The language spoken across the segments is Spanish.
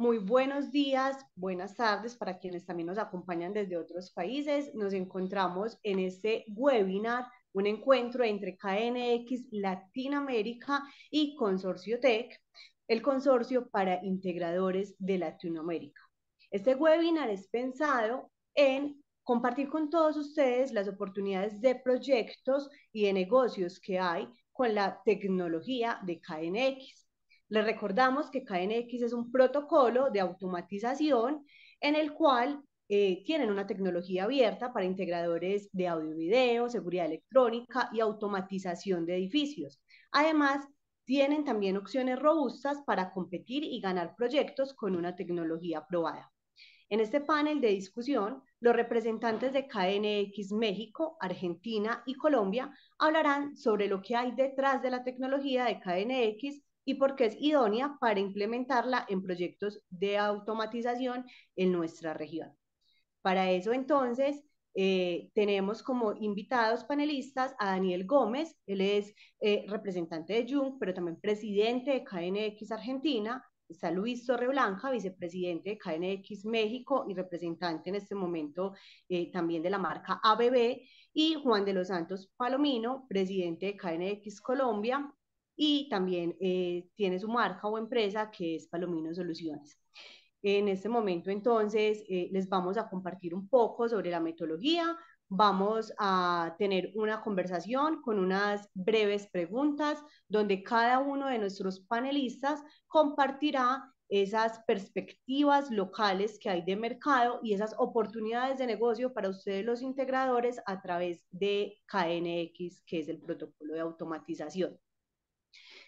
Muy buenos días, buenas tardes para quienes también nos acompañan desde otros países. Nos encontramos en este webinar, un encuentro entre KNX Latinoamérica y Consorcio Tech, el consorcio para integradores de Latinoamérica. Este webinar es pensado en compartir con todos ustedes las oportunidades de proyectos y de negocios que hay con la tecnología de KNX les recordamos que KNX es un protocolo de automatización en el cual eh, tienen una tecnología abierta para integradores de audio y video, seguridad electrónica y automatización de edificios. Además, tienen también opciones robustas para competir y ganar proyectos con una tecnología probada. En este panel de discusión, los representantes de KNX México, Argentina y Colombia hablarán sobre lo que hay detrás de la tecnología de KNX y porque es idónea para implementarla en proyectos de automatización en nuestra región. Para eso entonces eh, tenemos como invitados panelistas a Daniel Gómez, él es eh, representante de Jung, pero también presidente de KNX Argentina, está Luis Torreblanca, vicepresidente de KNX México y representante en este momento eh, también de la marca ABB, y Juan de los Santos Palomino, presidente de KNX Colombia, y también eh, tiene su marca o empresa que es Palomino Soluciones. En este momento entonces eh, les vamos a compartir un poco sobre la metodología, vamos a tener una conversación con unas breves preguntas donde cada uno de nuestros panelistas compartirá esas perspectivas locales que hay de mercado y esas oportunidades de negocio para ustedes los integradores a través de KNX, que es el protocolo de automatización.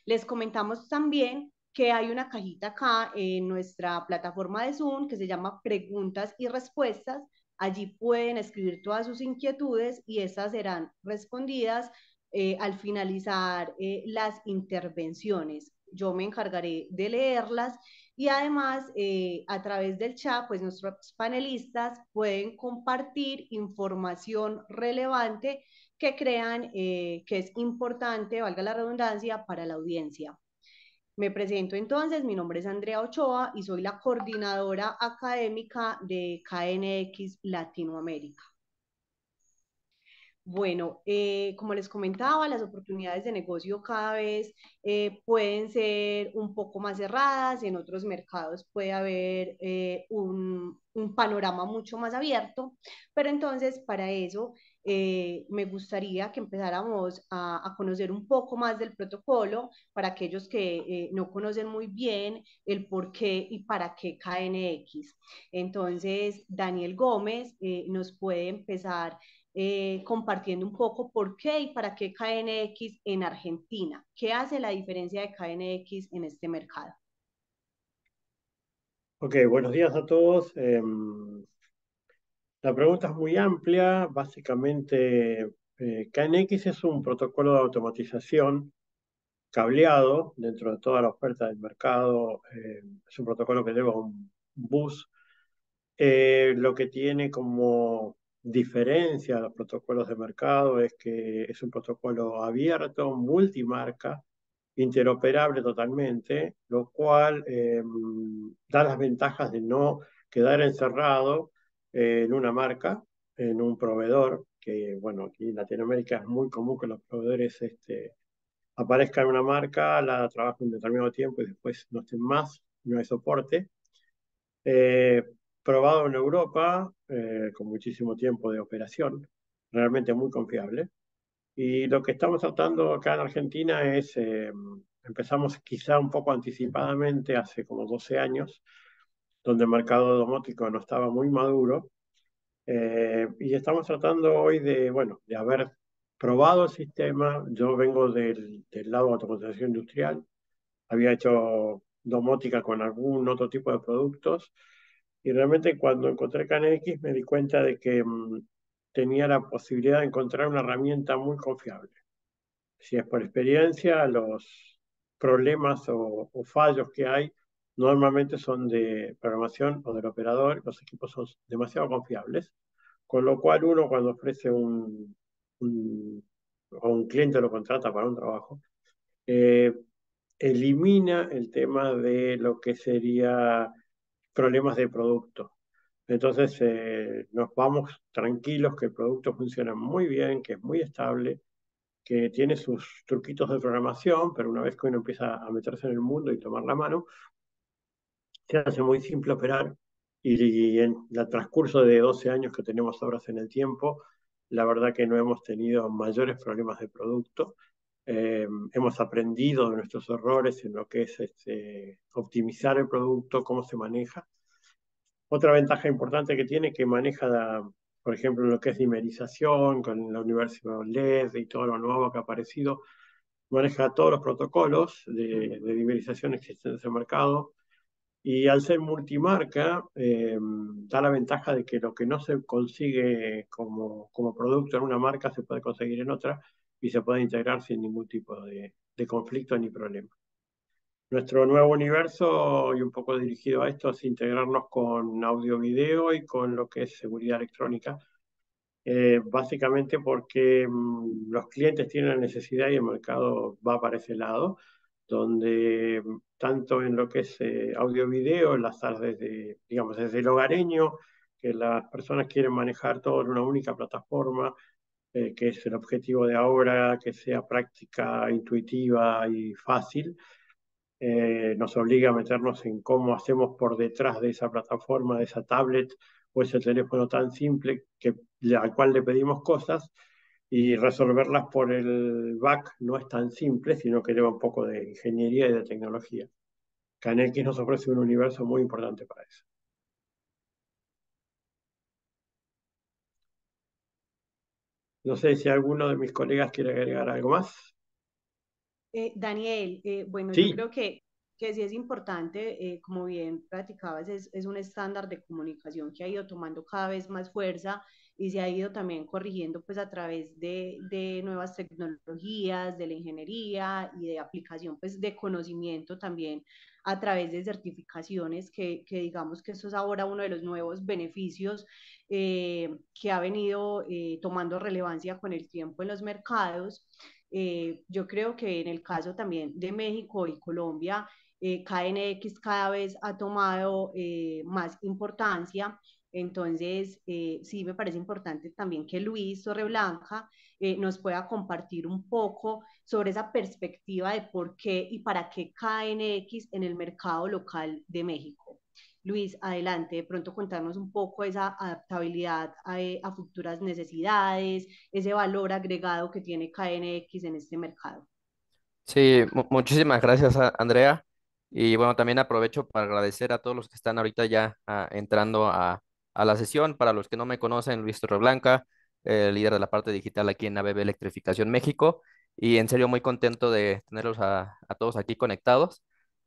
Les comentamos también que hay una cajita acá en nuestra plataforma de Zoom que se llama Preguntas y Respuestas. Allí pueden escribir todas sus inquietudes y esas serán respondidas eh, al finalizar eh, las intervenciones. Yo me encargaré de leerlas y además eh, a través del chat, pues nuestros panelistas pueden compartir información relevante que crean eh, que es importante, valga la redundancia, para la audiencia. Me presento entonces, mi nombre es Andrea Ochoa y soy la coordinadora académica de KNX Latinoamérica. Bueno, eh, como les comentaba, las oportunidades de negocio cada vez eh, pueden ser un poco más cerradas, en otros mercados puede haber un panorama mucho más abierto, pero entonces para eso eh, me gustaría que empezáramos a, conocer un poco más del protocolo para aquellos que eh, no conocen muy bien el por qué y para qué KNX. Entonces, Daniel Gómez eh, nos puede empezar compartiendo un poco por qué y para qué KNX en Argentina. ¿Qué hace la diferencia de KNX en este mercado? Ok, buenos días a todos. Em, la pregunta es muy amplia. Básicamente, eh, KNX es un protocolo de automatización cableado dentro de toda la oferta del mercado. Eh, es un protocolo que lleva un bus. Eh, lo que tiene como diferencia a los protocolos de mercado es que es un protocolo abierto, multimarca, interoperable totalmente, lo cual em, da las ventajas de no quedar encerrado en una marca, en un proveedor, que bueno, aquí en Latinoamérica es muy común que los proveedores este, aparezcan en una marca, la trabajen un determinado tiempo y después no estén más, no hay soporte. Eh, probado en Europa, eh, con muchísimo tiempo de operación, realmente muy confiable. Y lo que estamos tratando acá en Argentina es, eh, empezamos quizá un poco anticipadamente, hace como 12 años, donde el mercado domótico no estaba muy maduro. Eh, y estamos tratando hoy de, bueno, de haber probado el sistema. Yo vengo del, lado de automatización industrial. Había hecho domótica con algún otro tipo de productos. Y realmente cuando encontré CanX me di cuenta de que mm, tenía la posibilidad de encontrar una herramienta muy confiable. Si es por experiencia, los problemas o fallos que hay normalmente son de programación o del operador, los equipos son demasiado confiables, con lo cual uno cuando ofrece un, un o un cliente lo contrata para un trabajo, eh, elimina el tema de lo que sería problemas de producto. Entonces eh, nos vamos tranquilos que el producto funciona muy bien, que es muy estable, que tiene sus truquitos de programación, pero una vez que uno empieza a meterse en el mundo y tomar la mano, se hace muy simple operar y, en el transcurso de 12 años que tenemos obras en el tiempo, la verdad que no hemos tenido mayores problemas de producto. Eh, hemos aprendido de nuestros errores en lo que es este, optimizar el producto, cómo se maneja. Otra ventaja importante que tiene que maneja, por ejemplo, lo que es dimerización con la Universidad LED y todo lo nuevo que ha aparecido, maneja todos los protocolos de, de dimerización existentes en el mercado, y al ser multimarca, eh, da la ventaja de que lo que no se consigue como, producto en una marca se puede conseguir en otra y se puede integrar sin ningún tipo de, conflicto ni problema. Nuestro nuevo universo, y un poco dirigido a esto, es integrarnos con audio-video y con lo que es seguridad electrónica, eh, básicamente porque mm, los clientes tienen la necesidad y el mercado va para ese lado donde mm, tanto en lo que es eh, audio-video, salas desde, digamos, desde el hogareño, que las personas quieren manejar todo en una única plataforma, eh, que es el objetivo de ahora, que sea práctica, intuitiva y fácil, eh, nos obliga a meternos en cómo hacemos por detrás de esa plataforma, de esa tablet o ese teléfono tan simple que, al cual le pedimos cosas, y resolverlas por el back no es tan simple, sino que lleva un poco de ingeniería y de tecnología. CanX nos ofrece un universo muy importante para eso. No sé si alguno de mis colegas quiere agregar algo más. Eh, Daniel, eh, bueno, yo creo que, que sí es importante, eh, como bien platicabas, es, es un estándar de comunicación que ha ido tomando cada vez más fuerza y se ha ido también corrigiendo pues a través de, de nuevas tecnologías, de la ingeniería y de aplicación pues de conocimiento también a través de certificaciones que, que digamos que eso es ahora uno de los nuevos beneficios eh, que ha venido eh, tomando relevancia con el tiempo en los mercados. Eh, yo creo que en el caso también de México y Colombia, eh, KNX cada vez ha tomado más importancia entonces, eh, sí me parece importante también que Luis Torreblanca eh, nos pueda compartir un poco sobre esa perspectiva de por qué y para qué KNX en el mercado local de México. Luis, adelante, de pronto contarnos un poco esa adaptabilidad a, eh, futuras necesidades, ese valor agregado que tiene KNX en este mercado. Sí, muchísimas gracias, Andrea. Y bueno, también aprovecho para agradecer a todos los que están ahorita ya ah, entrando a, a la sesión. Para los que no me conocen, Luis Torreblanca, eh, líder de la parte digital aquí en ABB Electrificación México. Y en serio, muy contento de tenerlos a, todos aquí conectados.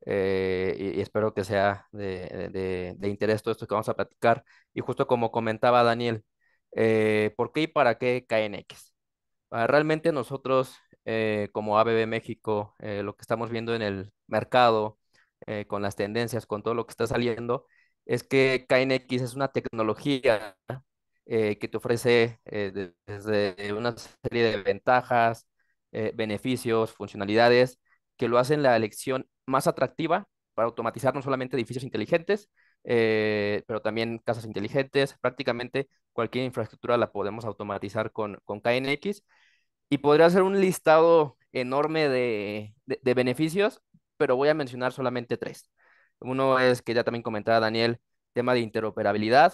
Eh, y, espero que sea de, de, de, interés todo esto que vamos a platicar. Y justo como comentaba Daniel, eh, ¿por qué y para qué KNX? Ah, realmente nosotros, eh, como ABB México, lo que estamos viendo en el mercado, con las tendencias, con todo lo que está saliendo, es que KNX es una tecnología eh, que te ofrece eh, desde una serie de ventajas, eh, beneficios, funcionalidades que lo hacen la elección más atractiva para automatizar no solamente edificios inteligentes, pero también casas inteligentes. Prácticamente cualquier infraestructura la podemos automatizar con, con KNX. Y podría ser un listado enorme de beneficios, pero voy a mencionar solamente tres. Uno es que ya también comentaba Daniel, tema de interoperabilidad,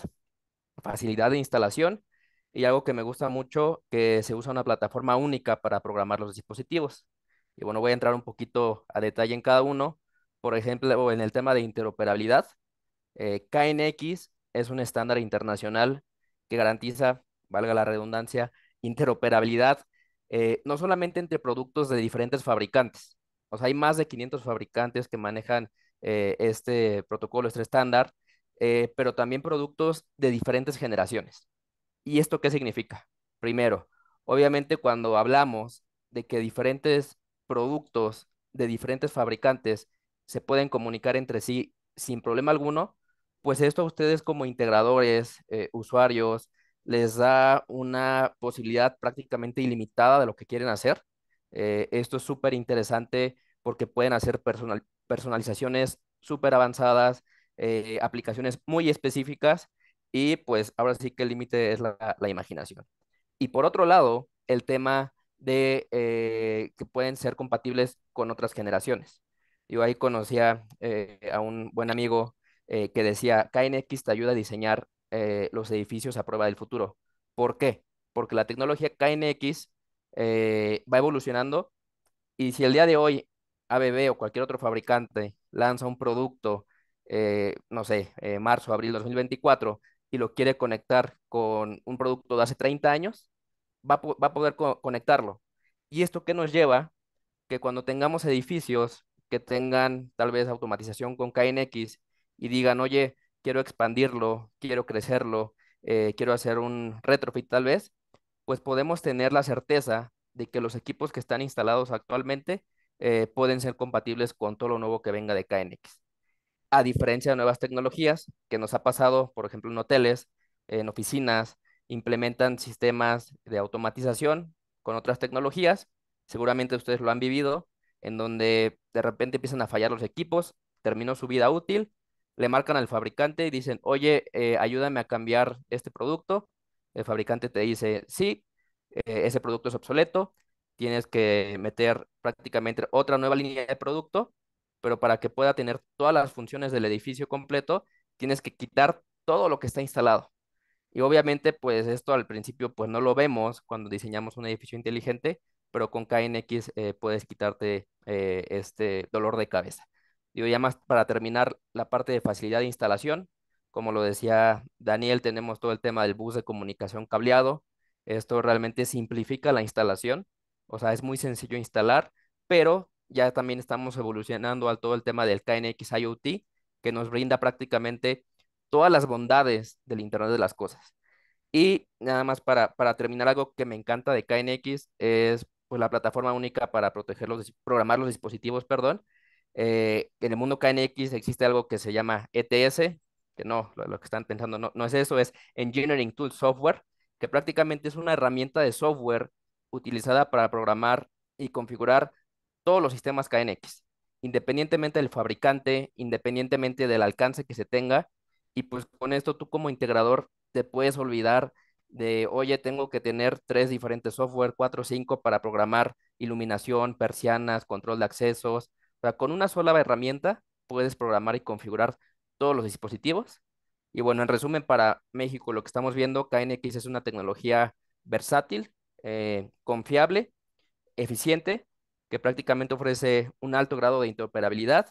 facilidad de instalación y algo que me gusta mucho, que se usa una plataforma única para programar los dispositivos. Y bueno, voy a entrar un poquito a detalle en cada uno. Por ejemplo, en el tema de interoperabilidad, eh, KNX es un estándar internacional que garantiza, valga la redundancia, interoperabilidad eh, no solamente entre productos de diferentes fabricantes. O sea, hay más de 500 fabricantes que manejan eh, este protocolo, este estándar, eh, pero también productos de diferentes generaciones. ¿Y esto qué significa? Primero, obviamente cuando hablamos de que diferentes productos de diferentes fabricantes se pueden comunicar entre sí sin problema alguno, pues esto a ustedes como integradores, eh, usuarios, les da una posibilidad prácticamente ilimitada de lo que quieren hacer. esto es súper interesante porque pueden hacer personal, personalizaciones súper avanzadas, eh, aplicaciones muy específicas y pues ahora sí que el límite es la, imaginación. Y por otro lado, el tema de eh, que pueden ser compatibles con otras generaciones. Yo ahí conocía eh, a un buen amigo que decía, KNX te ayuda a diseñar los edificios a prueba del futuro. ¿Por qué? Porque la tecnología KNX va evolucionando y si el día de hoy ABB o cualquier otro fabricante lanza un producto, eh, no sé, eh, marzo, abril 2024, y lo quiere conectar con un producto de hace 30 años, va a, poder conectarlo. ¿Y esto qué nos lleva? Que cuando tengamos edificios que tengan tal vez automatización con KNX y digan, oye, quiero expandirlo, quiero crecerlo, eh, quiero hacer un retrofit tal vez, pues podemos tener la certeza de que los equipos que están instalados actualmente eh, pueden ser compatibles con todo lo nuevo que venga de KNX. A diferencia de nuevas tecnologías que nos ha pasado, por ejemplo, en hoteles, en oficinas, implementan sistemas de automatización con otras tecnologías, seguramente ustedes lo han vivido, en donde de repente empiezan a fallar los equipos, terminó su vida útil, le marcan al fabricante y dicen, oye, eh, ayúdame a cambiar este producto. El fabricante te dice, sí, eh, ese producto es obsoleto, tienes que meter prácticamente otra nueva línea de producto, pero para que pueda tener todas las funciones del edificio completo, tienes que quitar todo lo que está instalado. Y obviamente, pues esto al principio, pues no lo vemos cuando diseñamos un edificio inteligente, pero con KNX eh, puedes quitarte eh, este dolor de cabeza. Y ya más para terminar la parte de facilidad de instalación, como lo decía Daniel, tenemos todo el tema del bus de comunicación cableado. Esto realmente simplifica la instalación o sea, es muy sencillo instalar, pero ya también estamos evolucionando al todo el tema del KNX IoT, que nos brinda prácticamente todas las bondades del Internet de las Cosas. Y nada más para, para terminar, algo que me encanta de KNX es pues, la plataforma única para protegerlos, programar los dispositivos, perdón. Eh, en el mundo KNX existe algo que se llama ETS, que no, lo, que están pensando no, no es eso, es Engineering Tool Software, que prácticamente es una herramienta de software utilizada para programar y configurar todos los sistemas KNX, independientemente del fabricante, independientemente del alcance que se tenga. Y pues con esto tú como integrador te puedes olvidar de, oye, tengo que tener tres diferentes software, cuatro o cinco para programar iluminación, persianas, control de accesos. O sea, con una sola herramienta puedes programar y configurar todos los dispositivos. Y bueno, en resumen, para México lo que estamos viendo, KNX es una tecnología versátil eh, confiable, eficiente, que prácticamente ofrece un alto grado de interoperabilidad,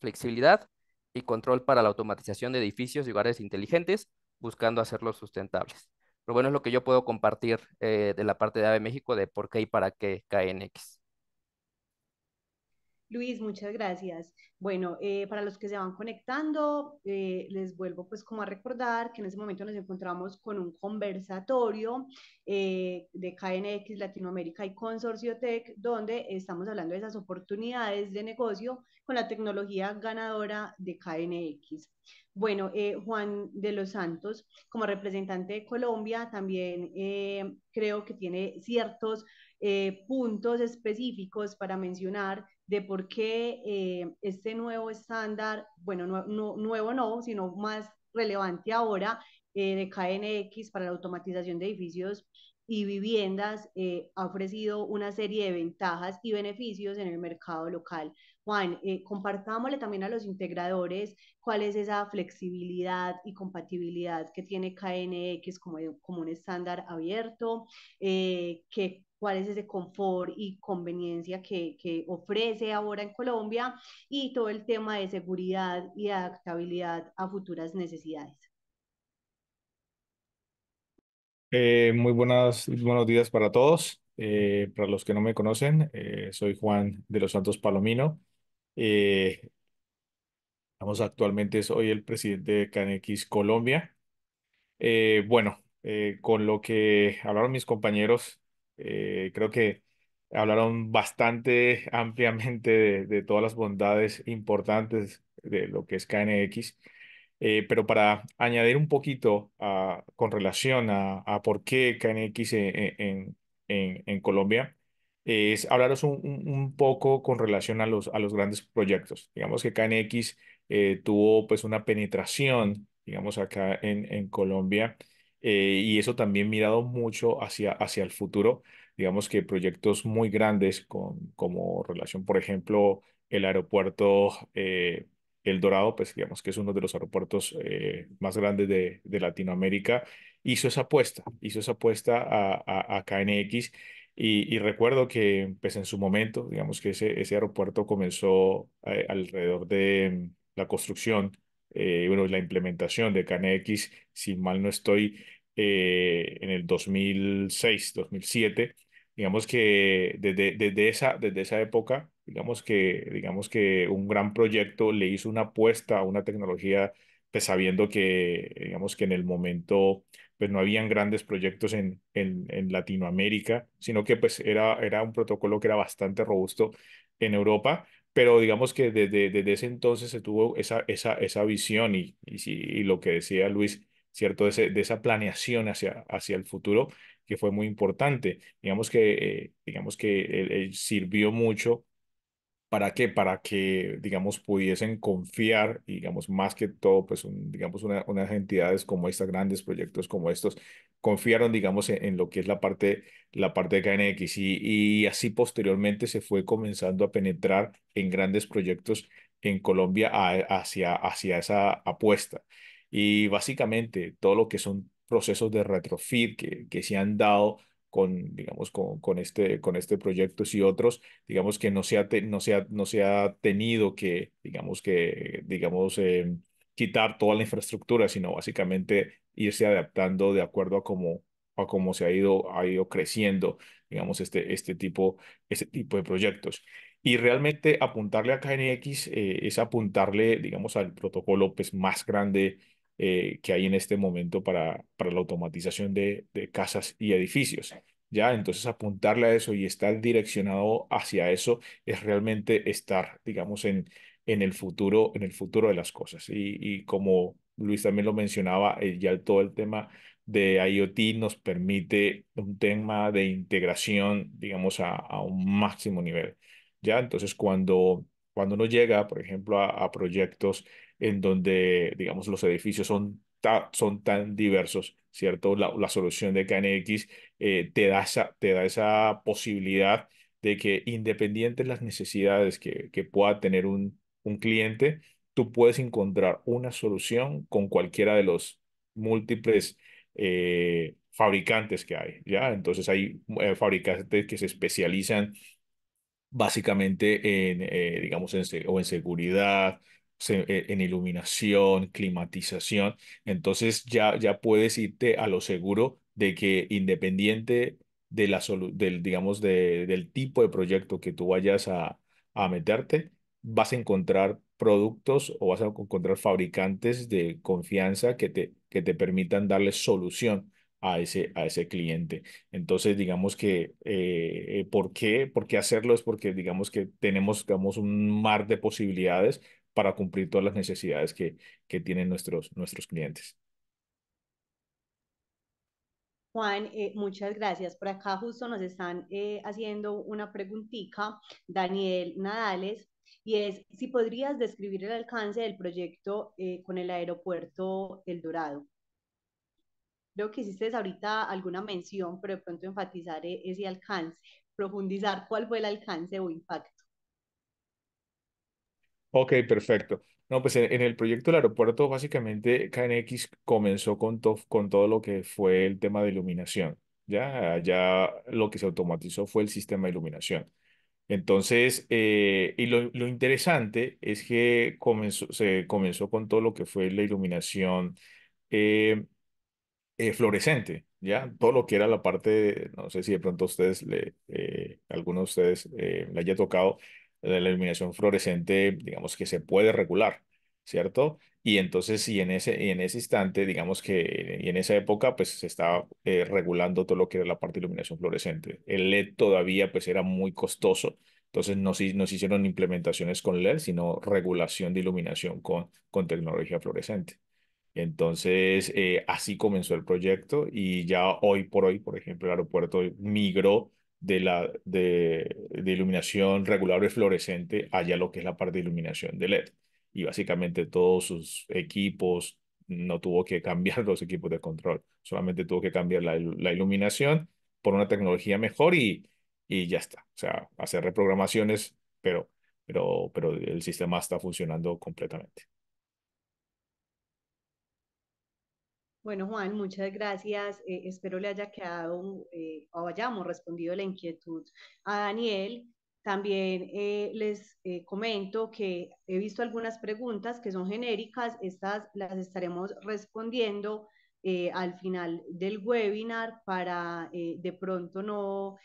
flexibilidad y control para la automatización de edificios y lugares inteligentes, buscando hacerlos sustentables. Pero bueno, es lo que yo puedo compartir eh, de la parte de AVE México de por qué y para qué KNX. Luis, muchas gracias. Bueno, eh, para los que se van conectando, eh, les vuelvo pues como a recordar que en ese momento nos encontramos con un conversatorio eh, de KNX Latinoamérica y Consorcio Tech, donde estamos hablando de esas oportunidades de negocio con la tecnología ganadora de KNX. Bueno, Juan de los Santos, como representante de Colombia, también creo que tiene ciertos puntos específicos para mencionar de por qué eh, este nuevo estándar, bueno, no, no, nuevo no, sino más relevante ahora eh, de KNX para la automatización de edificios y viviendas eh, ha ofrecido una serie de ventajas y beneficios en el mercado local. Juan, eh, compartámosle también a los integradores cuál es esa flexibilidad y compatibilidad que tiene KNX como, como un estándar abierto, que cuál es ese confort y conveniencia que, ofrece ahora en Colombia y todo el tema de seguridad y adaptabilidad a futuras necesidades. Eh, muy buenas, buenos días para todos. Eh, para los que no me conocen, eh, soy Juan de los Santos Palomino. actualmente, soy el presidente de CanX Colombia. bueno, con lo que hablaron mis compañeros, eh, creo que hablaron bastante ampliamente de, todas las bondades importantes de lo que es KNX, eh, pero para añadir un poquito con relación a, por qué KNX e, e, en, en, en Colombia, es hablaros un, un, poco con relación a los, a los grandes proyectos. Digamos que KNX eh, tuvo pues una penetración, digamos acá en, en Colombia, eh, y eso también mirado mucho hacia, hacia el futuro. Digamos que proyectos muy grandes como relación, por ejemplo, el aeropuerto eh, El Dorado, pues digamos que es uno de los aeropuertos eh, más grandes de, de, Latinoamérica, hizo esa apuesta, hizo esa apuesta a, a, KNX. Y, recuerdo que pues en su momento, digamos que ese aeropuerto comenzó alrededor de mm, la construcción eh, bueno, la implementación de CaneX, si mal no estoy, eh, en el 2006, 2007, digamos que desde, desde, esa, desde esa época, digamos que, digamos que un gran proyecto le hizo una apuesta a una tecnología, pues sabiendo que, digamos que en el momento, pues no habían grandes proyectos en, en, en Latinoamérica, sino que pues era, era un protocolo que era bastante robusto en Europa pero digamos que desde, ese entonces se tuvo esa, visión y, y, lo que decía Luis, ¿cierto? De, de esa planeación hacia, hacia el futuro que fue muy importante. Digamos que, eh, digamos que él eh, eh, sirvió mucho ¿Para qué? Para que, digamos, pudiesen confiar, digamos, más que todo, pues, digamos, unas entidades como estas, grandes proyectos como estos, confiaron, digamos, e, en, lo que es la parte, la parte de KNX y, y así posteriormente se fue comenzando a penetrar en grandes proyectos en Colombia hacia, hacia esa apuesta. Y básicamente todo lo que son procesos de retrofit que, que se han dado con, digamos, con, con, este, con este proyecto y otros, digamos que no se ha, no se no se ha tenido que, digamos, que, digamos, eh, quitar toda la infraestructura, sino básicamente irse adaptando de acuerdo a cómo, a cómo se ha ido, ha ido creciendo, digamos, este, este, tipo, este tipo de proyectos. Y realmente apuntarle a KNX eh, es apuntarle, digamos, al protocolo pues, más grande eh, que hay en este momento para, para la automatización de, casas y edificios. ¿ya? Entonces apuntarle a eso y estar direccionado hacia eso es realmente estar, digamos, en, en, el, futuro, en el futuro de las cosas. Y, como Luis también lo mencionaba, eh, ya todo el tema de IoT nos permite un tema de integración, digamos, a, un máximo nivel. ¿ya? Entonces, cuando, cuando uno llega, por ejemplo, a proyectos en donde, digamos, los edificios son, son tan diversos, ¿cierto? La, solución de KNX eh, te, da esa, te da esa posibilidad de que independientes las necesidades que, pueda tener un, un cliente, tú puedes encontrar una solución con cualquiera de los múltiples eh, fabricantes que hay, ¿ya? Entonces hay eh, fabricantes que se especializan básicamente en, digamos, o en seguridad, eh, en iluminación, climatización. Entonces ya, ya puedes irte a lo seguro de que independiente de la del, digamos, del tipo de proyecto que tú vayas a, meterte, vas a encontrar productos o vas a encontrar fabricantes de confianza que te, que te permitan darle solución a ese, a ese cliente. Entonces, digamos que, eh, eh, ¿por qué? ¿Por hacerlo? Es porque, digamos que tenemos, digamos, un mar de posibilidades para cumplir todas las necesidades que, tienen nuestros, nuestros clientes. Juan, eh, muchas gracias. Por acá justo nos están eh, haciendo una preguntita, Daniel Nadales, y es si podrías describir el alcance del proyecto eh, con el aeropuerto El Dorado. Creo que hiciste ahorita alguna mención, pero de pronto enfatizar ese alcance, profundizar cuál fue el alcance o impacto. Ok, perfecto. No, pues en, el proyecto del aeropuerto, básicamente KNX comenzó con, con todo lo que fue el tema de iluminación. Ya, ya lo que se automatizó fue el sistema de iluminación. Entonces, eh, y lo, interesante es que comenzó, se comenzó con todo lo que fue la iluminación eh, eh, fluorescente, ¿ya? Todo lo que era la parte, no sé si de pronto ustedes, le, alguno de ustedes le haya tocado, de la iluminación fluorescente, digamos que se puede regular, ¿cierto? Y entonces, y en ese, en ese instante, digamos que, y en esa época, pues se estaba eh, regulando todo lo que era la parte de iluminación fluorescente. El LED todavía, pues era muy costoso. Entonces, no, se hicieron implementaciones con LED, sino regulación de iluminación con, con tecnología fluorescente. Entonces, eh, así comenzó el proyecto y ya hoy por hoy, por ejemplo, el aeropuerto migró de, la, de, de iluminación regulable fluorescente allá lo que es la parte de iluminación de LED. Y básicamente todos sus equipos, no tuvo que cambiar los equipos de control, solamente tuvo que cambiar la, la iluminación por una tecnología mejor y, y ya está. O sea, hacer reprogramaciones, pero, pero, pero el sistema está funcionando completamente. Bueno, Juan, muchas gracias. Eh, espero le haya quedado eh, o hayamos respondido la inquietud a Daniel. También eh, les comento que he visto algunas preguntas que son genéricas. Estas las estaremos respondiendo al final del webinar para de pronto no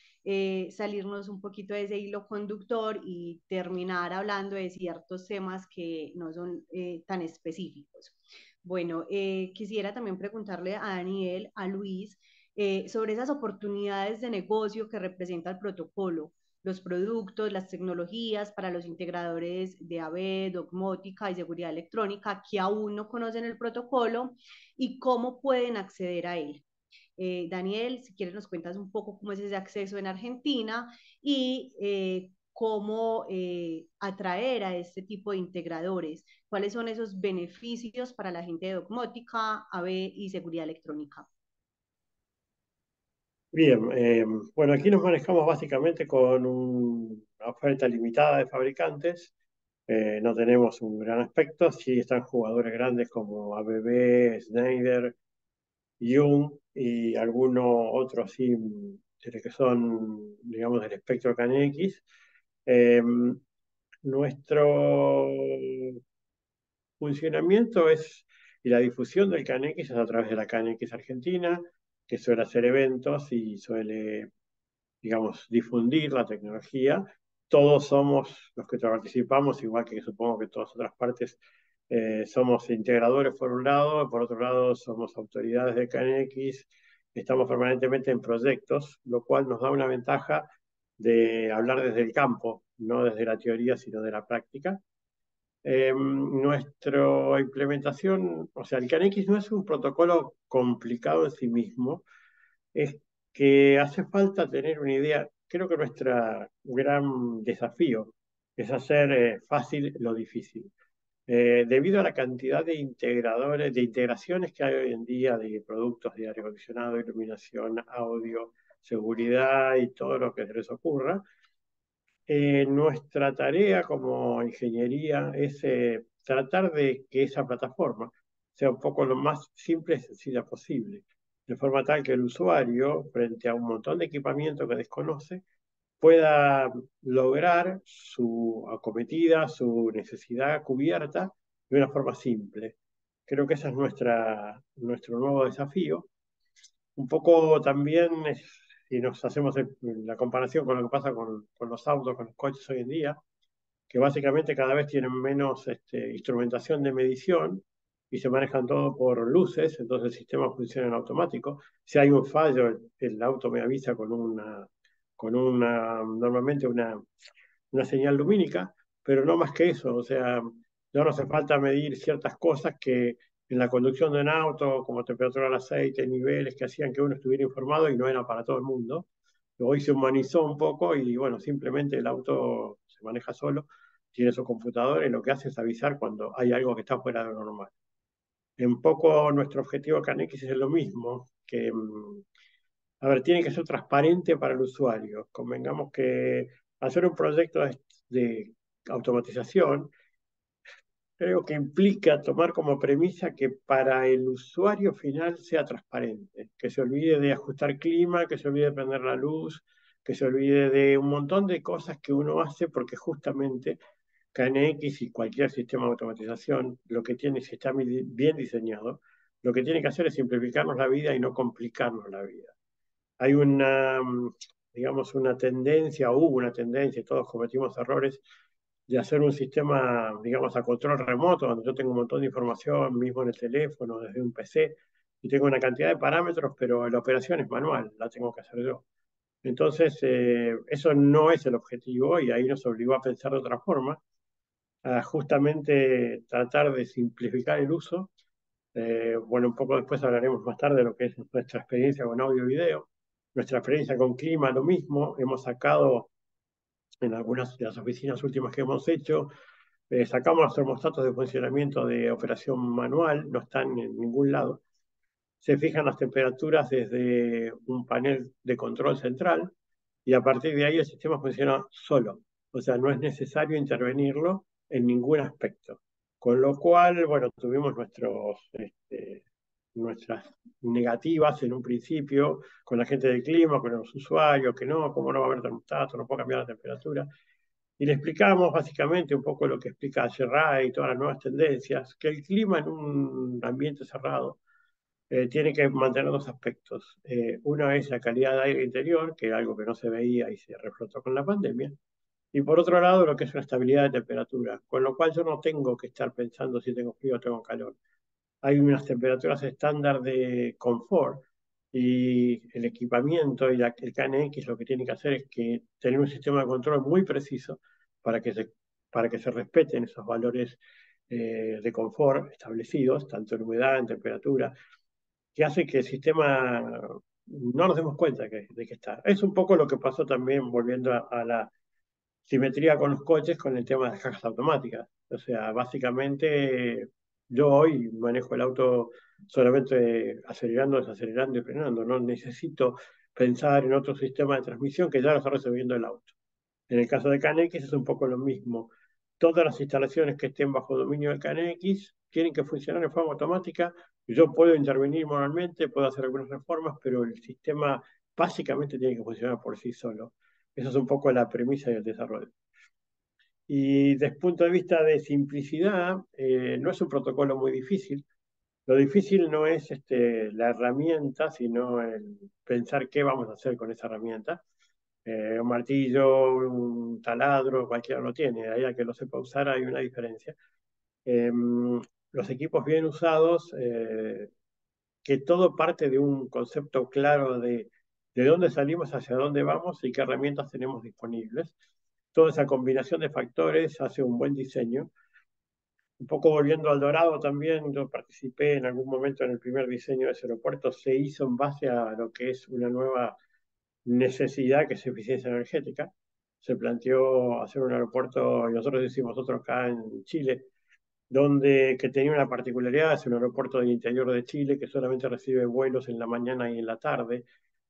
salirnos un poquito de ese hilo conductor y terminar hablando de ciertos temas que no son tan específicos. Bueno, eh, quisiera también preguntarle a Daniel, a Luis, eh, sobre esas oportunidades de negocio que representa el protocolo, los productos, las tecnologías para los integradores de AVE, dogmótica y seguridad electrónica que aún no conocen el protocolo y cómo pueden acceder a él. Eh, Daniel, si quieres nos cuentas un poco cómo es ese acceso en Argentina y eh, cómo eh, atraer a este tipo de integradores, cuáles son esos beneficios para la gente de dogmática, AB y seguridad electrónica. Bien, eh, bueno, aquí nos manejamos básicamente con una oferta limitada de fabricantes. Eh, no tenemos un gran aspecto. Sí están jugadores grandes como ABB, Schneider, Jung y algunos otros que son, digamos, del espectro KNX. Em, nuestro funcionamiento es y la difusión del CanX es a través de la CANEX Argentina, que suele hacer eventos y suele, digamos, difundir la tecnología. Todos somos los que participamos, igual que supongo que todas otras partes, eh, somos integradores por un lado, por otro lado somos autoridades de CanX, estamos permanentemente en proyectos, lo cual nos da una ventaja de hablar desde el campo, no desde la teoría, sino de la práctica. Em, nuestra implementación, o sea, el CanX no es un protocolo complicado en sí mismo, es que hace falta tener una idea. Creo que nuestro gran desafío es hacer eh, fácil lo difícil. Eh, debido a la cantidad de integradores, de integraciones que hay hoy en día de productos de aire acondicionado, iluminación, audio, seguridad y todo lo que les ocurra. Eh, nuestra tarea como ingeniería es eh, tratar de que esa plataforma sea un poco lo más simple y sencilla posible, de forma tal que el usuario, frente a un montón de equipamiento que desconoce, pueda lograr su acometida, su necesidad cubierta de una forma simple. Creo que ese es nuestra, nuestro nuevo desafío. Un poco también es y nos hacemos la comparación con lo que pasa con, los autos, con los coches hoy en día, que básicamente cada vez tienen menos este, instrumentación de medición y se manejan todo por luces, entonces el sistema funciona en automático. Si hay un fallo, el, auto me avisa con una, con una normalmente una, una señal lumínica, pero no más que eso, o sea, no nos hace falta medir ciertas cosas que en la conducción de un auto, como temperatura del aceite, niveles que hacían que uno estuviera informado y no era para todo el mundo. Hoy se humanizó un poco y bueno, simplemente el auto se maneja solo, tiene su computador y lo que hace es avisar cuando hay algo que está fuera de lo normal. En poco nuestro objetivo X es lo mismo, que, mm, a ver, tiene que ser transparente para el usuario. Convengamos que hacer un proyecto de automatización creo que implica tomar como premisa que para el usuario final sea transparente, que se olvide de ajustar clima, que se olvide de prender la luz, que se olvide de un montón de cosas que uno hace porque justamente KNX y cualquier sistema de automatización, lo que tiene, si está bien diseñado, lo que tiene que hacer es simplificarnos la vida y no complicarnos la vida. Hay una, mm, digamos, una tendencia, hubo una tendencia, todos cometimos errores, de hacer un sistema, digamos, a control remoto, donde yo tengo un montón de información, mismo en el teléfono, desde un PC, y tengo una cantidad de parámetros, pero la operación es manual, la tengo que hacer yo. Entonces, eh, eso no es el objetivo y ahí nos obligó a pensar de otra forma, a justamente tratar de simplificar el uso. Eh, bueno, un poco después hablaremos más tarde de lo que es nuestra experiencia con audio y video. Nuestra experiencia con clima, lo mismo. Hemos sacado en algunas de las oficinas últimas que hemos hecho. Eh, sacamos los termostatos de funcionamiento de operación manual, no están en ningún lado. Se fijan las temperaturas desde un panel de control central y a partir de ahí el sistema funciona solo. O sea, no es necesario intervenirlo en ningún aspecto. Con lo cual, bueno, tuvimos nuestros este, nuestras negativas en un principio con la gente del clima, con los usuarios, que no, cómo no va a haber termostato, no puedo cambiar la temperatura. Y le explicamos básicamente un poco lo que explica Serray y todas las nuevas tendencias, que el clima en un ambiente cerrado eh, tiene que mantener dos aspectos. Eh, uno es la calidad de aire interior, que es algo que no se veía y se reflotó con la pandemia. Y por otro lado, lo que es una estabilidad de temperatura, con lo cual yo no tengo que estar pensando si tengo frío o tengo calor hay unas temperaturas estándar de confort y el equipamiento y la, el KNX lo que tiene que hacer es que tener un sistema de control muy preciso para que se, para que se respeten esos valores eh, de confort establecidos, tanto en humedad, en temperatura, que hace que el sistema no nos demos cuenta de que está. Es un poco lo que pasó también volviendo a, a la simetría con los coches con el tema de las cajas automáticas. O sea, básicamente yo hoy manejo el auto solamente acelerando, desacelerando y frenando. No necesito pensar en otro sistema de transmisión que ya lo está recibiendo el auto. En el caso de CanX es un poco lo mismo. Todas las instalaciones que estén bajo dominio del CanX tienen que funcionar en forma automática. Yo puedo intervenir manualmente, puedo hacer algunas reformas, pero el sistema básicamente tiene que funcionar por sí solo. Esa es un poco la premisa del desarrollo. Y desde el punto de vista de simplicidad, eh, no es un protocolo muy difícil. Lo difícil no es este, la herramienta, sino el pensar qué vamos a hacer con esa herramienta. Eh, un martillo, un taladro, cualquiera lo tiene. Ahí a que lo sepa usar hay una diferencia. Em, los equipos bien usados, eh, que todo parte de un concepto claro de de dónde salimos, hacia dónde vamos y qué herramientas tenemos disponibles toda esa combinación de factores hace un buen diseño. Un poco volviendo al Dorado también, yo participé en algún momento en el primer diseño de ese aeropuerto, se hizo en base a lo que es una nueva necesidad que es eficiencia energética. Se planteó hacer un aeropuerto, y nosotros hicimos otro acá en Chile, donde que tenía una particularidad, es un aeropuerto del interior de Chile que solamente recibe vuelos en la mañana y en la tarde.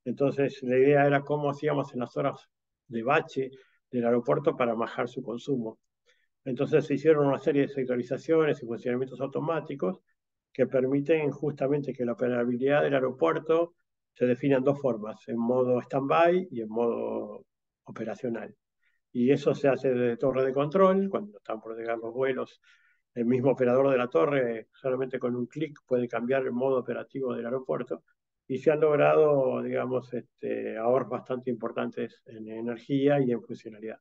Entonces la idea era cómo hacíamos en las horas de bache del aeropuerto para bajar su consumo. Entonces se hicieron una serie de sectorizaciones y funcionamientos automáticos que permiten justamente que la operabilidad del aeropuerto se defina en dos formas, en modo stand-by y en modo operacional. Y eso se hace desde torre de control, cuando están por llegar los vuelos, el mismo operador de la torre solamente con un clic puede cambiar el modo operativo del aeropuerto y se han logrado, digamos, este, ahorros bastante importantes en energía y en funcionalidad.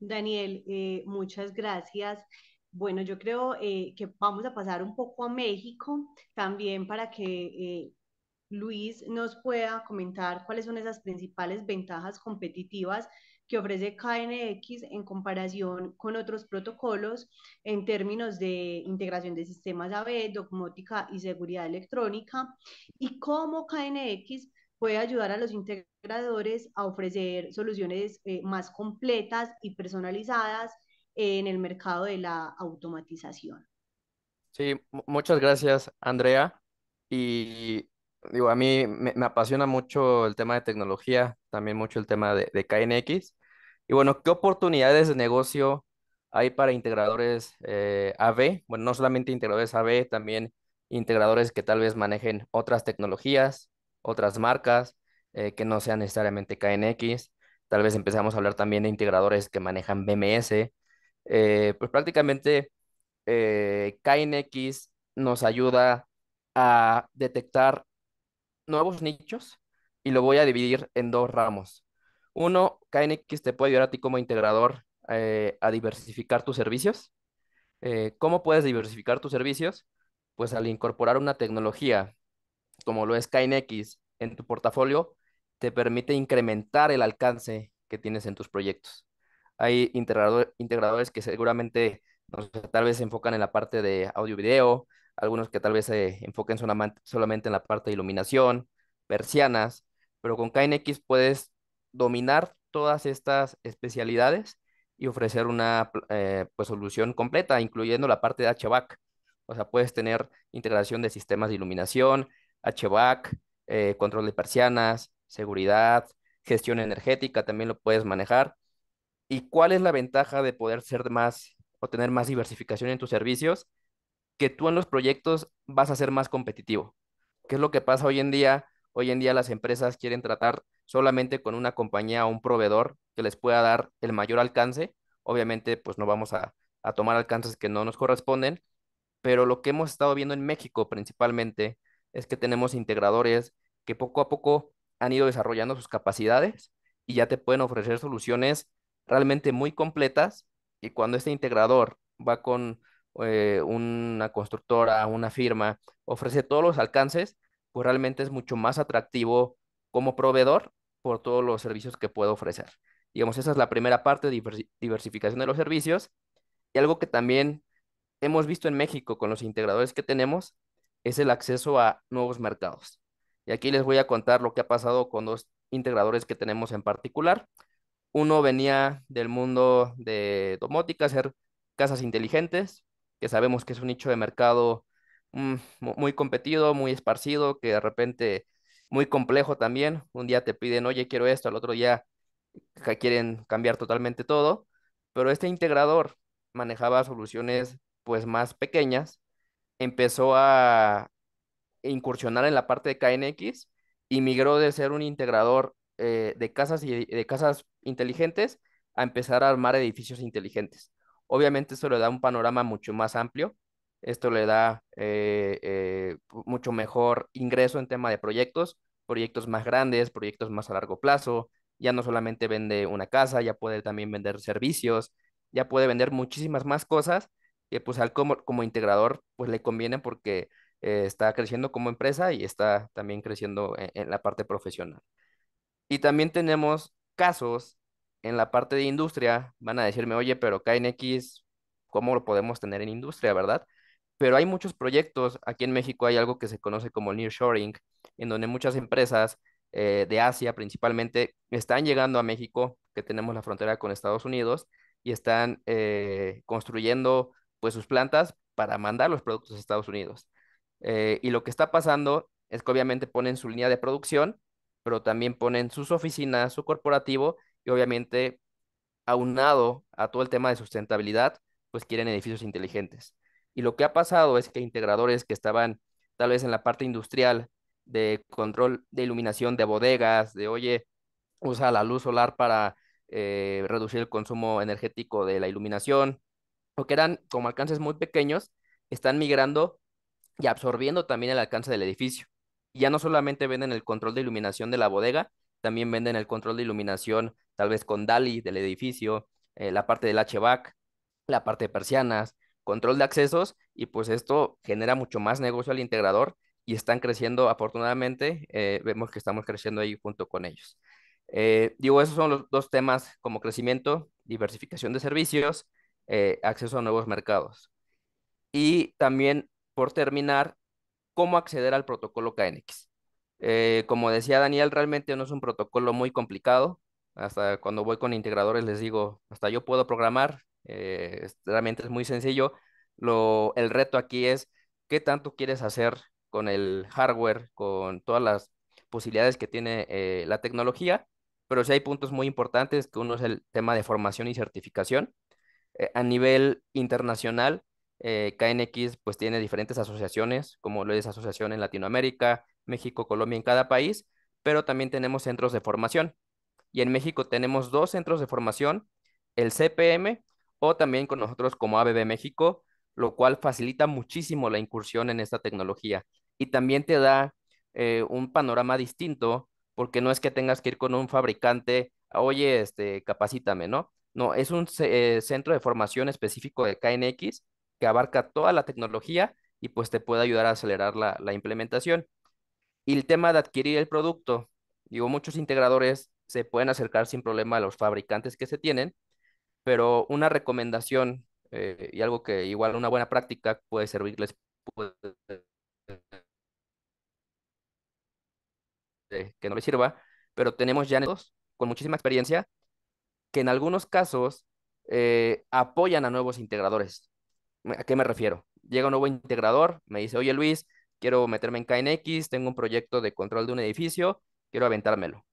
Daniel, eh, muchas gracias. Bueno, yo creo eh, que vamos a pasar un poco a México también para que eh, Luis nos pueda comentar cuáles son esas principales ventajas competitivas que ofrece KNX en comparación con otros protocolos en términos de integración de sistemas AB, dogmótica y seguridad electrónica, y cómo KNX puede ayudar a los integradores a ofrecer soluciones eh, más completas y personalizadas en el mercado de la automatización. Sí, muchas gracias, Andrea. Y digo, a mí me, apasiona mucho el tema de tecnología, también mucho el tema de, de KNX. Y bueno, ¿qué oportunidades de negocio hay para integradores eh, AB Bueno, no solamente integradores AV, también integradores que tal vez manejen otras tecnologías, otras marcas, eh, que no sean necesariamente KNX. Tal vez empezamos a hablar también de integradores que manejan BMS. Eh, pues prácticamente KNX nos ayuda a detectar nuevos nichos y lo voy a dividir en dos ramos. Uno, KNX te puede ayudar a ti como integrador eh, a diversificar tus servicios. Eh, ¿Cómo puedes diversificar tus servicios? Pues al incorporar una tecnología como lo es KNX en tu portafolio, te permite incrementar el alcance que tienes en tus proyectos. Hay integradores que seguramente tal vez se enfocan en la parte de audio-video, algunos que tal vez se enfoquen solamente en la parte de iluminación, persianas, pero con KNX puedes dominar todas estas especialidades y ofrecer una eh, pues, solución completa, incluyendo la parte de HVAC. O sea, puedes tener integración de sistemas de iluminación, HVAC, eh, control de persianas, seguridad, gestión energética, también lo puedes manejar. ¿Y cuál es la ventaja de poder ser más o tener más diversificación en tus servicios? tú en los proyectos vas a ser más competitivo. ¿Qué es lo que pasa hoy en día? Hoy en día las empresas quieren tratar solamente con una compañía o un proveedor que les pueda dar el mayor alcance. Obviamente, pues no vamos a, a tomar alcances que no nos corresponden, pero lo que hemos estado viendo en México principalmente es que tenemos integradores que poco a poco han ido desarrollando sus capacidades y ya te pueden ofrecer soluciones realmente muy completas y cuando este integrador va con eh, una constructora, una firma, ofrece todos los alcances, pues realmente es mucho más atractivo como proveedor por todos los servicios que puedo ofrecer. Digamos, esa es la primera parte, de diversificación de los servicios. Y algo que también hemos visto en México con los integradores que tenemos es el acceso a nuevos mercados. Y aquí les voy a contar lo que ha pasado con dos integradores que tenemos en particular. Uno venía del mundo de domótica, hacer casas inteligentes, que sabemos que es un nicho de mercado mm, muy competido, muy esparcido, que de repente muy complejo también. Un día te piden, oye, quiero esto, al otro día quieren cambiar totalmente todo, pero este integrador manejaba soluciones pues más pequeñas, empezó a incursionar en la parte de KNX y migró de ser un integrador eh, de casas de casas inteligentes a empezar a armar edificios inteligentes. Obviamente esto le da un panorama mucho más amplio, esto le da eh, eh, mucho mejor ingreso en tema de proyectos, proyectos más grandes, proyectos más a largo plazo, ya no solamente vende una casa, ya puede también vender servicios, ya puede vender muchísimas más cosas que pues al como, integrador pues le conviene porque eh, está creciendo como empresa y está también creciendo e, en la parte profesional. Y también tenemos casos en la parte de industria van a decirme, oye, pero KNX, ¿cómo lo podemos tener en industria, verdad? Pero hay muchos proyectos, aquí en México hay algo que se conoce como nearshoring, en donde muchas empresas eh, de Asia principalmente están llegando a México, que tenemos la frontera con Estados Unidos, y están eh, construyendo pues sus plantas para mandar los productos a Estados Unidos. Eh, y lo que está pasando es que obviamente ponen su línea de producción, pero también ponen sus oficinas, su corporativo, y obviamente aunado a todo el tema de sustentabilidad, pues quieren edificios inteligentes. Y lo que ha pasado es que integradores que estaban tal vez en la parte industrial de control de iluminación de bodegas, de oye, usa la luz solar para eh, reducir el consumo energético de la iluminación, o que eran como alcances muy pequeños, están migrando y absorbiendo también el alcance del edificio. ya no solamente venden el control de iluminación de la bodega, también venden el control de iluminación, tal vez con DALI del edificio, eh, la parte del HVAC, la parte de persianas, control de accesos, y pues esto genera mucho más negocio al integrador y están creciendo afortunadamente. Eh, vemos que estamos creciendo ahí junto con ellos. Eh, digo, esos son los dos temas como crecimiento, diversificación de servicios, acceso a nuevos mercados. Y también, por terminar, cómo acceder al protocolo KNX. Eh, como decía Daniel, realmente no es un protocolo muy complicado. Hasta cuando voy con integradores les digo, hasta yo puedo programar. Eh, realmente es muy sencillo. Lo, el reto aquí es qué tanto quieres hacer con el hardware, con todas las posibilidades que tiene eh, la tecnología, pero sí hay puntos muy importantes, que uno es el tema de formación y certificación. a nivel internacional, eh, KNX pues tiene diferentes asociaciones, como lo es Asociación en Latinoamérica, México, Colombia, en cada país, pero también tenemos centros de formación. Y en México tenemos dos centros de formación, el CPM o también con nosotros como ABB México, lo cual facilita muchísimo la incursión en esta tecnología y también te da eh, un panorama distinto porque no es que tengas que ir con un fabricante, oye, este, capacítame, ¿no? No, es un eh, centro de formación específico de KNX que abarca toda la tecnología y pues te puede ayudar a acelerar la, implementación. Y el tema de adquirir el producto, digo, muchos integradores se pueden acercar sin problema a los fabricantes que se tienen, pero una recomendación eh, y algo que igual una buena práctica puede servirles que no les sirva, pero tenemos ya con muchísima experiencia que en algunos casos eh, apoyan a nuevos integradores. ¿A qué me refiero? Llega un nuevo integrador, me dice, oye Luis, quiero meterme en KNX, tengo un proyecto de control de un edificio, quiero aventármelo.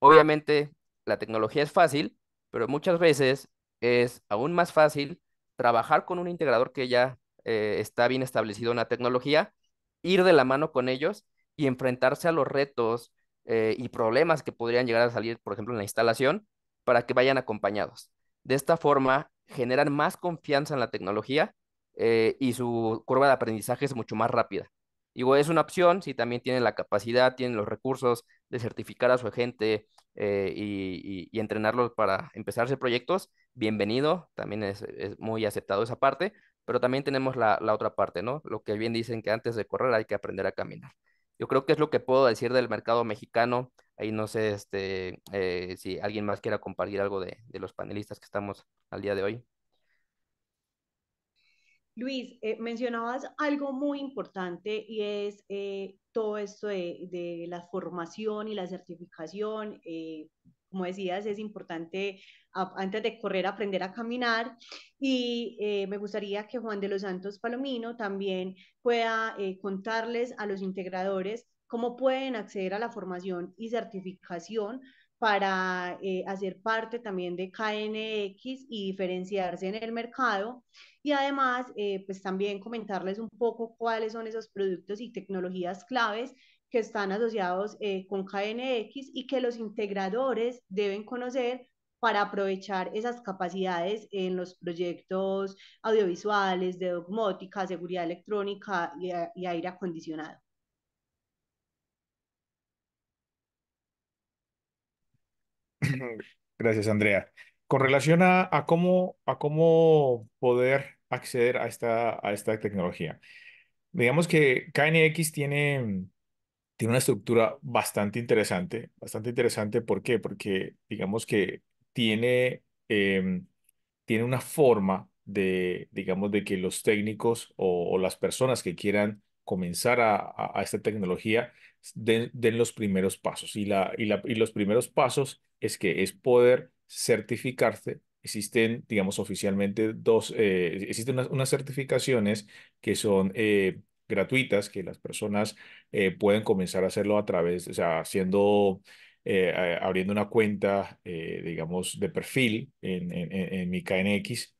Obviamente, la tecnología es fácil, pero muchas veces es aún más fácil trabajar con un integrador que ya eh, está bien establecido en la tecnología, ir de la mano con ellos y enfrentarse a los retos eh, y problemas que podrían llegar a salir, por ejemplo, en la instalación, para que vayan acompañados. De esta forma, generan más confianza en la tecnología eh, y su curva de aprendizaje es mucho más rápida. Digo, es una opción si también tienen la capacidad, tienen los recursos de certificar a su agente eh, y, entrenarlo entrenarlos para empezarse proyectos, bienvenido, también es, muy aceptado esa parte, pero también tenemos la, otra parte, ¿no? Lo que bien dicen que antes de correr hay que aprender a caminar. Yo creo que es lo que puedo decir del mercado mexicano. Ahí no sé este, eh, si alguien más quiera compartir algo de, los panelistas que estamos al día de hoy. Luis, eh, mencionabas algo muy importante y es eh, todo esto de, la formación y la certificación. Eh, como decías, es importante antes de correr aprender a caminar y me gustaría que Juan de los Santos Palomino también pueda contarles a los integradores cómo pueden acceder a la formación y certificación para eh, hacer parte también de KNX y diferenciarse en el mercado. Y además, eh, pues también comentarles un poco cuáles son esos productos y tecnologías claves que están asociados eh, con KNX y que los integradores deben conocer para aprovechar esas capacidades en los proyectos audiovisuales, de dogmótica, seguridad electrónica y aire acondicionado. Gracias, Andrea. Con relación a, cómo, poder acceder a esta, tecnología, digamos que KNX tiene, tiene una estructura bastante interesante, bastante interesante, ¿por qué? Porque digamos que tiene, em, una forma de, digamos, de que los técnicos o, las personas que quieran comenzar a, esta tecnología den, los primeros pasos. Y, la, y, la, y los primeros pasos es que es poder certificarse existen, digamos, oficialmente dos, eh, existen unas, unas, certificaciones que son eh, gratuitas, que las personas eh, pueden comenzar a hacerlo a través, o sea, haciendo, abriendo una cuenta, digamos, de perfil en, en, en mi KNX.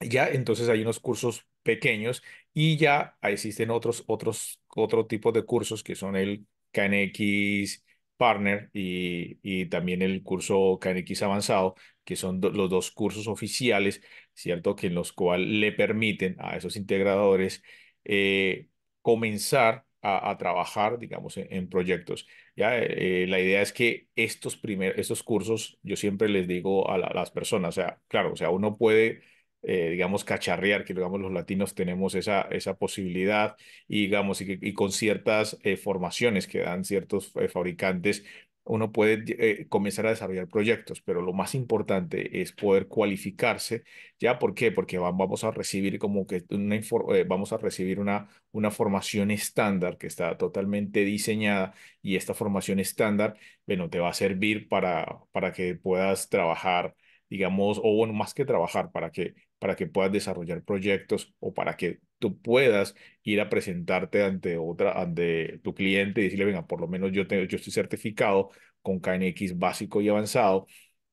Ya, entonces hay unos cursos pequeños y ya existen otros, otros otro tipo de cursos que son el KNX Partner y, también el curso KNX Avanzado, que son los dos cursos oficiales, ¿cierto? Que en los cuales le permiten a esos integradores eh, comenzar a, trabajar, digamos, en, proyectos. ¿ya? Eh, la idea es que estos, primer, cursos, yo siempre les digo a las personas, o sea, claro, o sea, uno puede eh, digamos, cacharrear, que digamos los latinos tenemos esa, esa posibilidad, y digamos, y, con ciertas eh, formaciones que dan ciertos eh, fabricantes, uno puede comenzar a desarrollar proyectos, pero lo más importante es poder cualificarse, ¿ya? ¿Por qué? Porque vamos a recibir como que una, vamos a recibir una, una formación estándar que está totalmente diseñada y esta formación estándar, bueno, te va a servir para, para que puedas trabajar digamos, o bueno, más que trabajar para que, para que puedas desarrollar proyectos o para que tú puedas ir a presentarte ante otra, ante tu cliente y decirle, venga, por lo menos yo, yo estoy certificado con KNX básico y avanzado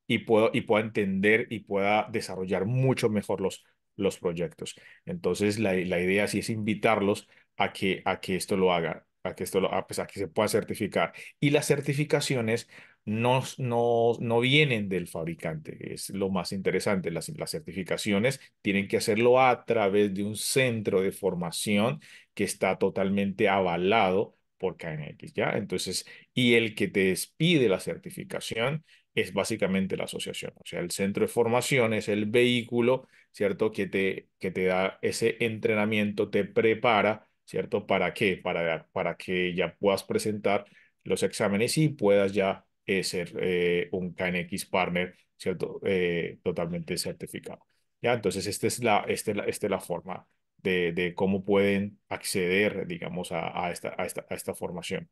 y, puedo, y pueda entender y pueda desarrollar mucho mejor los, los proyectos. Entonces, la, la idea sí es invitarlos a que, a que esto lo haga, a que, esto lo, a, pues, a que se pueda certificar. Y las certificaciones no, no, vienen del fabricante, es lo más interesante. Las, certificaciones tienen que hacerlo a través de un centro de formación que está totalmente avalado por KNX, ¿ya? Entonces, y el que te despide la certificación es básicamente la asociación. O sea, el centro de formación es el vehículo, ¿cierto? Que te, que te da ese entrenamiento, te prepara, ¿cierto? ¿Para qué? Para, para que ya puedas presentar los exámenes y puedas ya eh, ser eh, un KNX partner, ¿cierto? Eh, totalmente certificado. ¿ya? Entonces, esta es la, este, la, este la forma de, de, cómo pueden acceder, digamos, a, esta, a, esta, a esta formación.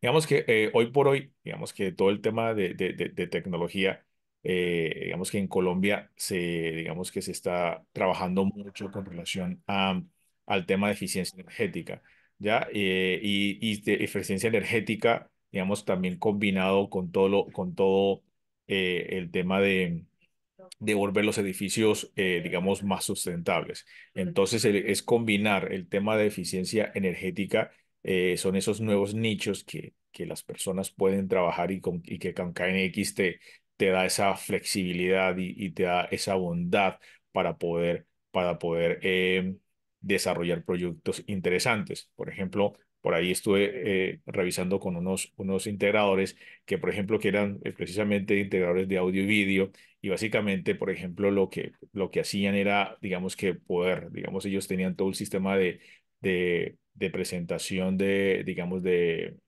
Digamos que hoy por hoy, digamos que todo el tema de, de, de tecnología, digamos que en Colombia se, digamos que se está trabajando mucho con relación a, al tema de eficiencia energética, ¿ya? y, y de eficiencia energética, digamos, también combinado con todo, lo, con todo eh, el tema de, devolver volver los edificios, eh, digamos, más sustentables. Entonces, es combinar el tema de eficiencia energética, eh, son esos nuevos nichos que, que las personas pueden trabajar y, y que con X te, te da esa flexibilidad y, te da esa bondad para poder, para poder desarrollar proyectos interesantes. Por ejemplo, por ahí estuve eh, revisando con unos, unos integradores que, por ejemplo, que eran eh, precisamente integradores de audio y vídeo y básicamente, por ejemplo, lo que, lo que hacían era, digamos que poder, digamos, ellos tenían todo el sistema de, de, presentación de, digamos, de,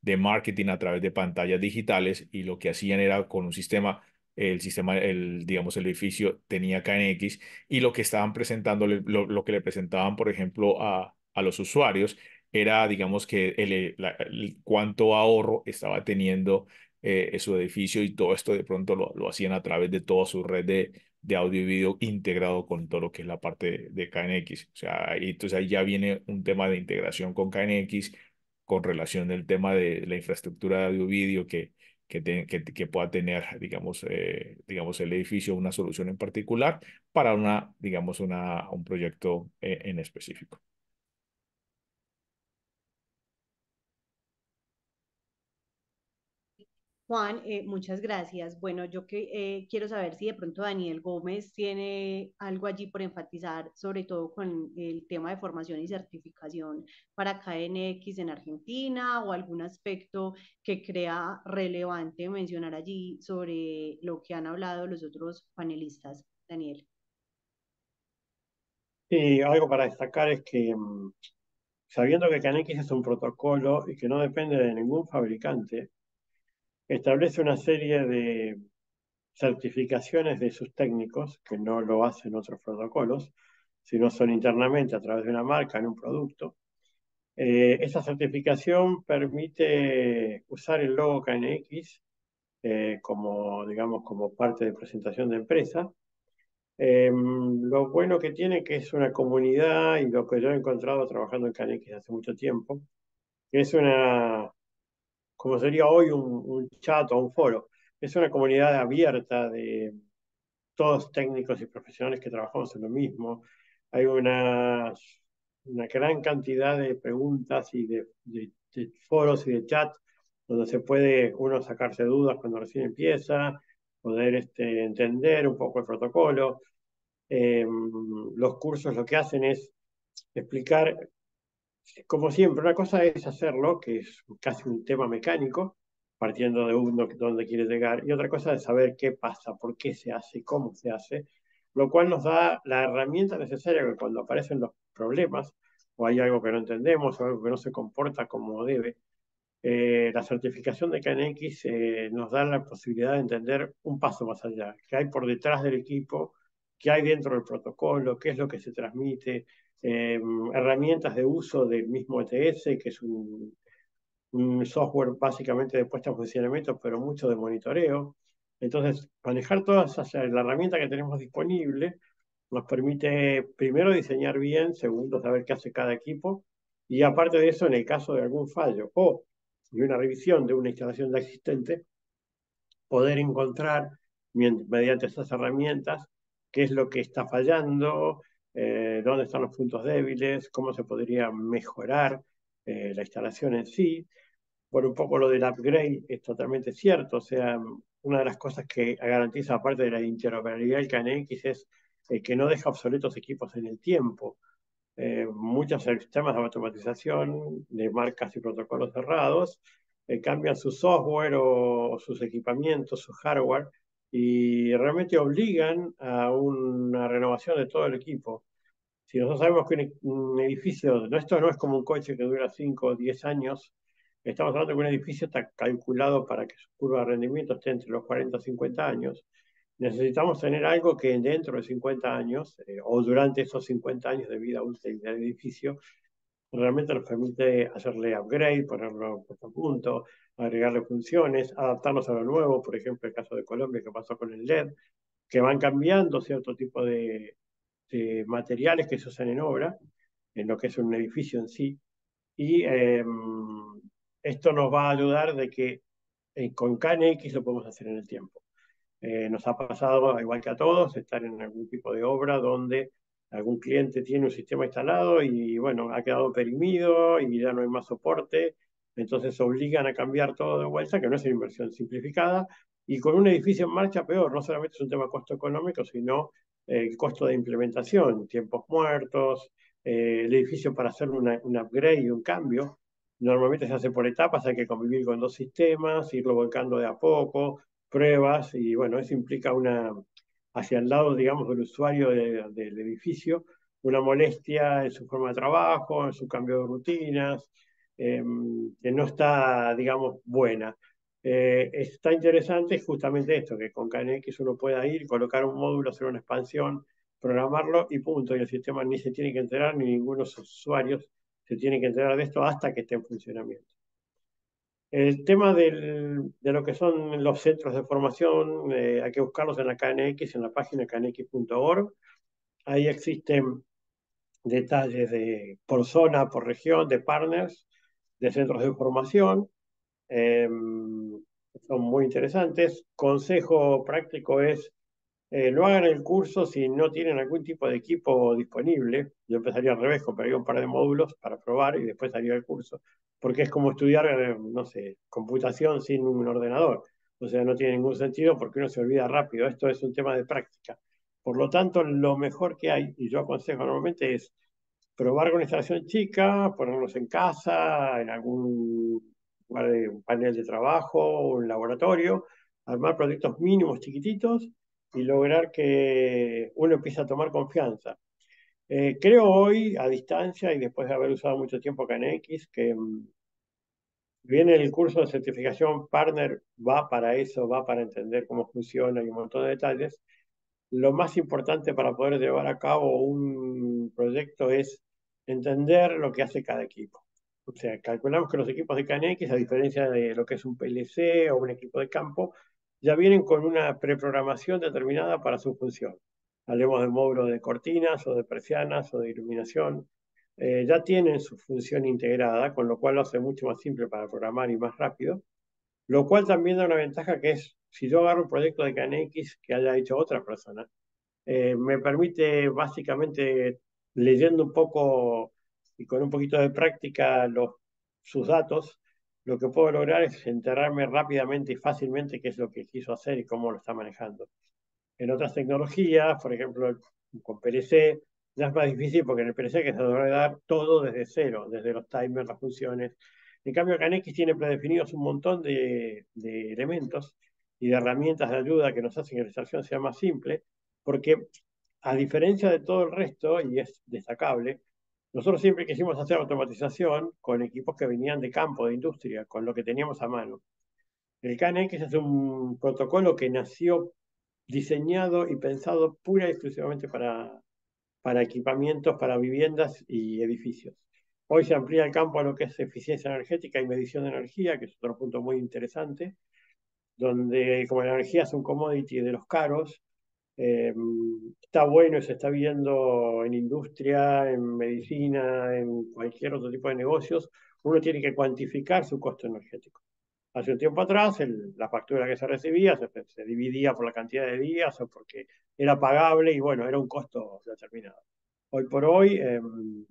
de marketing a través de pantallas digitales y lo que hacían era con un sistema el sistema, el, digamos, el edificio tenía KNX y lo que estaban presentando, lo, lo que le presentaban, por ejemplo, a, a, los usuarios era, digamos, que eh, el, cuánto ahorro estaba teniendo eh, su edificio y todo esto de pronto lo, hacían a través de toda su red de, de audio y video integrado con todo lo que es la parte de, KNX. O sea, ahí, entonces ahí ya viene un tema de integración con KNX con relación del tema de la infraestructura de audio y video que, que, que, pueda tener, digamos, eh, digamos, el edificio, una solución en particular para una, digamos, una, un proyecto en específico. Juan, eh, muchas gracias. Bueno, yo que, eh, quiero saber si de pronto Daniel Gómez tiene algo allí por enfatizar, sobre todo con el tema de formación y certificación para KNX en Argentina o algún aspecto que crea relevante mencionar allí sobre lo que han hablado los otros panelistas. Daniel. Sí, algo para destacar es que mm, sabiendo que KNX es un protocolo y que no depende de ningún fabricante, establece una serie de certificaciones de sus técnicos, que no lo hacen otros protocolos, sino son internamente a través de una marca en un producto. Eh, esa certificación permite usar el logo KNX eh, como, digamos, como parte de presentación de empresa. Em, lo bueno que tiene que es una comunidad y lo que yo he encontrado trabajando en KNX hace mucho tiempo, que es una como sería hoy un, chat o un foro. Es una comunidad abierta de todos técnicos y profesionales que trabajamos en lo mismo. Hay una, una gran cantidad de preguntas y de, foros y de chat donde se puede uno sacarse dudas cuando recién empieza, poder este, entender un poco el protocolo. Em, los cursos lo que hacen es explicar como siempre, una cosa es hacerlo, que es casi un tema mecánico, partiendo de uno donde quiere llegar, y otra cosa es saber qué pasa, por qué se hace, cómo se hace, lo cual nos da la herramienta necesaria que cuando aparecen los problemas o hay algo que no entendemos o algo que no se comporta como debe, eh, la certificación de KNX eh, nos da la posibilidad de entender un paso más allá, qué hay por detrás del equipo, qué hay dentro del protocolo, qué es lo que se transmite, Em, herramientas de uso del mismo ETS, que es un, software básicamente de puesta en funcionamiento, pero mucho de monitoreo. Entonces, manejar todas eh, las herramientas que tenemos disponibles nos permite primero diseñar bien, segundo saber qué hace cada equipo y aparte de eso, en el caso de algún fallo o de una revisión de una instalación ya existente, poder encontrar mediante estas herramientas qué es lo que está fallando, dónde están los puntos débiles, cómo se podría mejorar eh, la instalación en sí. Bueno, un poco lo del upgrade es totalmente cierto, o sea, una de las cosas que garantiza, aparte de la interoperabilidad del KNX, es eh, que no deja obsoletos equipos en el tiempo. Eh, muchos sistemas de automatización de marcas y protocolos cerrados cambian su software o sus equipamientos, su hardware, y realmente obligan a una renovación de todo el equipo. Si nosotros sabemos que un, edificio, esto no es como un coche que dura 5 o 10 años, estamos hablando de que un edificio está calculado para que su curva de rendimiento esté entre los 40 y 50 años. Necesitamos tener algo que dentro de 50 años eh, o durante esos 50 años de vida útil del edificio realmente nos permite hacerle upgrade, ponerlo a punto, agregarle funciones, adaptarnos a lo nuevo, por ejemplo, el caso de Colombia que pasó con el LED, que van cambiando cierto tipo de, este, materiales que se usan en obra, en lo que es un edificio en sí. Y em, esto nos va a ayudar de que eh, con KNX lo podemos hacer en el tiempo. Eh, nos ha pasado, igual que a todos, estar en algún tipo de obra donde algún cliente tiene un sistema instalado y bueno, ha quedado perimido y ya no hay más soporte, entonces obligan a cambiar todo de vuelta, que no es una inversión simplificada, y con un edificio en marcha peor, no solamente es un tema costo económico, sino eh, el costo de implementación, tiempos muertos, eh, el edificio para hacer un upgrade, un cambio. Normalmente se hace por etapas, hay que convivir con dos sistemas, irlo volcando de a poco, pruebas, y bueno, eso implica una, hacia el lado, digamos, del usuario del edificio, una molestia en su forma de trabajo, en su cambio de rutinas, em, que no está, digamos, buena. Eh, está interesante justamente esto, que con KNX uno pueda ir, colocar un módulo, hacer una expansión, programarlo y punto. Y el sistema ni se tiene que enterar, ni ninguno ningunos usuarios se tiene que enterar de esto hasta que esté en funcionamiento. El tema del, de lo que son los centros de formación, eh, hay que buscarlos en la KNX, en la página knx.org. Ahí existen detalles de, por zona, por región, de partners, de centros de formación. Em, son muy interesantes. Consejo práctico es, eh, no hagan el curso si no tienen algún tipo de equipo disponible. Yo empezaría al revés, compraría un par de módulos para probar y después haría el curso, porque es como estudiar, eh, no sé, computación sin un ordenador. O sea, no tiene ningún sentido porque uno se olvida rápido. Esto es un tema de práctica. Por lo tanto, lo mejor que hay, y yo aconsejo normalmente, es probar con instalación chica, ponernos en casa, en algún un panel de trabajo, un laboratorio, armar proyectos mínimos chiquititos y lograr que uno empiece a tomar confianza. Eh, creo hoy, a distancia y después de haber usado mucho tiempo CanX, que mm, viene el curso de certificación Partner, va para eso, va para entender cómo funciona y un montón de detalles. Lo más importante para poder llevar a cabo un proyecto es entender lo que hace cada equipo. O sea, calculamos que los equipos de KNX, a diferencia de lo que es un PLC o un equipo de campo, ya vienen con una preprogramación determinada para su función. Hablemos de módulos de cortinas o de persianas o de iluminación. Eh, ya tienen su función integrada, con lo cual lo hace mucho más simple para programar y más rápido. Lo cual también da una ventaja que es, si yo agarro un proyecto de KNX que haya hecho otra persona, eh, me permite básicamente, leyendo un poco y con un poquito de práctica los, sus datos, lo que puedo lograr es enterrarme rápidamente y fácilmente qué es lo que quiso hacer y cómo lo está manejando. En otras tecnologías, por ejemplo, con PLC, ya es más difícil porque en el PLC que se debe dar todo desde cero, desde los timers, las funciones. En cambio, Canex tiene predefinidos un montón de, de elementos y de herramientas de ayuda que nos hacen que la instalación sea más simple, porque a diferencia de todo el resto, y es destacable, nosotros siempre quisimos hacer automatización con equipos que venían de campo, de industria, con lo que teníamos a mano. El CANX es un protocolo que nació diseñado y pensado pura y exclusivamente para, para equipamientos, para viviendas y edificios. Hoy se amplía el campo a lo que es eficiencia energética y medición de energía, que es otro punto muy interesante, donde como la energía es un commodity de los caros, eh, está bueno y se está viendo en industria, en medicina, en cualquier otro tipo de negocios. Uno tiene que cuantificar su costo energético. Hace un tiempo atrás, la factura que se recibía se, dividía por la cantidad de días o porque era pagable y bueno, era un costo determinado. Hoy por hoy, em,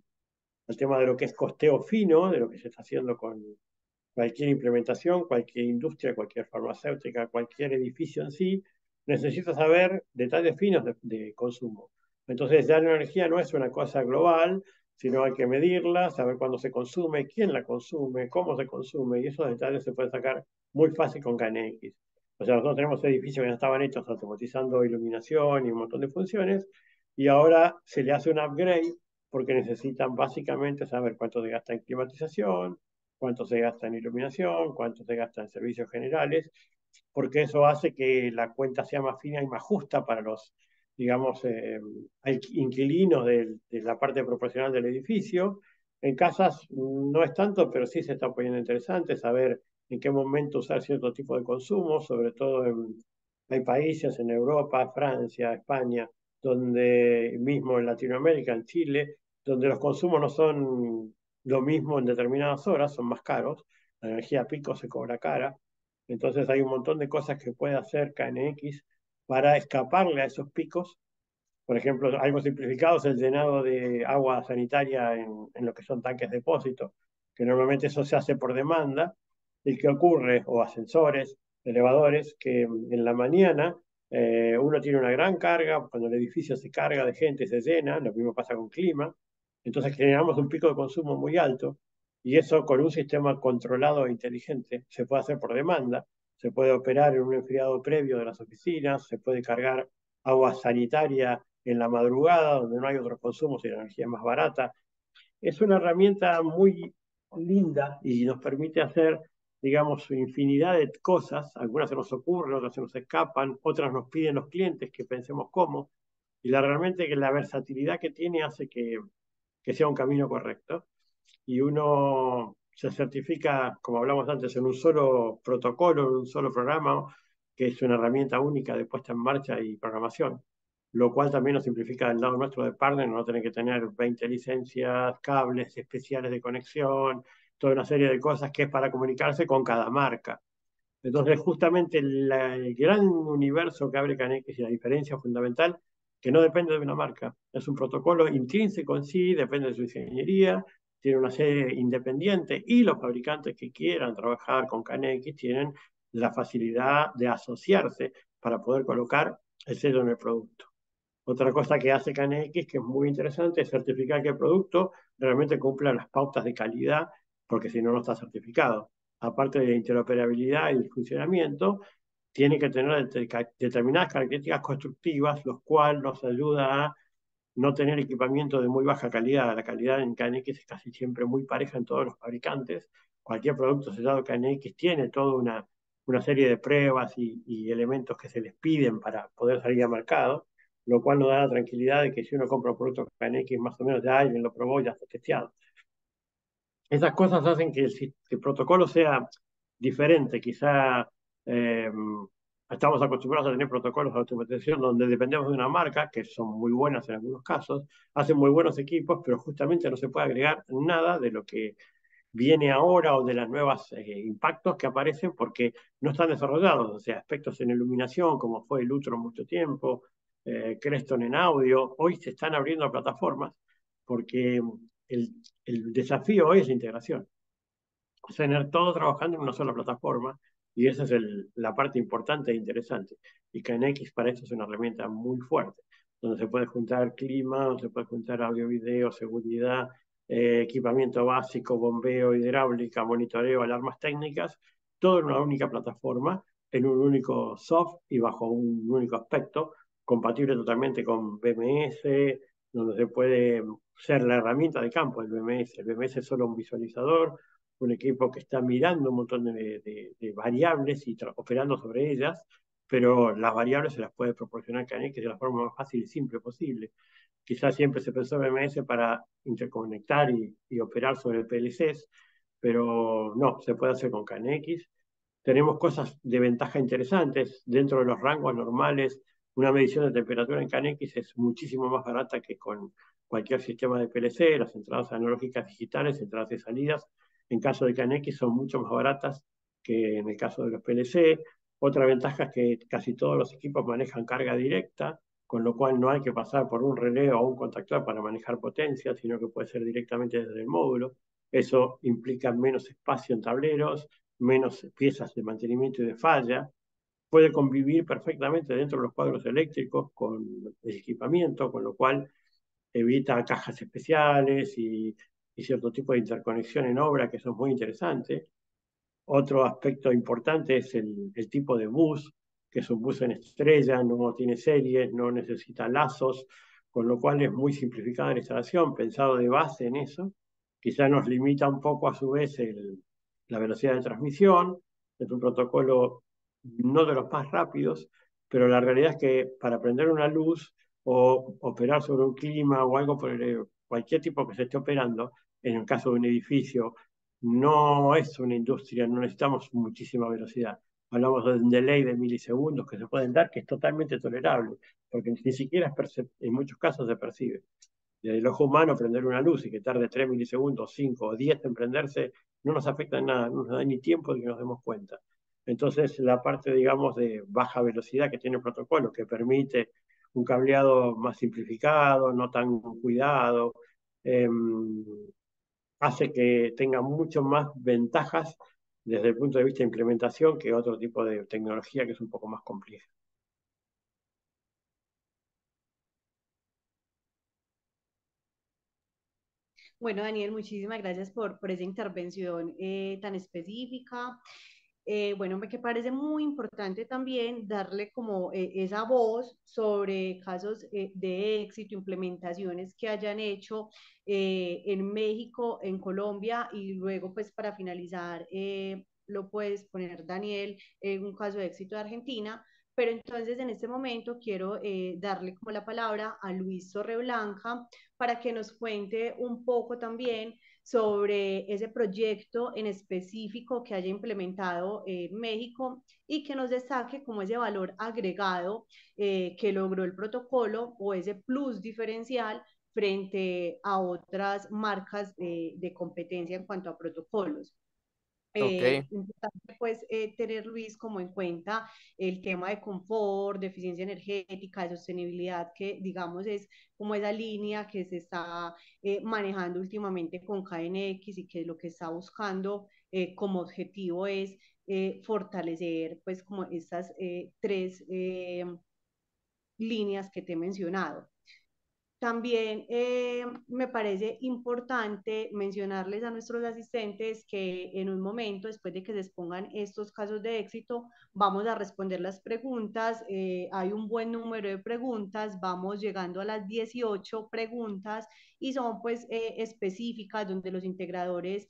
el tema de lo que es costeo fino, de lo que se está haciendo con cualquier implementación, cualquier industria, cualquier farmacéutica, cualquier edificio en sí, necesita saber detalles finos de, consumo. Entonces ya la energía no es una cosa global, sino hay que medirla, saber cuándo se consume, quién la consume, cómo se consume, y esos detalles se pueden sacar muy fácil con KNX. O sea, nosotros tenemos edificios que ya estaban hechos automatizando iluminación y un montón de funciones, y ahora se le hace un upgrade porque necesitan básicamente saber cuánto se gasta en climatización, cuánto se gasta en iluminación, cuánto se gasta en servicios generales, porque eso hace que la cuenta sea más fina y más justa para los, digamos, eh, inquilinos de, la parte proporcional del edificio. En casas no es tanto, pero sí se está poniendo interesante saber en qué momento usar cierto tipo de consumo, sobre todo en, hay países en Europa, Francia, España, donde mismo en Latinoamérica, en Chile, donde los consumos no son lo mismo en determinadas horas, son más caros, la energía pico se cobra cara, entonces hay un montón de cosas que puede hacer KNX para escaparle a esos picos. Por ejemplo, algo simplificado es el llenado de agua sanitaria en, lo que son tanques de depósito, que normalmente eso se hace por demanda. ¿Y que ocurre? O ascensores, elevadores, que en la mañana eh, uno tiene una gran carga, cuando el edificio se carga de gente, se llena, lo mismo pasa con clima. Entonces generamos un pico de consumo muy alto y eso con un sistema controlado e inteligente se puede hacer por demanda, se puede operar en un enfriado previo de las oficinas, se puede cargar agua sanitaria en la madrugada, donde no hay otros consumos y la energía es más barata. Es una herramienta muy linda y nos permite hacer, digamos, infinidad de cosas. Algunas se nos ocurren, otras se nos escapan, otras nos piden los clientes que pensemos cómo. Y la realmente que la versatilidad que tiene hace que, que sea un camino correcto y uno se certifica, como hablamos antes, en un solo protocolo, en un solo programa, que es una herramienta única de puesta en marcha y programación, lo cual también nos simplifica el lado nuestro de partner, no tener que tener 20 licencias, cables especiales de conexión, toda una serie de cosas que es para comunicarse con cada marca. Entonces, justamente el gran universo que abre Canex y la diferencia fundamental, que no depende de una marca, es un protocolo intrínseco en sí, depende de su ingeniería, tiene una serie independiente y los fabricantes que quieran trabajar con Canex tienen la facilidad de asociarse para poder colocar el sello en el producto. Otra cosa que hace Canex que es muy interesante es certificar que el producto realmente cumpla las pautas de calidad, porque si no, no está certificado. Aparte de interoperabilidad y el funcionamiento, tiene que tener determinadas características constructivas, los cuales nos ayuda a no tener equipamiento de muy baja calidad. La calidad en KNX es casi siempre muy pareja en todos los fabricantes. Cualquier producto sellado KNX tiene toda una, una serie de pruebas y, elementos que se les piden para poder salir al mercado, lo cual nos da la tranquilidad de que si uno compra un producto KNX, más o menos ya alguien lo probó, ya está testeado. Esas cosas hacen que el, protocolo sea diferente, quizá eh, Estamos acostumbrados a tener protocolos de automatización donde dependemos de una marca, que son muy buenas en algunos casos, hacen muy buenos equipos, pero justamente no se puede agregar nada de lo que viene ahora o de las nuevas eh, impactos que aparecen porque no están desarrollados, o sea, aspectos en iluminación, como fue el Utro mucho tiempo, eh, Creston en audio, hoy se están abriendo plataformas porque mm, el, el desafío hoy es integración. tener todo trabajando en una sola plataforma y esa es la parte importante e interesante. Y KNX para esto es una herramienta muy fuerte, donde se puede juntar clima, donde se puede juntar audio, video, seguridad, eh, equipamiento básico, bombeo, hidráulica, monitoreo, alarmas técnicas, todo en una única plataforma, en un único soft y bajo un único aspecto, compatible totalmente con BMS, donde se puede ser la herramienta de campo del BMS. El BMS es solo un visualizador, un equipo que está mirando un montón de, variables y operando sobre ellas, pero las variables se las puede proporcionar CanX de la forma más fácil y simple posible. Quizás siempre se pensó en MS para interconectar y, y operar sobre PLCs, pero no, se puede hacer con CanX. Tenemos cosas de ventaja interesantes dentro de los rangos normales. Una medición de temperatura en CanX es muchísimo más barata que con cualquier sistema de PLC, las entradas analógicas digitales, entradas y salidas, en caso de Canex son mucho más baratas que en el caso de los PLC. Otra ventaja es que casi todos los equipos manejan carga directa, con lo cual no hay que pasar por un relé o un contactor para manejar potencia, sino que puede ser directamente desde el módulo. Eso implica menos espacio en tableros, menos piezas de mantenimiento y de falla. Puede convivir perfectamente dentro de los cuadros eléctricos con el equipamiento, con lo cual evita cajas especiales y y cierto tipo de interconexión en obra, que eso es muy interesante. Otro aspecto importante es el, tipo de bus, que es un bus en estrella, no tiene series, no necesita lazos, con lo cual es muy simplificada la instalación, pensado de base en eso. Quizá nos limita un poco a su vez la velocidad de transmisión, es un protocolo no de los más rápidos, pero la realidad es que para prender una luz o operar sobre un clima o algo por el, cualquier tipo que se esté operando, en el caso de un edificio, no es una industria, no necesitamos muchísima velocidad. Hablamos de un delay de milisegundos que se pueden dar, que es totalmente tolerable, porque ni siquiera en muchos casos se percibe. Desde el ojo humano, prender una luz y que tarde 3 milisegundos, 5 o 10 en prenderse, no nos afecta en nada, no nos da ni tiempo de que nos demos cuenta. Entonces, la parte, digamos, de baja velocidad que tiene el protocolo, que permite un cableado más simplificado, no tan cuidado, Em, hace que tenga mucho más ventajas desde el punto de vista de implementación que otro tipo de tecnología que es un poco más compleja. Bueno, Daniel, muchísimas gracias por, por esa intervención eh, tan específica. Eh, bueno, me que parece muy importante también darle como eh, esa voz sobre casos eh, de éxito, implementaciones que hayan hecho en México, en Colombia y luego pues para finalizar lo puedes poner Daniel, en un caso de éxito de Argentina. Pero entonces en este momento quiero darle como la palabra a Luis Torreblanca para que nos cuente un poco también sobre ese proyecto en específico que haya implementado eh, México y que nos destaque como ese valor agregado eh, que logró el protocolo o ese plus diferencial frente a otras marcas de competencia en cuanto a protocolos. Es eh, importante pues eh, tener Luis como en cuenta el tema de confort, de eficiencia energética, de sostenibilidad, que digamos es como esa línea que se está eh, manejando últimamente con KNX y que lo que está buscando como objetivo es fortalecer pues como estas tres líneas que te he mencionado. También eh, me parece importante mencionarles a nuestros asistentes que en un momento, después de que se expongan estos casos de éxito, vamos a responder las preguntas. Eh, hay un buen número de preguntas, vamos llegando a las 18 preguntas y son pues eh, específicas donde los integradores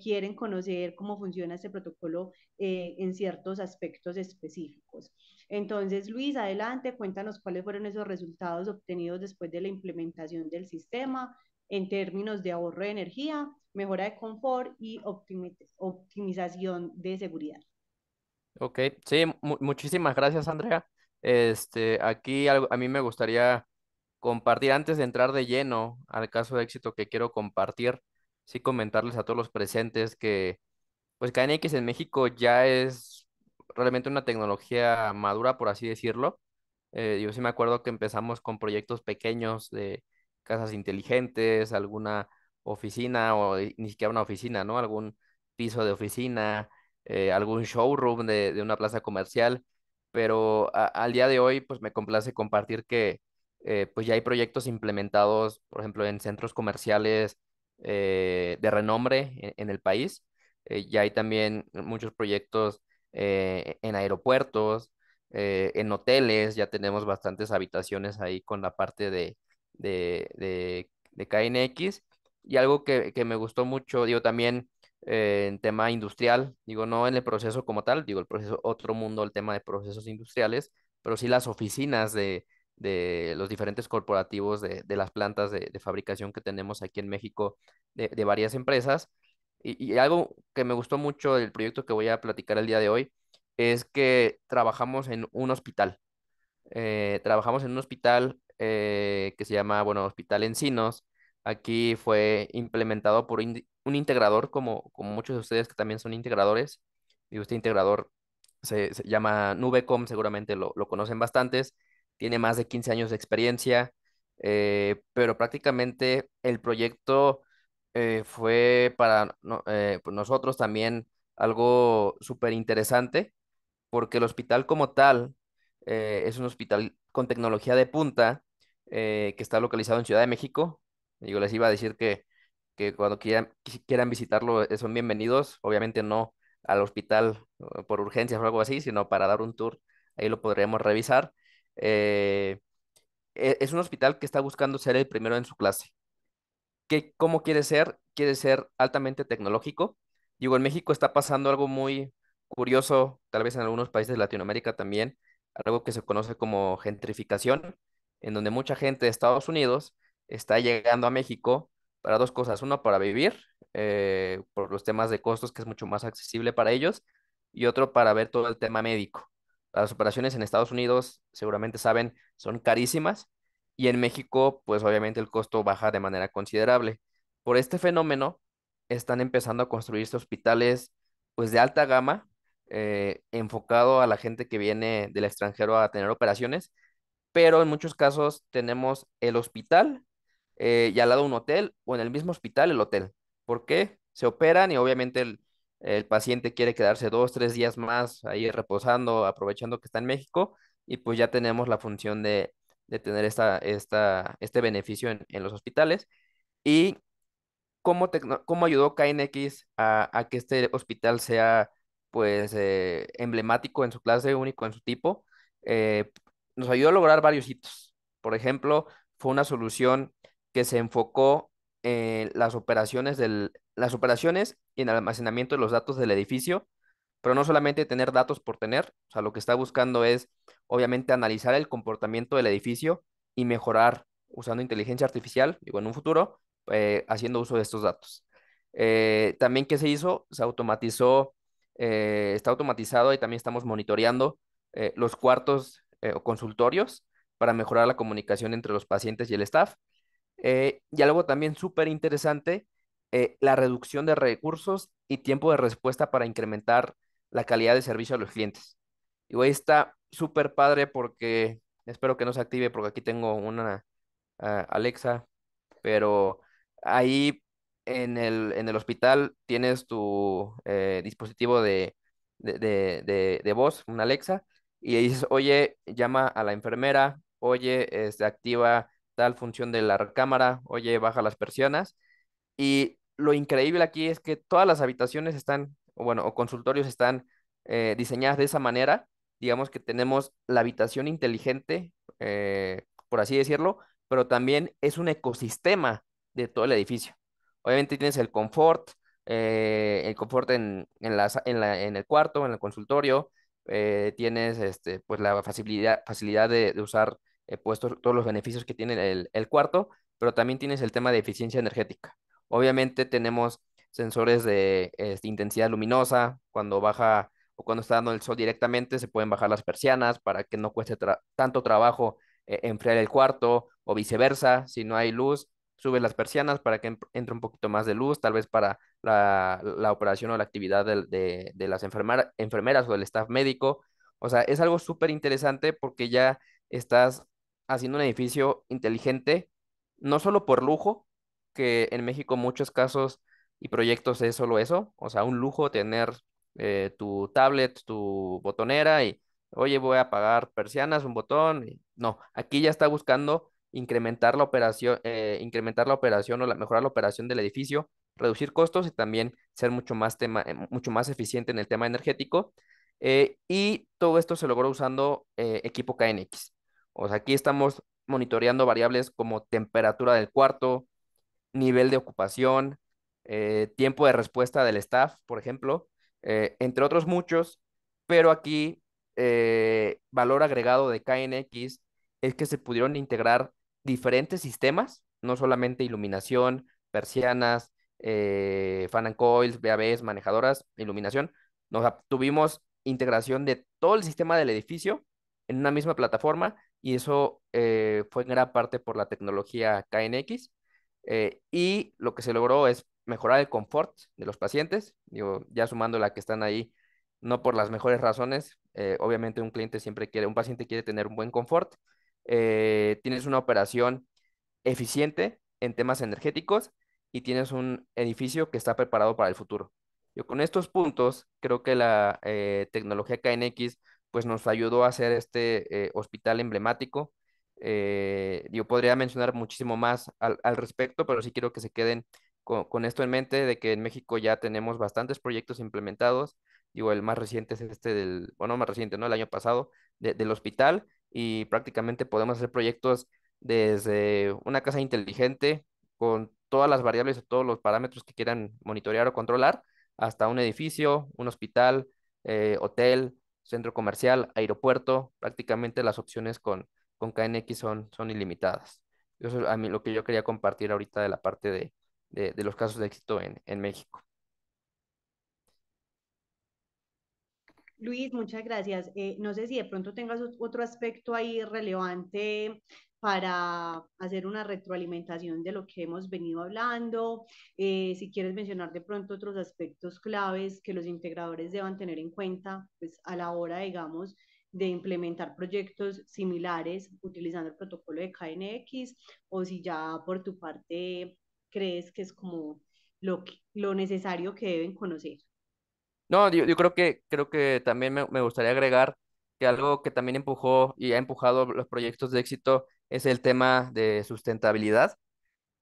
quieren conocer cómo funciona este protocolo en ciertos aspectos específicos. Entonces, Luis, adelante, cuéntanos cuáles fueron esos resultados obtenidos después de la implementación del sistema en términos de ahorro de energía, mejora de confort y optimización de seguridad. Ok, sí, muchísimas gracias, Andrea. Este, aquí a mí me gustaría compartir, antes de entrar de lleno al caso de éxito que quiero compartir, sí comentarles a todos los presentes que, pues, KNX en México ya es realmente una tecnología madura, por así decirlo. Eh, yo sí me acuerdo que empezamos con proyectos pequeños de casas inteligentes, alguna oficina o ni siquiera una oficina, ¿no? Algún piso de oficina, eh, algún showroom de, una plaza comercial, pero al día de hoy, pues me complace compartir que eh, pues ya hay proyectos implementados, por ejemplo, en centros comerciales de renombre en, en el país. ya hay también muchos proyectos eh, en aeropuertos, eh, en hoteles, ya tenemos bastantes habitaciones ahí con la parte de, de, de, de KNX. Y algo que, que, me gustó mucho, digo, también eh, en tema industrial, digo, no en el proceso como tal, digo, el proceso, otro mundo, el tema de procesos industriales, pero sí las oficinas de, de los diferentes corporativos de, las plantas de, fabricación que tenemos aquí en México de, varias empresas, y, algo que me gustó mucho del proyecto que voy a platicar el día de hoy es que trabajamos en un hospital. Eh, trabajamos en un hospital eh, que se llama, bueno, Hospital Encinos. Aquí fue implementado por un integrador, como, como muchos de ustedes que también son integradores. Y este integrador se, llama Nubecom, seguramente lo, conocen bastantes. Tiene más de 15 años de experiencia, eh, pero prácticamente el proyecto eh, fue para eh, pues, nosotros también algo súper interesante, porque el hospital como tal eh, es un hospital con tecnología de punta que está localizado en Ciudad de México. Y yo les iba a decir que, que cuando quieran, quieran visitarlo son bienvenidos, obviamente no al hospital por urgencias o algo así, sino para dar un tour, ahí lo podríamos revisar. E-, es un hospital que está buscando ser el primero en su clase que ¿Cómo quiere ser? Quiere ser altamente tecnológico. Digo, en México está pasando algo muy curioso, tal vez en algunos países de Latinoamérica también, algo que se conoce como gentrificación, en donde mucha gente de Estados Unidos está llegando a México para dos cosas. Uno, para vivir, eh, por los temas de costos, que es mucho más accesible para ellos, y otro, para ver todo el tema médico. Las operaciones en Estados Unidos, seguramente saben, son carísimas y en México, pues obviamente el costo baja de manera considerable. Por este fenómeno, están empezando a construirse hospitales pues de alta gama, eh, enfocado a la gente que viene del extranjero a tener operaciones, pero en muchos casos tenemos el hospital eh, y al lado un hotel o en el mismo hospital el hotel. ¿Por qué? Se operan y obviamente el, el paciente quiere quedarse dos, tres días más ahí reposando, aprovechando que está en México y pues ya tenemos la función de de tener esta, esta, este beneficio en, los hospitales. Y cómo, cómo ayudó KNX a, a, que este hospital sea pues eh, emblemático en su clase, único en su tipo. Eh, nos ayudó a lograr varios hitos. Por ejemplo, fue una solución que se enfocó en las operaciones, del, las operaciones y en el almacenamiento de los datos del edificio, pero no solamente tener datos por tener, o sea, lo que está buscando es obviamente analizar el comportamiento del edificio y mejorar usando inteligencia artificial, digo, en un futuro, eh, haciendo uso de estos datos. Eh, también, ¿qué se hizo? Se automatizó, eh, está automatizado y también estamos monitoreando los cuartos o consultorios para mejorar la comunicación entre los pacientes y el staff. y algo también súper interesante, la reducción de recursos y tiempo de respuesta para incrementar la calidad de servicio a los clientes. Digo, ahí está super padre porque espero que no se active porque aquí tengo una ah, Alexa, pero ahí en el, en el hospital tienes tu eh, dispositivo de, de, de, de, voz, una Alexa, y dices, oye, llama a la enfermera, oye, se este, activa tal función de la cámara, oye, baja las persianas. Y lo increíble aquí es que todas las habitaciones están, o bueno, o consultorios están eh, diseñadas de esa manera digamos que tenemos la habitación inteligente, eh, por así decirlo, pero también es un ecosistema de todo el edificio. Obviamente tienes el confort, eh, el confort en, en, el cuarto, en el consultorio, eh, tienes este, pues la facilidad, facilidad de, usar pues, todos los beneficios que tiene el, cuarto, pero también tienes el tema de eficiencia energética. Obviamente tenemos sensores de, de este, intensidad luminosa, cuando baja o cuando está dando el sol directamente, se pueden bajar las persianas para que no cueste tanto trabajo eh, enfriar el cuarto o viceversa. Si no hay luz, sube las persianas para que em-, entre un poquito más de luz, tal vez para la, operación o la actividad de, las enfermeras o del staff médico. O sea, es algo súper interesante porque ya estás haciendo un edificio inteligente, no solo por lujo, que en México muchos casos y proyectos es solo eso, o sea, un lujo tener eh, tu tablet, tu botonera y, oye, voy a apagar persianas, un botón. no, aquí ya está buscando incrementar la operación, eh, incrementar la operación o mejorar la operación del edificio, reducir costos y también ser mucho más, eh, mucho más eficiente en el tema energético. y todo esto se logró usando equipo KNX. O sea, aquí estamos monitoreando variables como temperatura del cuarto, nivel de ocupación, tiempo de respuesta del staff, por ejemplo, eh, entre otros muchos, pero aquí eh, valor agregado de KNX es que se pudieron integrar diferentes sistemas, no solamente iluminación, persianas, eh, fan and coils, BABs, manejadoras, iluminación. Nos tuvimos integración de todo el sistema del edificio en una misma plataforma y eso fue en gran parte por la tecnología KNX. y lo que se logró es mejorar el confort de los pacientes, ya sumando la que están ahí, no por las mejores razones, eh, obviamente un cliente siempre quiere, un paciente quiere tener un buen confort, eh, tienes una operación eficiente en temas energéticos y tienes un edificio que está preparado para el futuro. Yo con estos puntos creo que la eh, tecnología KNX pues nos ayudó a hacer este hospital emblemático. yo podría mencionar muchísimo más al, al respecto, pero sí quiero que se queden con, esto en mente de que en México ya tenemos bastantes proyectos implementados. Digo, el más reciente es este del, bueno, más reciente, ¿no? El año pasado, del hospital, y prácticamente podemos hacer proyectos desde una casa inteligente con todas las variables o todos los parámetros que quieran monitorear o controlar, hasta un edificio, un hospital, eh, hotel, centro comercial, aeropuerto, prácticamente las opciones con, con KNX son, son ilimitadas. Eso es a mí lo que yo quería compartir ahorita de la parte de, de, los casos de éxito en, en México. Luis, muchas gracias. Eh, no sé si de pronto tengas otro aspecto ahí relevante para hacer una retroalimentación de lo que hemos venido hablando. Eh, si quieres mencionar de pronto otros aspectos claves que los integradores deban tener en cuenta pues, a la hora, digamos, de implementar proyectos similares utilizando el protocolo de KNX o si ya por tu parte crees que es como lo, necesario que deben conocer? No, yo, creo que creo que también me, gustaría agregar que algo que también empujó y ha empujado los proyectos de éxito es el tema de sustentabilidad.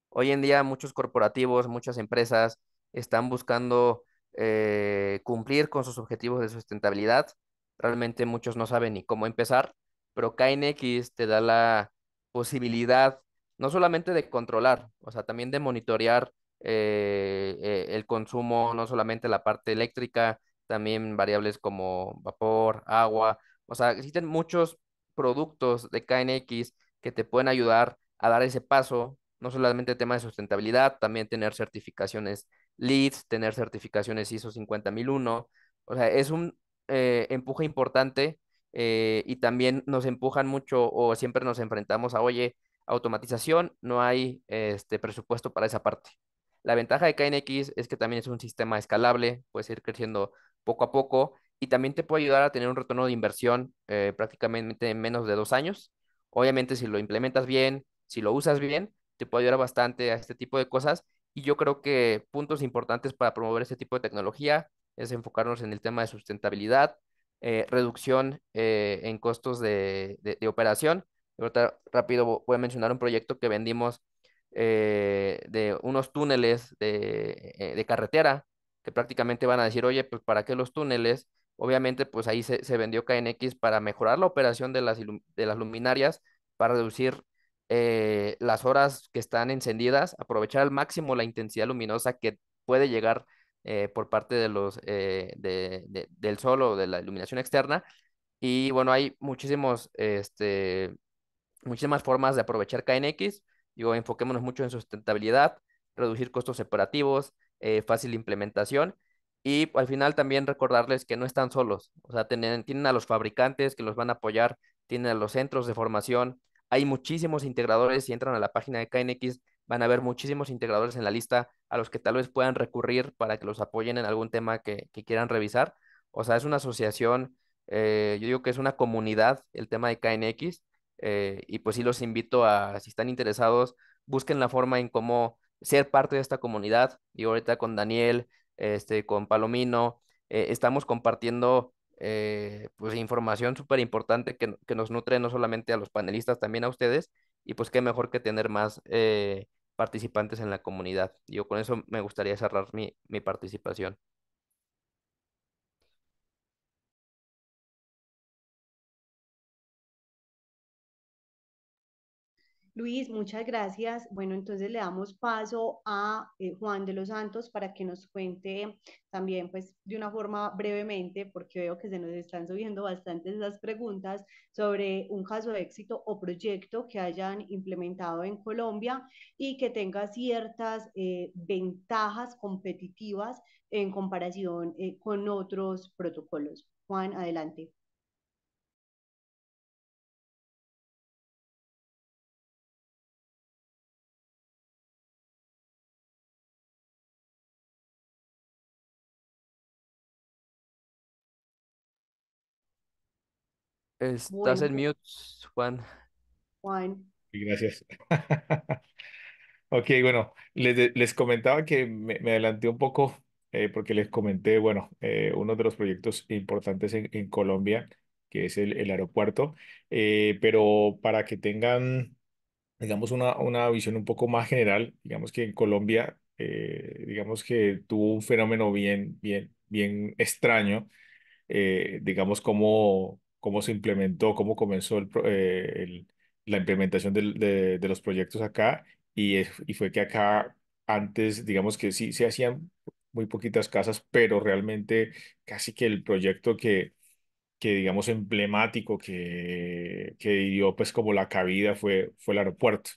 Hoy en día muchos corporativos, muchas empresas están buscando eh, cumplir con sus objetivos de sustentabilidad. Realmente muchos no saben ni cómo empezar, pero KNX te da la posibilidad no solamente de controlar, o sea, también de monitorear eh, eh, el consumo, no solamente la parte eléctrica, también variables como vapor, agua, o sea, existen muchos productos de KNX que te pueden ayudar a dar ese paso, no solamente el tema de sustentabilidad, también tener certificaciones LEEDs, tener certificaciones ISO 50001, o sea, es un eh, empuje importante y también nos empujan mucho o siempre nos enfrentamos a, oye, automatización, no hay este, presupuesto para esa parte. La ventaja de KNX es que también es un sistema escalable, puedes ir creciendo poco a poco y también te puede ayudar a tener un retorno de inversión eh, prácticamente en menos de dos años. Obviamente, si lo implementas bien, si lo usas bien, te puede ayudar bastante a este tipo de cosas. Y yo creo que puntos importantes para promover este tipo de tecnología es enfocarnos en el tema de sustentabilidad, eh, reducción eh, en costos de operación Ahorita rápido voy a mencionar un proyecto que vendimos eh, de unos túneles eh, de, carretera que prácticamente van a decir, oye, pues ¿para qué los túneles? Obviamente, pues ahí se, se vendió KNX para mejorar la operación de las, de las luminarias, para reducir eh, las horas que están encendidas, aprovechar al máximo la intensidad luminosa que puede llegar por parte de los, del sol o de la iluminación externa. Y bueno, hay muchísimos este, muchísimas formas de aprovechar KNX. Digo, enfoquémonos mucho en sustentabilidad, reducir costos operativos eh, fácil implementación. Y al final también recordarles que no están solos, o sea, tienen, a los fabricantes que los van a apoyar, tienen a los centros de formación, hay muchísimos integradores, si entran a la página de KNX van a ver muchísimos integradores en la lista a los que tal vez puedan recurrir para que los apoyen en algún tema que, quieran revisar. O sea, es una asociación, eh, yo digo que es una comunidad el tema de KNX eh, y pues sí los invito a, si están interesados, busquen la forma en cómo ser parte de esta comunidad. Y ahorita con Daniel, este, con Palomino, eh, estamos compartiendo eh, pues información súper importante que, nos nutre no solamente a los panelistas, también a ustedes. Y pues qué mejor que tener más participantes en la comunidad. Yo con eso me gustaría cerrar mi participación. Luis, muchas gracias. Bueno, entonces le damos paso a eh, Juan de los Santos para que nos cuente también, pues, de una forma brevemente, porque veo que se nos están subiendo bastantes las preguntas sobre un caso de éxito o proyecto que hayan implementado en Colombia y que tenga ciertas eh, ventajas competitivas en comparación eh, con otros protocolos. Juan, adelante. Estás en mute, Juan. Juan. Gracias. ok, bueno, les, les comentaba que me, adelanté un poco eh, porque les comenté, bueno, eh, uno de los proyectos importantes en, Colombia, que es el, aeropuerto, eh, pero para que tengan, digamos, una, una visión un poco más general, digamos que en Colombia, digamos que tuvo un fenómeno bien, bien, bien extraño, digamos, como cómo se implementó, cómo comenzó el, eh, la implementación de, los proyectos acá y, y fue que acá antes, digamos que sí, se hacían muy poquitas casas, pero realmente casi que el proyecto que, que digamos emblemático que, que dio pues como la cabida fue, fue el aeropuerto.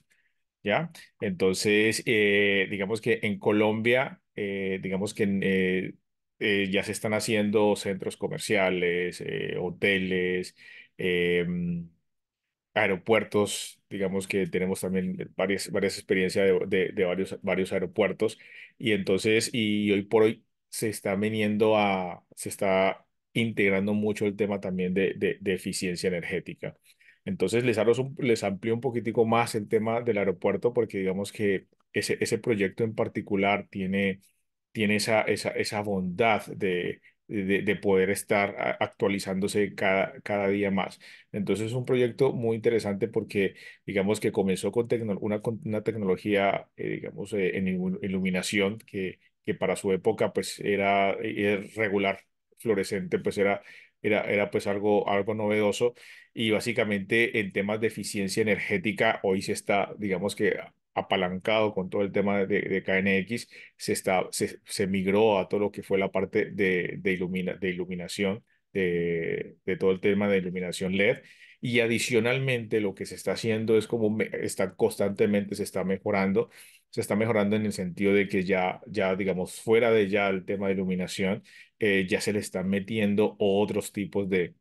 ¿Ya? Entonces, eh, digamos que en Colombia, eh, digamos que eh, ya se están haciendo centros comerciales, eh, hoteles, em, aeropuertos, digamos que tenemos también varias, varias experiencias de, varios, varios aeropuertos y entonces, y hoy por hoy se está viniendo a, se está integrando mucho el tema también de, de, eficiencia energética. Entonces, les, les amplío un poquitico más el tema del aeropuerto porque digamos que ese, ese proyecto en particular tiene tiene esa, bondad de, de, poder estar actualizándose cada, cada día más. Entonces es un proyecto muy interesante porque digamos que comenzó con una, tecnología, eh, digamos, eh, en iluminación que, que para su época pues era, eh, regular, fluorescente, pues era, era, era pues algo, algo novedoso y básicamente en temas de eficiencia energética hoy se está, digamos que apalancado con todo el tema de, de KNX, se, está, se, migró a todo lo que fue la parte de, de, de iluminación, de, de todo el tema de iluminación LED. Y adicionalmente lo que se está haciendo es como constantemente se está mejorando, se está mejorando en el sentido de que ya, ya digamos, fuera de ya el tema de iluminación, eh, ya se le están metiendo otros tipos de,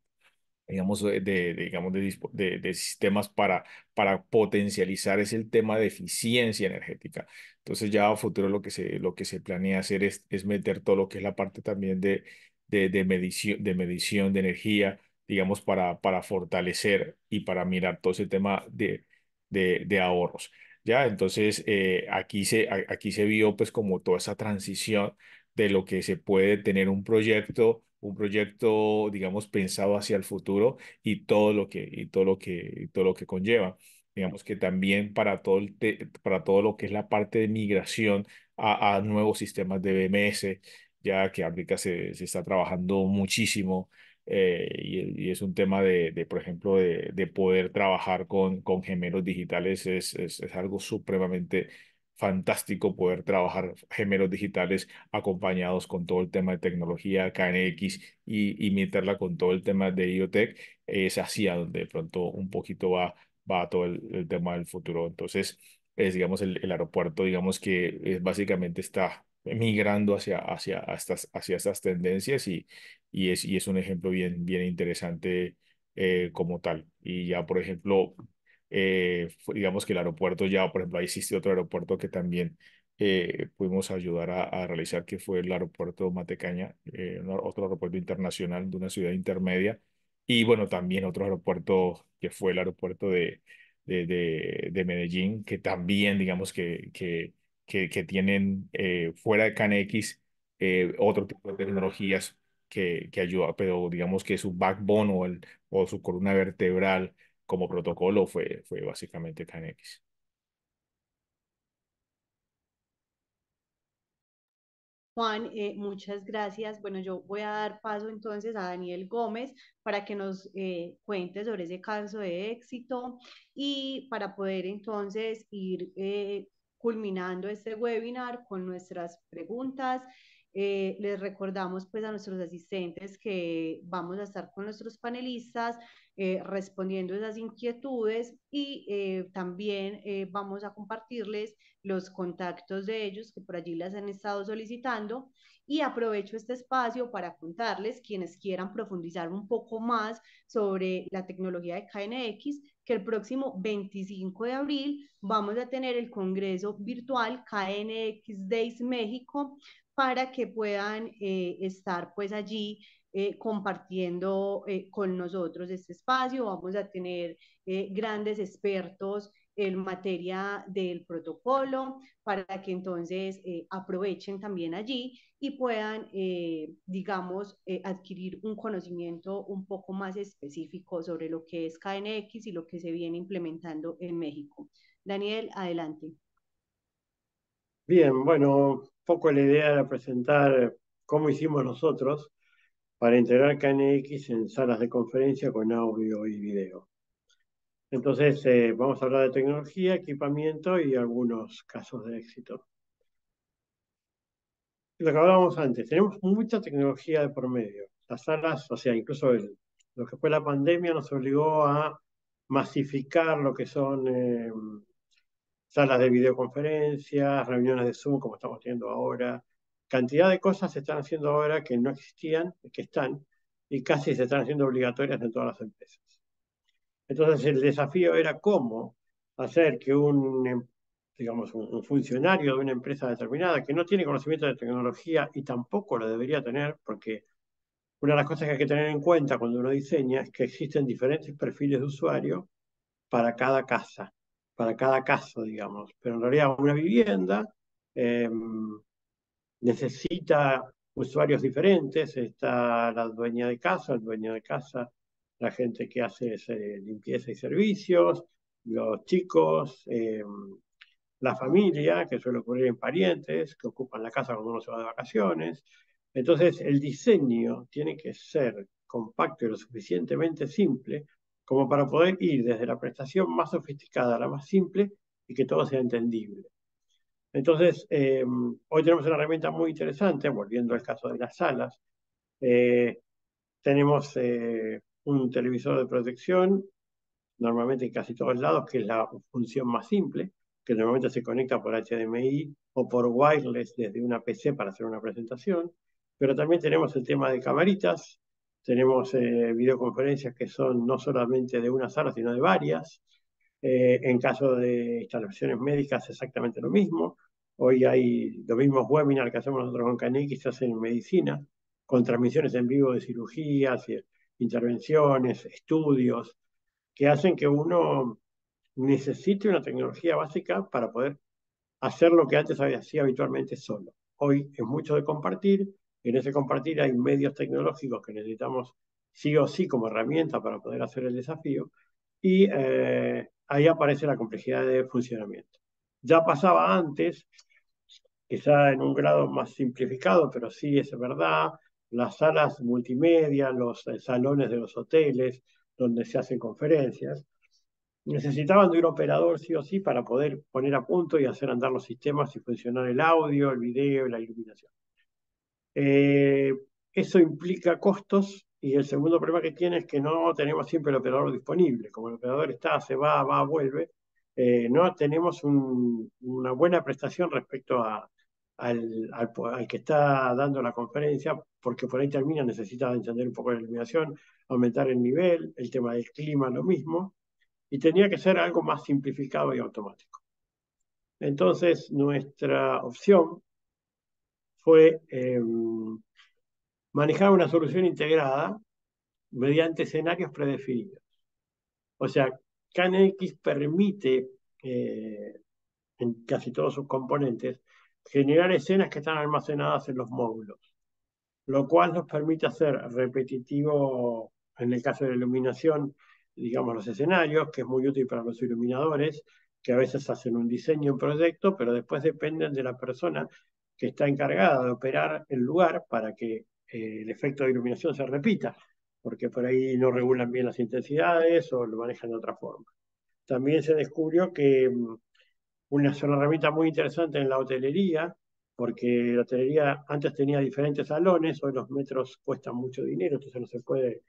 digamos, de, digamos de, de, sistemas para, para potencializar es el tema de eficiencia energética. Entonces ya a futuro lo que se, lo que se planea hacer es, es meter todo lo que es la parte también de, de, medición, de medición de energía, digamos, para, para fortalecer y para mirar todo ese tema de, de, ahorros. Ya, entonces eh, aquí, se, aquí se vio pues como toda esa transición de lo que se puede tener un proyecto un proyecto, digamos, pensado hacia el futuro y todo lo que, y todo lo que, todo lo que conlleva. Digamos que también para todo, para todo lo que es la parte de migración a, nuevos sistemas de BMS, ya que África se, está trabajando muchísimo. Eh, y, es un tema de, de por ejemplo, de, de, poder trabajar con, con gemelos digitales, es, es, es algo supremamente fantástico poder trabajar gemelos digitales acompañados con todo el tema de tecnología KNX y, imitarla con todo el tema de IoTech. Es hacia donde de pronto un poquito va, va todo el, tema del futuro. Entonces, es, digamos, el, aeropuerto, digamos que básicamente está migrando hacia, hacia, estas, hacia estas tendencias y, y, es, y es un ejemplo bien, bien interesante eh, como tal. Y ya, por ejemplo, eh, digamos que el aeropuerto ya, por ejemplo, ahí existe otro aeropuerto que también eh, pudimos ayudar a, realizar, que fue el aeropuerto Matecaña, eh, otro aeropuerto internacional de una ciudad intermedia, y bueno, también otro aeropuerto que fue el aeropuerto de, de, de, Medellín, que también, digamos, que, que, que, tienen fuera de CanX otro tipo de tecnologías que, que ayuda, pero digamos que su backbone o, el, o su columna vertebral como protocolo fue, fue básicamente KNX. Juan, eh, muchas gracias. Bueno, yo voy a dar paso entonces a Daniel Gómez para que nos eh, cuente sobre ese caso de éxito y para poder entonces ir eh, culminando este webinar con nuestras preguntas eh, les recordamos pues a nuestros asistentes que vamos a estar con nuestros panelistas eh, respondiendo esas inquietudes y eh, también vamos a compartirles los contactos de ellos que por allí las han estado solicitando y aprovecho este espacio para contarles quienes quieran profundizar un poco más sobre la tecnología de KNX que el próximo 25 de abril vamos a tener el Congreso Virtual KNX Days México, para que puedan eh, estar pues allí eh, compartiendo eh, con nosotros este espacio. Vamos a tener grandes expertos en materia del protocolo para que entonces aprovechen también allí y puedan, digamos, adquirir un conocimiento un poco más específico sobre lo que es KNX y lo que se viene implementando en México. Daniel, adelante. Bien, bueno, poco la idea era presentar cómo hicimos nosotros para integrar KNX en salas de conferencia con audio y video. Entonces, eh, vamos a hablar de tecnología, equipamiento y algunos casos de éxito. Lo que hablábamos antes, tenemos mucha tecnología de por medio. Las salas, o sea, incluso lo que fue la pandemia nos obligó a masificar lo que son eh, salas de videoconferencias, reuniones de Zoom como estamos teniendo ahora, cantidad de cosas se están haciendo ahora que no existían, que están, y casi se están haciendo obligatorias en todas las empresas. Entonces el desafío era cómo hacer que un, em, digamos, un, funcionario de una empresa determinada que no tiene conocimiento de tecnología y tampoco lo debería tener, porque una de las cosas que hay que tener en cuenta cuando uno diseña es que existen diferentes perfiles de usuario para cada casa para cada caso, digamos. Pero en realidad una vivienda em, necesita usuarios diferentes, está la dueña de casa, el dueño de casa, la gente que hace eh, limpieza y servicios, los chicos, em, la familia, que suele ocurrir en parientes, que ocupan la casa cuando uno se va de vacaciones. Entonces, el diseño tiene que ser compacto y lo suficientemente simple como para poder ir desde la prestación más sofisticada a la más simple y que todo sea entendible. Entonces, eh, hoy tenemos una herramienta muy interesante, volviendo al caso de las salas. Eh, tenemos eh, un televisor de protección, normalmente en casi todos lados, que es la función más simple, que normalmente se conecta por HDMI o por wireless desde una PC para hacer una presentación. Pero también tenemos el tema de camaritas, tenemos eh, videoconferencias que son no solamente de una sala, sino de varias. Eh, en caso de instalaciones médicas, exactamente lo mismo. Hoy hay los mismos webinars que hacemos nosotros con que se hacen en medicina, con transmisiones en vivo de cirugías, eh, intervenciones, estudios, que hacen que uno necesite una tecnología básica para poder hacer lo que antes hacía habitualmente solo. Hoy es mucho de compartir, en ese compartir hay medios tecnológicos que necesitamos sí o sí como herramienta para poder hacer el desafío y eh, ahí aparece la complejidad de funcionamiento. Ya pasaba antes, quizá en un grado más simplificado, pero sí es verdad, las salas multimedia, los eh, salones de los hoteles donde se hacen conferencias, necesitaban de un operador sí o sí para poder poner a punto y hacer andar los sistemas y funcionar el audio, el video, la iluminación. Eh, eso implica costos y el segundo problema que tiene es que no tenemos siempre el operador disponible. Como el operador está, se va, va, vuelve, eh, no tenemos una buena prestación respecto a, al, al, al, que está dando la conferencia, porque por ahí termina, necesita encender un poco la iluminación, aumentar el nivel, el tema del clima, lo mismo, y tenía que ser algo más simplificado y automático. Entonces, nuestra opción fue em, manejar una solución integrada mediante escenarios predefinidos. O sea, KNX permite, eh, en casi todos sus componentes, generar escenas que están almacenadas en los módulos, lo cual nos permite hacer repetitivo, en el caso de la iluminación, digamos, los escenarios, que es muy útil para los iluminadores, que a veces hacen un diseño, un proyecto, pero después dependen de la persona que está encargada de operar el lugar para que eh, el efecto de iluminación se repita, porque por ahí no regulan bien las intensidades o lo manejan de otra forma. También se descubrió que mm, una herramienta muy interesante en la hotelería, porque la hotelería antes tenía diferentes salones, hoy los metros cuestan mucho dinero, entonces no se puede,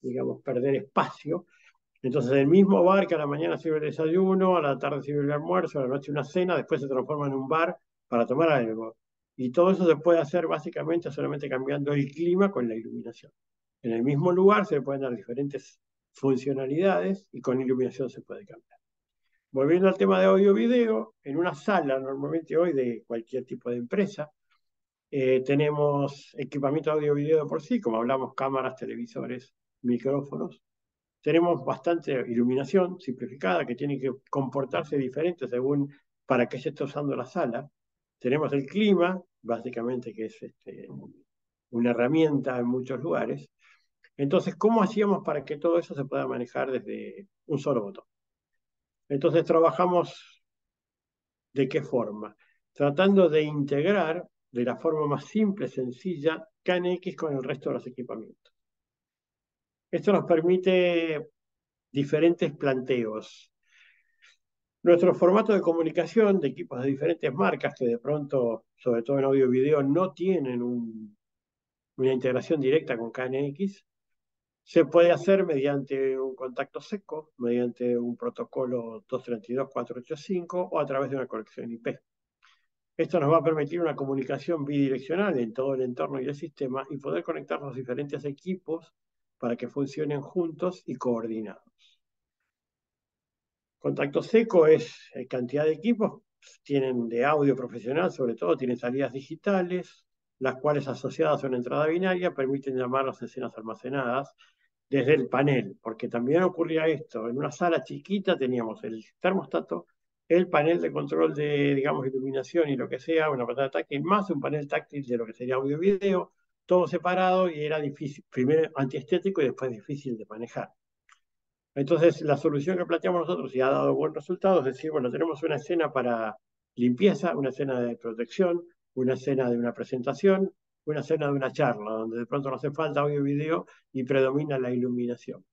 digamos, perder espacio. Entonces, el mismo bar que a la mañana sirve el desayuno, a la tarde sirve el almuerzo, a la noche una cena, después se transforma en un bar para tomar algo. Y todo eso se puede hacer básicamente solamente cambiando el clima con la iluminación. En el mismo lugar se pueden dar diferentes funcionalidades y con iluminación se puede cambiar. Volviendo al tema de audio-video, en una sala normalmente hoy de cualquier tipo de empresa, eh, tenemos equipamiento audio-video por sí, como hablamos, cámaras, televisores, micrófonos. Tenemos bastante iluminación simplificada que tiene que comportarse diferente según para qué se está usando la sala. Tenemos el clima, básicamente, que es este, una herramienta en muchos lugares. Entonces, ¿cómo hacíamos para que todo eso se pueda manejar desde un solo botón? Entonces, trabajamos de qué forma? Tratando de integrar de la forma más simple, sencilla, CanX con el resto de los equipamientos. Esto nos permite diferentes planteos. Nuestro formato de comunicación de equipos de diferentes marcas que de pronto, sobre todo en audio y video, no tienen una integración directa con KNX, se puede hacer mediante un contacto seco, mediante un protocolo 232-485 o a través de una conexión IP. Esto nos va a permitir una comunicación bidireccional en todo el entorno y el sistema y poder conectar los diferentes equipos para que funcionen juntos y coordinados. Contacto seco es eh, cantidad de equipos, tienen de audio profesional sobre todo, tienen salidas digitales, las cuales asociadas a una entrada binaria permiten llamar las escenas almacenadas desde el panel, porque también ocurría esto, en una sala chiquita teníamos el termostato, el panel de control de, digamos, iluminación y lo que sea, una pantalla táctil, más un panel táctil de lo que sería audio-video, todo separado y era difícil, primero antiestético y después difícil de manejar. Entonces, la solución que planteamos nosotros y ha dado buenos resultado, es decir, bueno, tenemos una escena para limpieza, una escena de protección, una escena de una presentación, una escena de una charla, donde de pronto no hace falta audio y video y predomina la iluminación.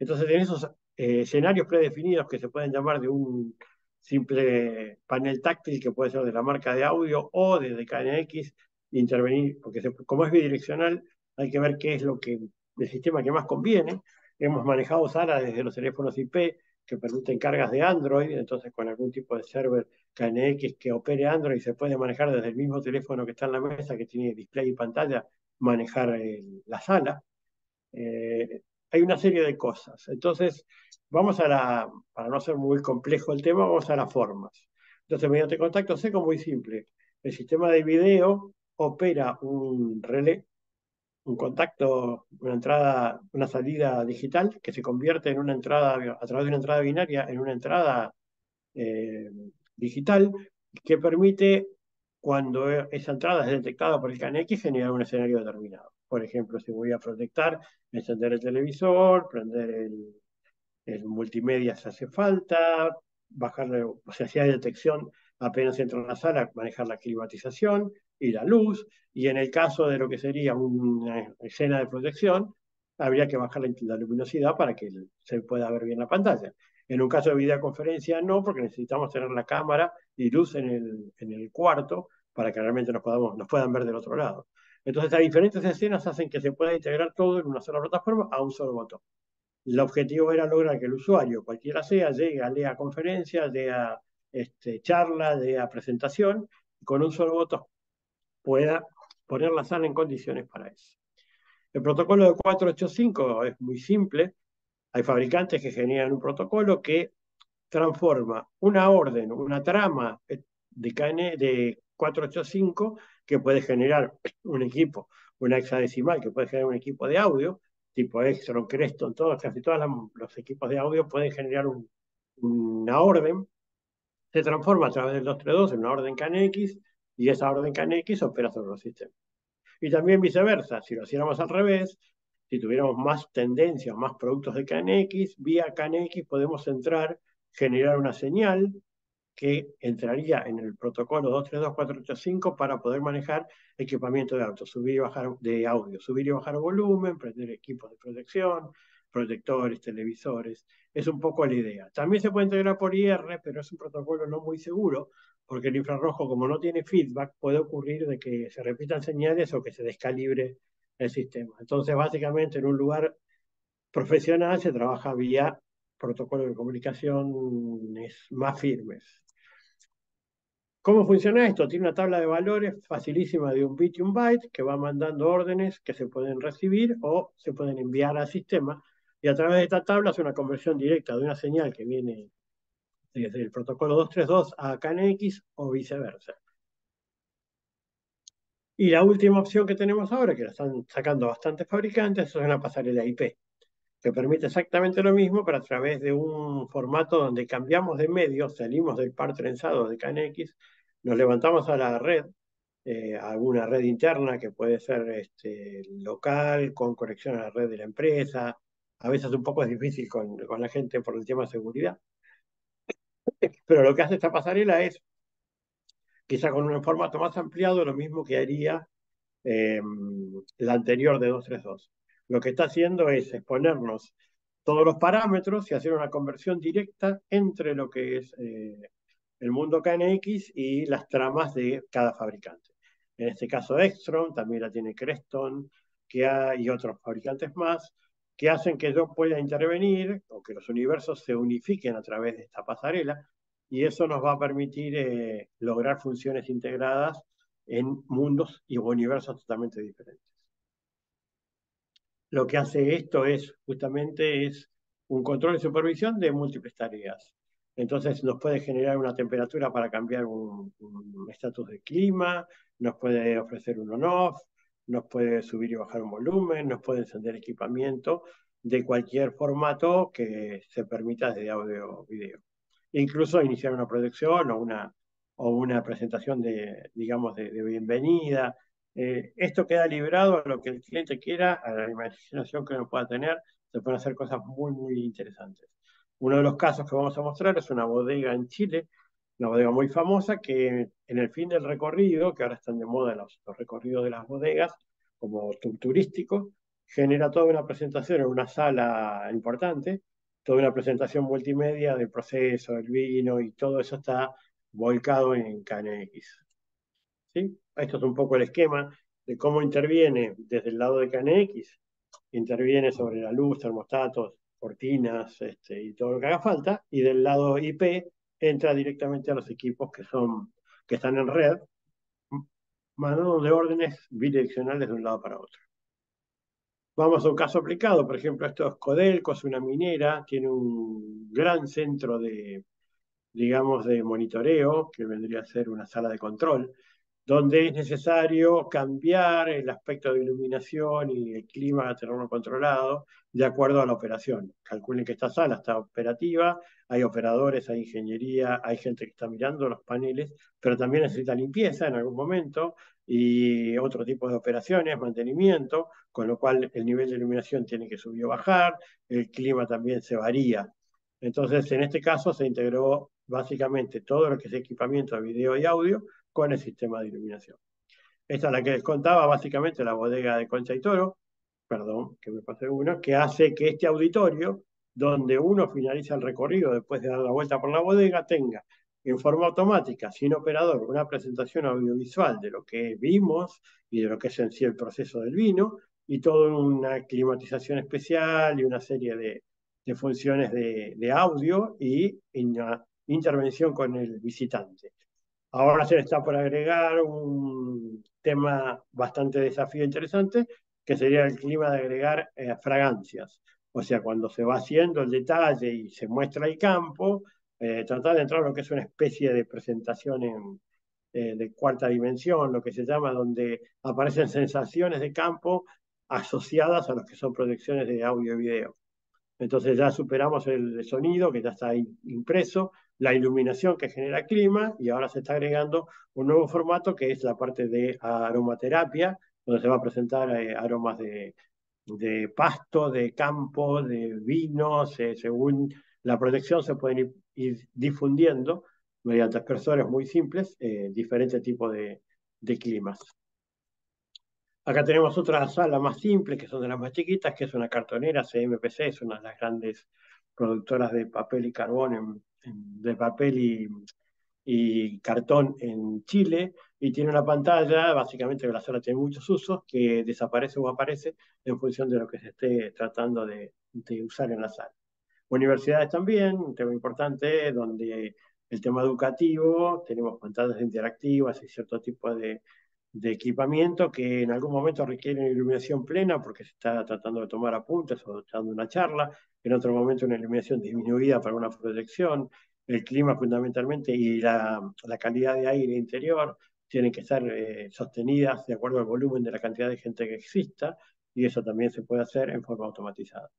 Entonces, en esos eh, escenarios predefinidos que se pueden llamar de un simple panel táctil que puede ser de la marca de audio o desde KNX, intervenir, porque como es bidireccional, hay que ver qué es lo que el sistema que más conviene Hemos manejado salas desde los teléfonos IP que permiten cargas de Android, entonces con algún tipo de server KNX que opere Android se puede manejar desde el mismo teléfono que está en la mesa, que tiene display y pantalla, manejar la sala. Eh, hay una serie de cosas. Entonces, vamos a la, para no ser muy complejo el tema, vamos a las formas. Entonces, mediante contacto seco, muy simple. El sistema de video opera un relé un contacto, una entrada, una salida digital que se convierte en una entrada, a través de una entrada binaria, en una entrada eh, digital que permite, cuando esa entrada es detectada por el CANX, generar un escenario determinado. Por ejemplo, si voy a proyectar, encender el televisor, prender el, multimedia si hace falta, bajarle, o sea, si hay detección, apenas entro en la sala, manejar la climatización, y la luz, y en el caso de lo que sería una escena de proyección, habría que bajar la luminosidad para que se pueda ver bien la pantalla. En un caso de videoconferencia no, porque necesitamos tener la cámara y luz en el, en el cuarto para que realmente nos, podamos, nos puedan ver del otro lado. Entonces, las diferentes escenas hacen que se pueda integrar todo en una sola plataforma a un solo botón. El objetivo era lograr que el usuario, cualquiera sea, llegue, lea conferencias, lea este, charla lea presentación, con un solo botón pueda poner la sala en condiciones para eso. El protocolo de 485 es muy simple. Hay fabricantes que generan un protocolo que transforma una orden, una trama de, de 485 que puede generar un equipo, una hexadecimal que puede generar un equipo de audio, tipo Extron, Creston, todos, casi todos los equipos de audio pueden generar una orden, se transforma a través del 232 en una orden KNX y esa orden KNX opera sobre los sistemas. Y también viceversa, si lo hiciéramos al revés, si tuviéramos más tendencias, más productos de KNX, vía KNX podemos entrar, generar una señal que entraría en el protocolo 232.485 para poder manejar equipamiento de audio, subir y bajar de audio, subir y bajar volumen, prender equipos de protección, protectores, televisores. Es un poco la idea. También se puede integrar por IR, pero es un protocolo no muy seguro, porque el infrarrojo, como no tiene feedback, puede ocurrir de que se repitan señales o que se descalibre el sistema. Entonces, básicamente, en un lugar profesional se trabaja vía protocolos de comunicación más firmes. ¿Cómo funciona esto? Tiene una tabla de valores facilísima de un bit y un byte que va mandando órdenes que se pueden recibir o se pueden enviar al sistema. Y a través de esta tabla hace una conversión directa de una señal que viene desde el protocolo 232 a KNX o viceversa. Y la última opción que tenemos ahora, que la están sacando bastantes fabricantes, es una pasarela IP, que permite exactamente lo mismo, pero a través de un formato donde cambiamos de medio, salimos del par trenzado de KNX, nos levantamos a la red, eh, alguna red interna que puede ser este, local, con conexión a la red de la empresa, a veces un poco es difícil con la gente por el tema de seguridad, pero lo que hace esta pasarela es, quizá con un formato más ampliado, lo mismo que haría em, la anterior de 232. Lo que está haciendo es exponernos todos los parámetros y hacer una conversión directa entre lo que es eh, el mundo KNX y las tramas de cada fabricante. En este caso, Extron, también la tiene Creston que y otros fabricantes más, que hacen que yo pueda intervenir o que los universos se unifiquen a través de esta pasarela y eso nos va a permitir eh, lograr funciones integradas en mundos y universos totalmente diferentes. Lo que hace esto es justamente es un control y supervisión de múltiples tareas. Entonces nos puede generar una temperatura para cambiar un estatus de clima, nos puede ofrecer un on-off, nos puede subir y bajar un volumen, nos puede encender equipamiento de cualquier formato que se permita desde audio o video. E incluso iniciar una proyección o una, o una presentación de, digamos, de, bienvenida. Eh, esto queda liberado a lo que el cliente quiera, a la imaginación que uno pueda tener. Se pueden hacer cosas muy, muy interesantes. Uno de los casos que vamos a mostrar es una bodega en Chile una bodega muy famosa que en el fin del recorrido, que ahora están de moda los, recorridos de las bodegas como tour turístico, genera toda una presentación en una sala importante, toda una presentación multimedia del proceso, del vino y todo eso está volcado en CaneX. ¿Sí? Esto es un poco el esquema de cómo interviene desde el lado de CaneX, interviene sobre la luz, termostatos, cortinas este, y todo lo que haga falta, y del lado IP entra directamente a los equipos que, son, que están en red, mandando de órdenes bidireccionales de un lado para otro. Vamos a un caso aplicado, por ejemplo, esto es Codelco, es una minera, tiene un gran centro de, digamos, de monitoreo, que vendría a ser una sala de control, donde es necesario cambiar el aspecto de iluminación y el clima a terreno controlado de acuerdo a la operación. Calculen que esta sala está operativa, hay operadores, hay ingeniería, hay gente que está mirando los paneles, pero también necesita limpieza en algún momento y otro tipo de operaciones, mantenimiento, con lo cual el nivel de iluminación tiene que subir o bajar, el clima también se varía. Entonces, en este caso se integró básicamente todo lo que es equipamiento de video y audio, con el sistema de iluminación. Esta es la que les contaba, básicamente la bodega de Concha y Toro, perdón, que me pasé una, que hace que este auditorio, donde uno finaliza el recorrido después de dar la vuelta por la bodega, tenga en forma automática, sin operador, una presentación audiovisual de lo que vimos y de lo que es en sí el proceso del vino, y toda una climatización especial y una serie de, funciones de, de, audio y una intervención con el visitante. Ahora se está por agregar un tema bastante desafío e interesante, que sería el clima de agregar eh, fragancias. O sea, cuando se va haciendo el detalle y se muestra el campo, eh, tratar de entrar en lo que es una especie de presentación eh, de cuarta dimensión, lo que se llama, donde aparecen sensaciones de campo asociadas a lo que son proyecciones de audio y video. Entonces ya superamos el sonido que ya está impreso la iluminación que genera clima y ahora se está agregando un nuevo formato que es la parte de aromaterapia, donde se va a presentar eh, aromas de, pasto, de campo, de vinos, según la protección se pueden ir, difundiendo mediante aspersores muy simples eh, diferentes tipos de, de climas. Acá tenemos otra sala más simple, que son de las más chiquitas, que es una cartonera, CMPC, es una de las grandes productoras de papel y carbón en, de papel y, cartón en Chile y tiene una pantalla, básicamente la sala tiene muchos usos, que desaparece o aparece en función de lo que se esté tratando de, usar en la sala. Universidades también, un tema importante, donde el tema educativo, tenemos pantallas interactivas y cierto tipo de, de equipamiento que en algún momento requieren iluminación plena porque se está tratando de tomar apuntes o dando una charla, en otro momento una iluminación disminuida para una protección, el clima fundamentalmente y la, la calidad de aire interior tienen que estar eh, sostenidas de acuerdo al volumen de la cantidad de gente que exista y eso también se puede hacer en forma automatizada.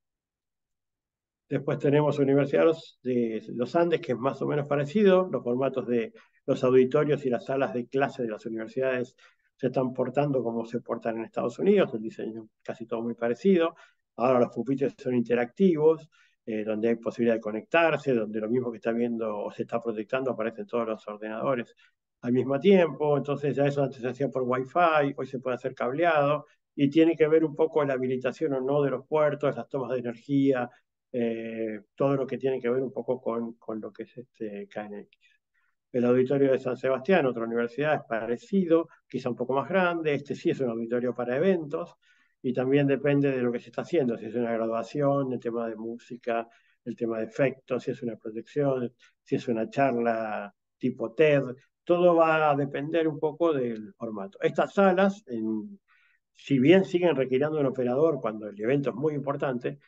Después tenemos universidades de los Andes, que es más o menos parecido, los formatos de los auditorios y las salas de clase de las universidades se están portando como se portan en Estados Unidos, el diseño casi todo muy parecido, Ahora los pupitres son interactivos, eh, donde hay posibilidad de conectarse, donde lo mismo que está viendo o se está proyectando aparece en todos los ordenadores al mismo tiempo. Entonces ya eso antes se hacía por Wi-Fi, hoy se puede hacer cableado y tiene que ver un poco la habilitación o no de los puertos, las tomas de energía, eh, todo lo que tiene que ver un poco con, con lo que es este KNX. El auditorio de San Sebastián, otra universidad, es parecido, quizá un poco más grande. Este sí es un auditorio para eventos, y también depende de lo que se está haciendo, si es una graduación, el tema de música, el tema de efectos, si es una proyección, si es una charla tipo TED, todo va a depender un poco del formato. Estas salas, si bien siguen requiriendo un operador cuando el evento es muy importante,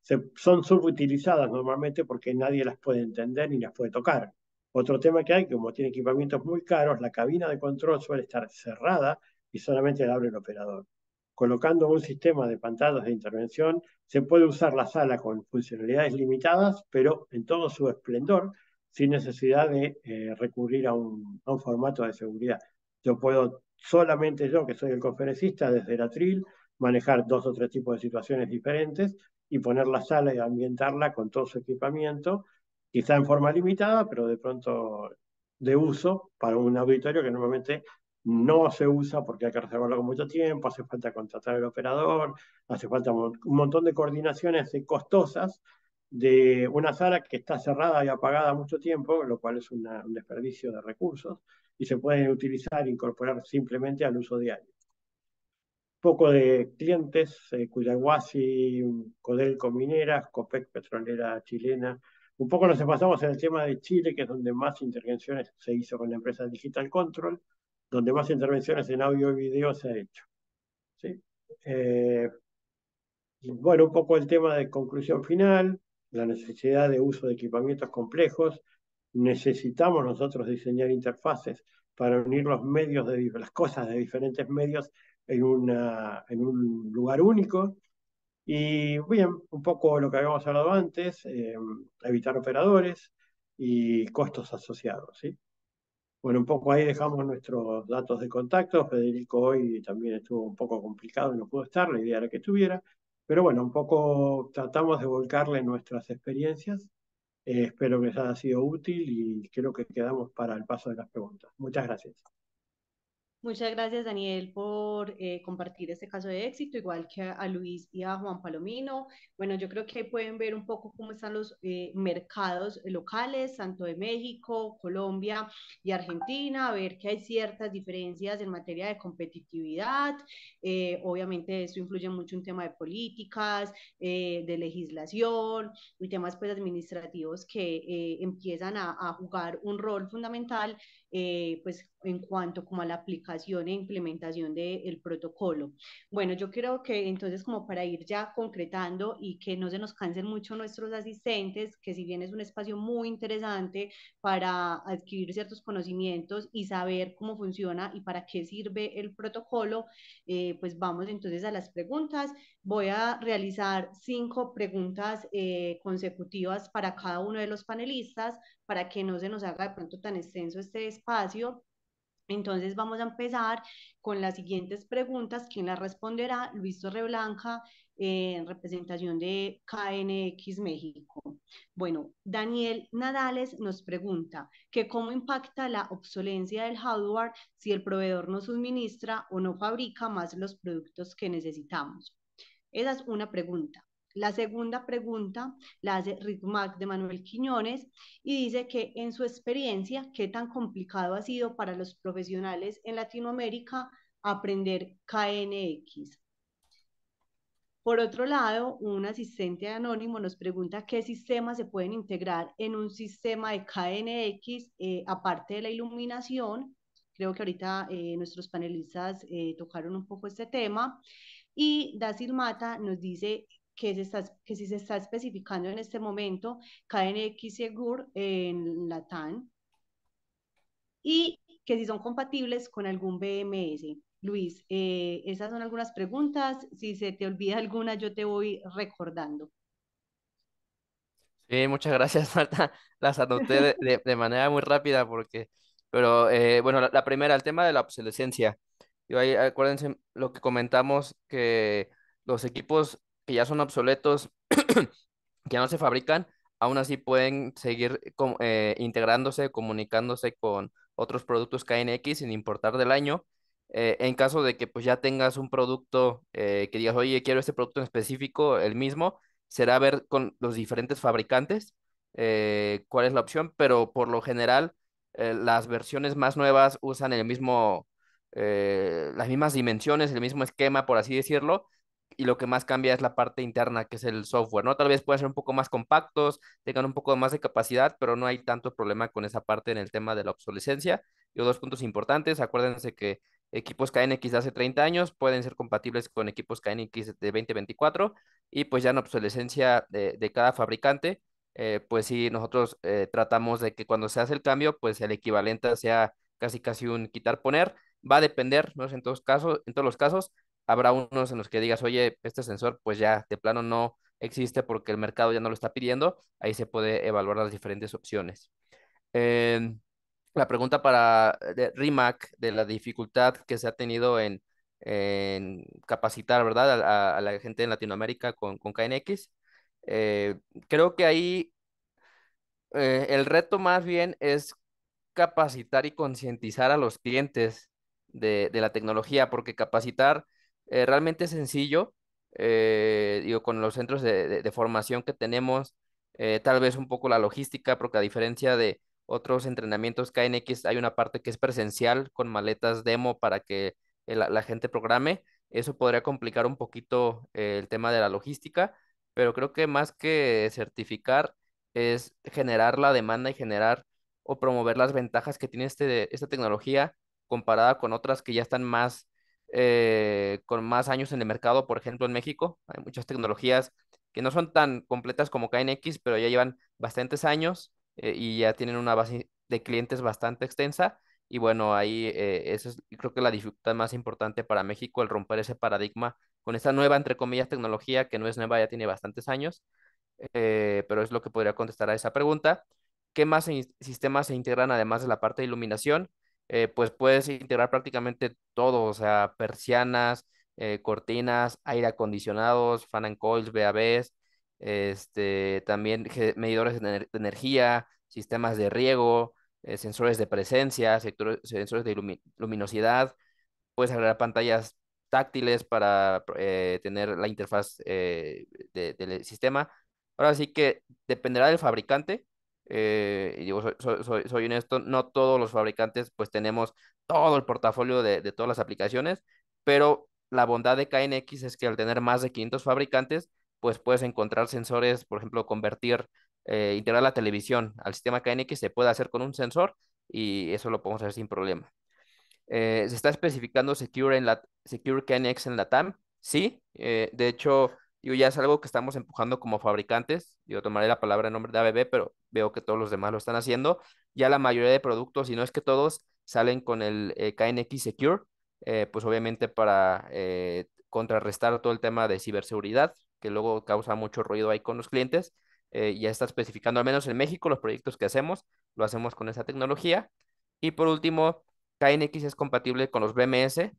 se, son subutilizadas normalmente porque nadie las puede entender ni las puede tocar. Otro tema que hay, como tiene equipamientos muy caros, la cabina de control suele estar cerrada y solamente la abre el operador colocando un sistema de pantallas de intervención, se puede usar la sala con funcionalidades limitadas, pero en todo su esplendor, sin necesidad de eh, recurrir a un, a formato de seguridad. Yo puedo, solamente yo que soy el conferencista desde el atril, manejar dos o tres tipos de situaciones diferentes y poner la sala y ambientarla con todo su equipamiento, quizá en forma limitada, pero de pronto de uso para un auditorio que normalmente no se usa porque hay que reservarlo con mucho tiempo, hace falta contratar al operador, hace falta un montón de coordinaciones costosas de una sala que está cerrada y apagada mucho tiempo, lo cual es un desperdicio de recursos, y se pueden utilizar, e incorporar simplemente al uso diario. Poco de clientes, eh, Codelco Mineras, Copec Petrolera Chilena. Un poco nos pasamos en el tema de Chile, que es donde más intervenciones se hizo con la empresa Digital Control, donde más intervenciones en audio y video se ha hecho. Eh, bueno, un poco el tema de conclusión final, la necesidad de uso de equipamientos complejos. Necesitamos nosotros diseñar interfaces para unir los medios de las cosas de diferentes medios en, una, en un lugar único. Y bien, un poco lo que habíamos hablado antes, eh, evitar operadores y costos asociados. ¿sí? Bueno, un poco ahí dejamos nuestros datos de contacto. Federico hoy también estuvo un poco complicado y no pudo estar, la idea era que estuviera. Pero bueno, un poco tratamos de volcarle nuestras experiencias. Eh, espero que les haya sido útil y creo que quedamos para el paso de las preguntas. Muchas gracias. Muchas gracias, Daniel, por eh, compartir este caso de éxito, igual que a, Luis y a Juan Palomino. Bueno, yo creo que pueden ver un poco cómo están los eh, mercados locales, tanto de México, Colombia y Argentina, ver que hay ciertas diferencias en materia de competitividad. Eh, obviamente, eso influye mucho en tema de políticas, de legislación y temas pues, administrativos que empiezan a, a jugar un rol fundamental eh, pues en cuanto como a la aplicación e implementación del protocolo. Bueno, yo creo que entonces como para ir ya concretando y que no se nos cansen mucho nuestros asistentes, que si bien es un espacio muy interesante para adquirir ciertos conocimientos y saber cómo funciona y para qué sirve el protocolo, eh, pues vamos entonces a las preguntas. Voy a realizar cinco preguntas eh, consecutivas para cada uno de los panelistas para que no se nos haga de pronto tan extenso este espacio espacio. Entonces vamos a empezar con las siguientes preguntas. ¿Quién las responderá? Luis Torreblanca, eh, en representación de KNX México. Bueno, Daniel Nadales nos pregunta que cómo impacta la obsolencia del hardware si el proveedor no suministra o no fabrica más los productos que necesitamos. Esa es una pregunta. La segunda pregunta la hace Mac de Manuel Quiñones y dice que en su experiencia, ¿qué tan complicado ha sido para los profesionales en Latinoamérica aprender KNX? Por otro lado, un asistente anónimo nos pregunta qué sistemas se pueden integrar en un sistema de KNX, eh, aparte de la iluminación. Creo que ahorita eh, nuestros panelistas eh, tocaron un poco este tema. Y Dacil Mata nos dice que se está, que si se está especificando en este momento, KNX Segur en la TAN, y que si son compatibles con algún BMS. Luis, eh, esas son algunas preguntas. Si se te olvida alguna, yo te voy recordando. Sí, muchas gracias, Marta. Las anoté de, de, manera muy rápida porque, pero eh, bueno, la, primera, el tema de la obsolescencia. Yo acuérdense lo que comentamos que los equipos que ya son obsoletos, que no se fabrican, aún así pueden seguir eh, integrándose, comunicándose con otros productos KNX sin importar del año. Eh, en caso de que pues ya tengas un producto eh, que digas, oye, quiero este producto en específico, el mismo, será ver con los diferentes fabricantes cuál es la opción, pero por lo general las versiones más nuevas usan el mismo, las mismas dimensiones, el mismo esquema, por así decirlo, y lo que más cambia es la parte interna, que es el software, ¿no? Tal vez puedan ser un poco más compactos, tengan un poco más de capacidad, pero no hay tanto problema con esa parte en el tema de la obsolescencia. Y dos puntos importantes, acuérdense que equipos KNX de hace 30 años pueden ser compatibles con equipos KNX de 2024 y pues ya en obsolescencia de, cada fabricante, eh, pues sí, nosotros eh, tratamos de que cuando se hace el cambio, pues el equivalente sea casi casi un quitar-poner, va a depender, ¿no? En todos, casos, en todos los casos, habrá unos en los que digas, oye, este sensor pues ya de plano no existe porque el mercado ya no lo está pidiendo, ahí se puede evaluar las diferentes opciones. Eh, la pregunta para eh, RIMAC de la dificultad que se ha tenido en, capacitar, ¿verdad? A, la gente en Latinoamérica con, KNX. Eh, creo que ahí el reto más bien es capacitar y concientizar a los clientes de, de la tecnología, porque capacitar Realmente eh, realmente sencillo, eh, digo, con los centros de, formación que tenemos, eh, tal vez un poco la logística, porque a diferencia de otros entrenamientos KNX, hay una parte que es presencial con maletas demo para que la, gente programe. Eso podría complicar un poquito el tema de la logística, pero creo que más que certificar es generar la demanda y generar o promover las ventajas que tiene este, esta tecnología comparada con otras que ya están más eh, con más años en el mercado, por ejemplo, en México. Hay muchas tecnologías que no son tan completas como KNX, pero ya llevan bastantes años eh, y ya tienen una base de clientes bastante extensa. Y bueno, ahí eh, eso es creo que la dificultad más importante para México, el romper ese paradigma con esta nueva, entre comillas, tecnología que no es nueva, ya tiene bastantes años, pero es lo que podría contestar a esa pregunta. ¿Qué más sistemas se integran además de la parte de iluminación? Eh, pues puedes integrar prácticamente todo, o sea, persianas, eh, cortinas, aire acondicionados, fan and coils, BABs, este, también medidores de, energía, sistemas de riego, eh, sensores de presencia, sensores de luminosidad, puedes agregar pantallas táctiles para tener la interfaz del sistema. Ahora sí que dependerá del fabricante, eh, y digo, soy, honesto, no todos los fabricantes pues tenemos todo el portafolio de, todas las aplicaciones, pero la bondad de KNX es que al tener más de 500 fabricantes, pues puedes encontrar sensores, por ejemplo, convertir, eh, integrar la televisión al sistema KNX se puede hacer con un sensor y eso lo podemos hacer sin problema. Eh, ¿Se está especificando Secure, en la, Secure KNX en la TAM? Sí, de hecho, Digo, ya es algo que estamos empujando como fabricantes. Yo tomaré la palabra en nombre de ABB, pero veo que todos los demás lo están haciendo. Ya la mayoría de productos, si no es que todos, salen con el eh, KNX Secure, eh, pues obviamente para eh, contrarrestar todo el tema de ciberseguridad, que luego causa mucho ruido ahí con los clientes. ya está especificando, al menos en México, los proyectos que hacemos, lo hacemos con esa tecnología. Y por último, KNX es compatible con los BMS.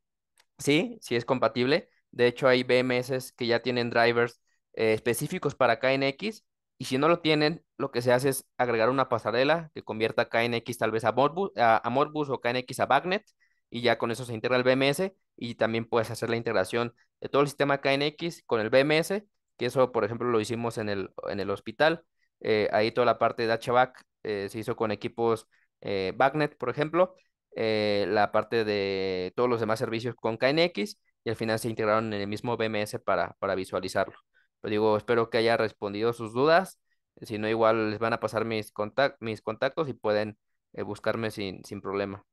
Sí, sí es compatible de hecho, hay BMS que ya tienen drivers eh, específicos para KNX. Y si no lo tienen, lo que se hace es agregar una pasarela que convierta KNX tal vez a Modbus, a, o KNX a Bagnet. Y ya con eso se integra el BMS. Y también puedes hacer la integración de todo el sistema KNX con el BMS. Que eso, por ejemplo, lo hicimos en el, en el hospital. Eh, ahí toda la parte de HVAC eh, se hizo con equipos Bagnet, por ejemplo. la parte de todos los demás servicios con KNX y al final se integraron en el mismo BMS para, para visualizarlo. Pero digo, espero que haya respondido sus dudas. Si no, igual les van a pasar mis, contact, mis contactos y pueden eh, buscarme sin, problema.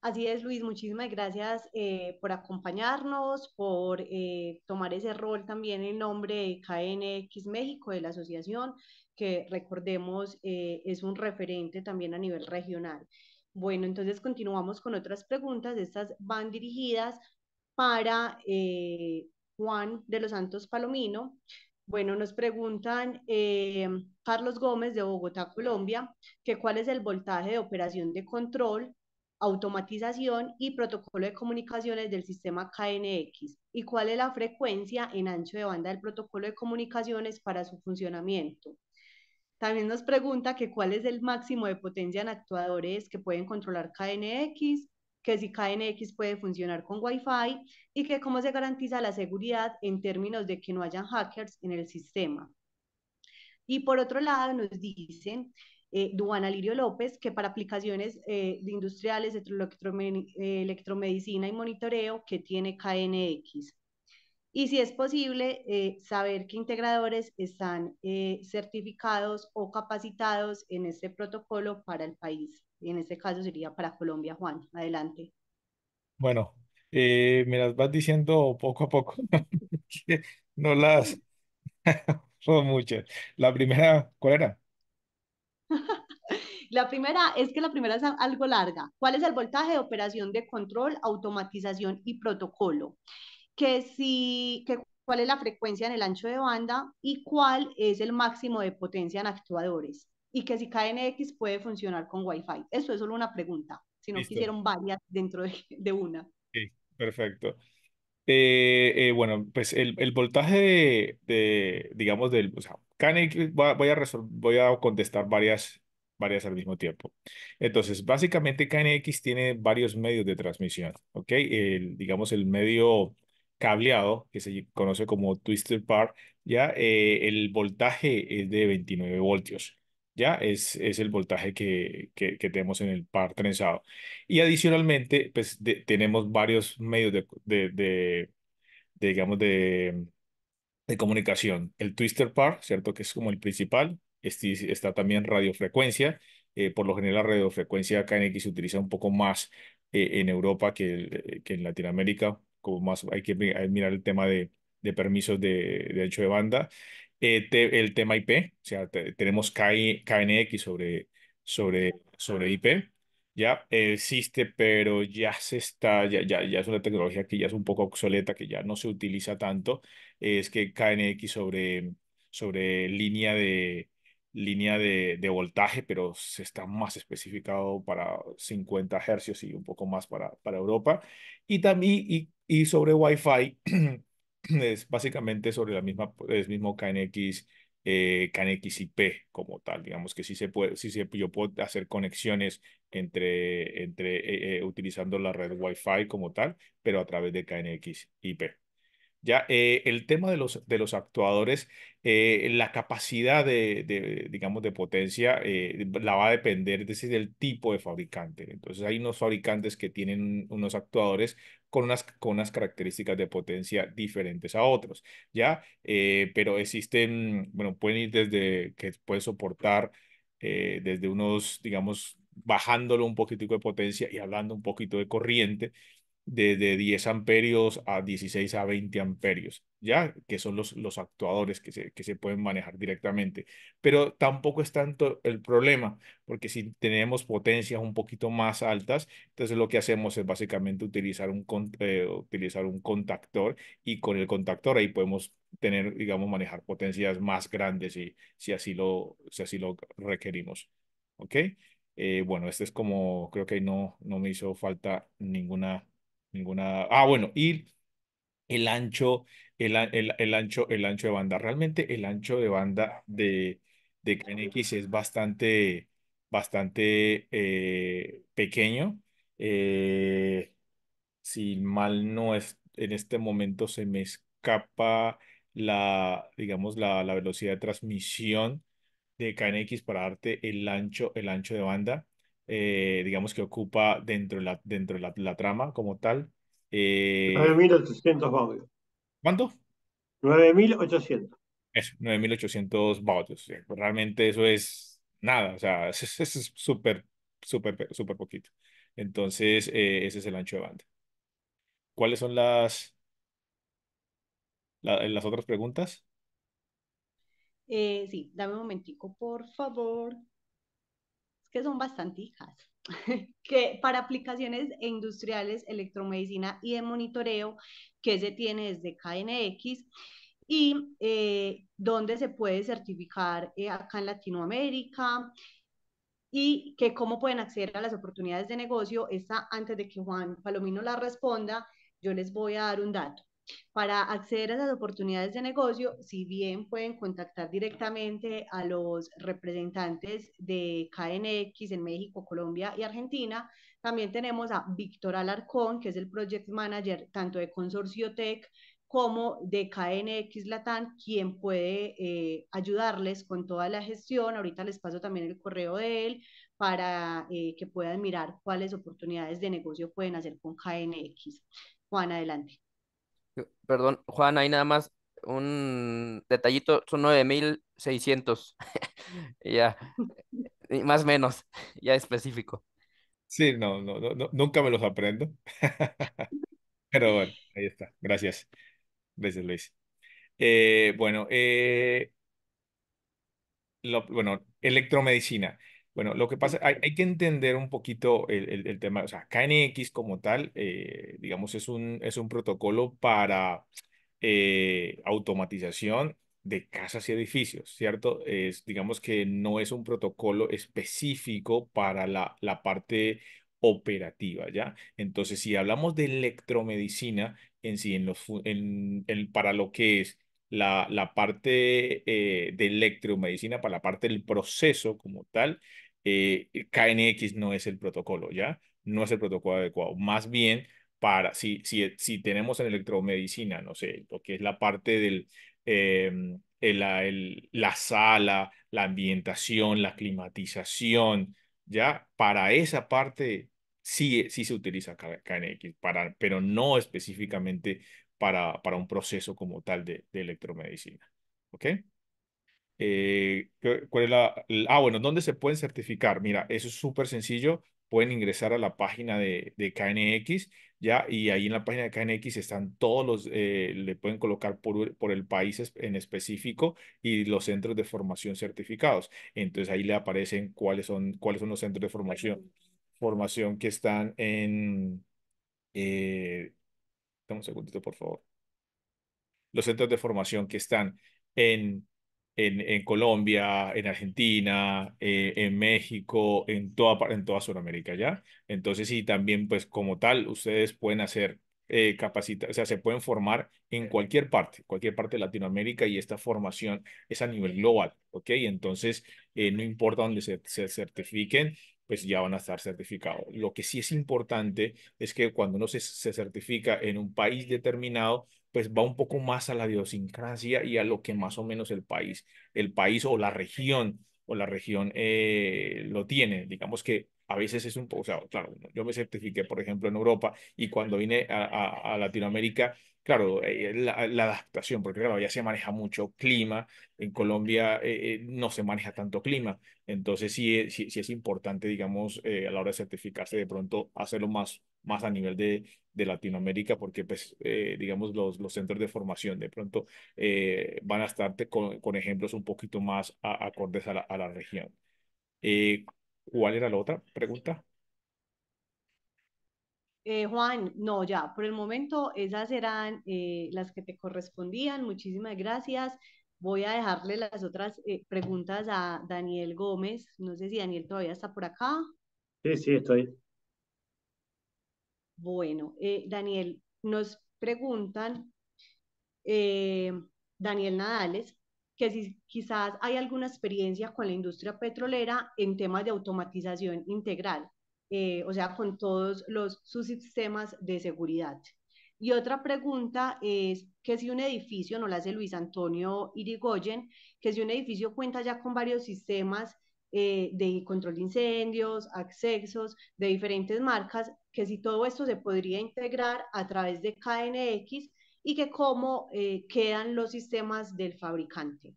Así es, Luis, muchísimas gracias eh, por acompañarnos, por eh, tomar ese rol también en nombre de KNX México, de la asociación, que recordemos es un referente también a nivel regional. Bueno, entonces continuamos con otras preguntas. Estas van dirigidas para eh, Juan de los Santos Palomino. Bueno, nos preguntan eh, Carlos Gómez de Bogotá, Colombia, que cuál es el voltaje de operación de control, automatización y protocolo de comunicaciones del sistema KNX y cuál es la frecuencia en ancho de banda del protocolo de comunicaciones para su funcionamiento. También nos pregunta que cuál es el máximo de potencia en actuadores que pueden controlar KNX, que si KNX puede funcionar con Wi-Fi y que cómo se garantiza la seguridad en términos de que no hayan hackers en el sistema. Y por otro lado nos dicen eh, Duana Lirio López, que para aplicaciones eh, industriales, electromedicina y monitoreo, que tiene KNX. Y si es posible, eh, saber qué integradores están eh, certificados o capacitados en este protocolo para el país. En este caso sería para Colombia, Juan. Adelante. Bueno, eh, me las vas diciendo poco a poco. no las son muchas. La primera, ¿cuál era? La primera es que la primera es algo larga. ¿Cuál es el voltaje de operación de control, automatización y protocolo? que si, que cuál es la frecuencia en el ancho de banda y cuál es el máximo de potencia en actuadores. Y que si KNX puede funcionar con Wi-Fi. Eso es solo una pregunta, si no quisieron varias dentro de, una. perfecto. Eh, eh, bueno, pues el, voltaje de, digamos, del, o sea, KNX, voy a, voy a contestar varias, varias al mismo tiempo. Entonces, básicamente KNX tiene varios medios de transmisión, ¿ok? El, digamos, el medio cableado, que se conoce como twister par, ya eh, el voltaje es de 29 voltios. Ya es, es el voltaje que, que, tenemos en el par trenzado. Y adicionalmente, pues tenemos varios medios de, de, digamos, de, de comunicación. El twister par, ¿cierto? Que es como el principal. está también radiofrecuencia. Eh, por lo general, la radiofrecuencia KNX se utiliza un poco más eh, en Europa que, que en Latinoamérica como más hay que mirar el tema de, permisos de, de ancho de banda. Eh, el tema IP, o sea, tenemos KNX sobre, sobre, sobre IP. Ya existe, pero ya se está, ya, ya, ya es una tecnología que ya es un poco obsoleta, que ya no se utiliza tanto. Es que KNX sobre, sobre línea de, línea de, de, voltaje, pero se está más especificado para 50 hercios y un poco más para, para Europa. Y también y, y sobre Wi-Fi, es básicamente sobre la misma, es mismo KNX, KNX eh, IP como tal. Digamos que sí se puede, sí se, yo puedo hacer conexiones entre, entre eh, eh, utilizando la red Wi-Fi como tal, pero a través de KNX IP. Ya, eh, el tema de los, de los actuadores, eh, la capacidad de, de, digamos, de potencia eh, la va a depender del tipo de fabricante. Entonces, hay unos fabricantes que tienen unos actuadores con unas, con unas características de potencia diferentes a otros, ¿ya? pero existen, bueno, pueden ir desde que puede soportar desde unos, digamos, bajándolo un poquitico de potencia y hablando un poquito de corriente, de 10 amperios a 16 a 20 amperios, ya que son los, los actuadores que se, que se pueden manejar directamente. Pero tampoco es tanto el problema, porque si tenemos potencias un poquito más altas, entonces lo que hacemos es básicamente utilizar un, eh, utilizar un contactor y con el contactor ahí podemos tener, digamos, manejar potencias más grandes si, si, así, lo, lo requerimos. ¿Ok? Eh, bueno, este es como, creo que no, no me hizo falta ninguna ninguna... Ah, bueno, y el ancho, el, el, el, ancho, el ancho de banda. Realmente el ancho de banda de, de KNX es bastante, bastante eh, pequeño. Eh, si mal no es, en este momento se me escapa la, digamos, la, la velocidad de transmisión de KNX para darte el ancho, el ancho de banda. Eh, digamos, que ocupa dentro de la, dentro la, trama como tal. 9.800 eh, baudios. ¿Cuánto? 9.800. Eso, 9.800 baudios. Eh, pues realmente eso es nada, o sea, es súper, súper, súper poquito. Entonces, ese es el ancho de banda. ¿Cuáles son las, las otras preguntas? sí, dame un momentico, por favor que son bastantijas, que para aplicaciones industriales, electromedicina y de monitoreo que se tiene desde KNX y eh, donde se puede certificar eh, acá en Latinoamérica y que cómo pueden acceder a las oportunidades de negocio. Esta, antes de que Juan Palomino la responda, yo les voy a dar un dato. Para acceder a las oportunidades de negocio, si bien pueden contactar directamente a los representantes de KNX en México, Colombia y Argentina, también tenemos a Víctor Alarcón, que es el Project Manager tanto de Consorcio Tech como de KNX Latam, quien puede eh, ayudarles con toda la gestión. Ahorita les paso también el correo de él para eh, que puedan mirar cuáles oportunidades de negocio pueden hacer con KNX. Juan, adelante perdón, Juan, ahí nada más un detallito, son 9600. ya, más o menos, ya específico. Sí, no, no, no, nunca me los aprendo. Pero bueno, ahí está. Gracias. Gracias, Luis. Eh, bueno, eh, bueno, electromedicina. Bueno, lo que pasa, hay, hay que entender un poquito el, tema, o sea, KNX como tal, eh, digamos, es un, es un protocolo para eh, automatización de casas y edificios, ¿cierto? Es, digamos que no es un protocolo específico para la, parte operativa, ¿ya? Entonces, si hablamos de electromedicina en sí, en los, en, para lo que es la, parte eh, de electromedicina, para la parte del proceso como tal, eh, eh, KNX no es el protocolo, ¿ya? No es el protocolo adecuado. Más bien, para, si, si, tenemos en electromedicina, no sé, lo que es la parte del, em, la sala, la ambientación, la climatización, ¿ya? Para esa parte sí, se utiliza KNX, para, pero no específicamente para, para un proceso como tal de, de electromedicina. ¿Ok? Eh, ¿cuál es la, ah, bueno, ¿dónde se pueden certificar? Mira, eso es súper sencillo. Pueden ingresar a la página de, KNX, ¿ya? Y ahí en la página de KNX están todos los, eh, le pueden colocar por, el país en específico y los centros de formación certificados. Entonces ahí le aparecen cuáles son, cuáles son los centros de formación. Formación que están en... Eh, un segundito, por favor. Los centros de formación que están en en, Colombia, en Argentina, eh, en México, en toda, en toda Sudamérica, ¿ya? Entonces, y también, pues como tal, ustedes pueden hacer eh, capacita o sea, se pueden formar en cualquier parte, cualquier parte de Latinoamérica y esta formación es a nivel global, ¿ok? Entonces, eh, no importa dónde se, certifiquen, pues ya van a estar certificados. Lo que sí es importante es que cuando uno se, se certifica en un país determinado, pues va un poco más a la idiosincrasia y a lo que más o menos el país, el país o la región o la región eh, lo tiene. Digamos que a veces es un poco, o sea, claro, yo me certifiqué, por ejemplo, en Europa y cuando vine a, Latinoamérica, claro, eh, eh, la, adaptación, porque claro, ya se maneja mucho clima, en Colombia no se maneja tanto clima, entonces sí, sí, sí es importante, digamos, a la hora de certificarse, de pronto hacerlo más más a nivel de, de Latinoamérica, porque pues, eh, digamos, los, los centros de formación de pronto eh, van a estar con, ejemplos un poquito más acordes a la, región. Eh, ¿Cuál era la otra pregunta? Juan, no, ya, por el momento esas eran las que te correspondían. Muchísimas gracias. Voy a dejarle las otras preguntas a Daniel Gómez. No sé si Daniel todavía está por acá. Sí, sí, estoy. Bueno, eh, Daniel, nos preguntan, eh, Daniel Nadales, que si quizás hay alguna experiencia con la industria petrolera en temas de automatización integral, eh, o sea, con todos los, sus sistemas de seguridad. Y otra pregunta es que si un edificio, no la hace Luis Antonio Irigoyen, que si un edificio cuenta ya con varios sistemas eh, de control de incendios, accesos de diferentes marcas, que si todo esto se podría integrar a través de KNX y que cómo eh, quedan los sistemas del fabricante.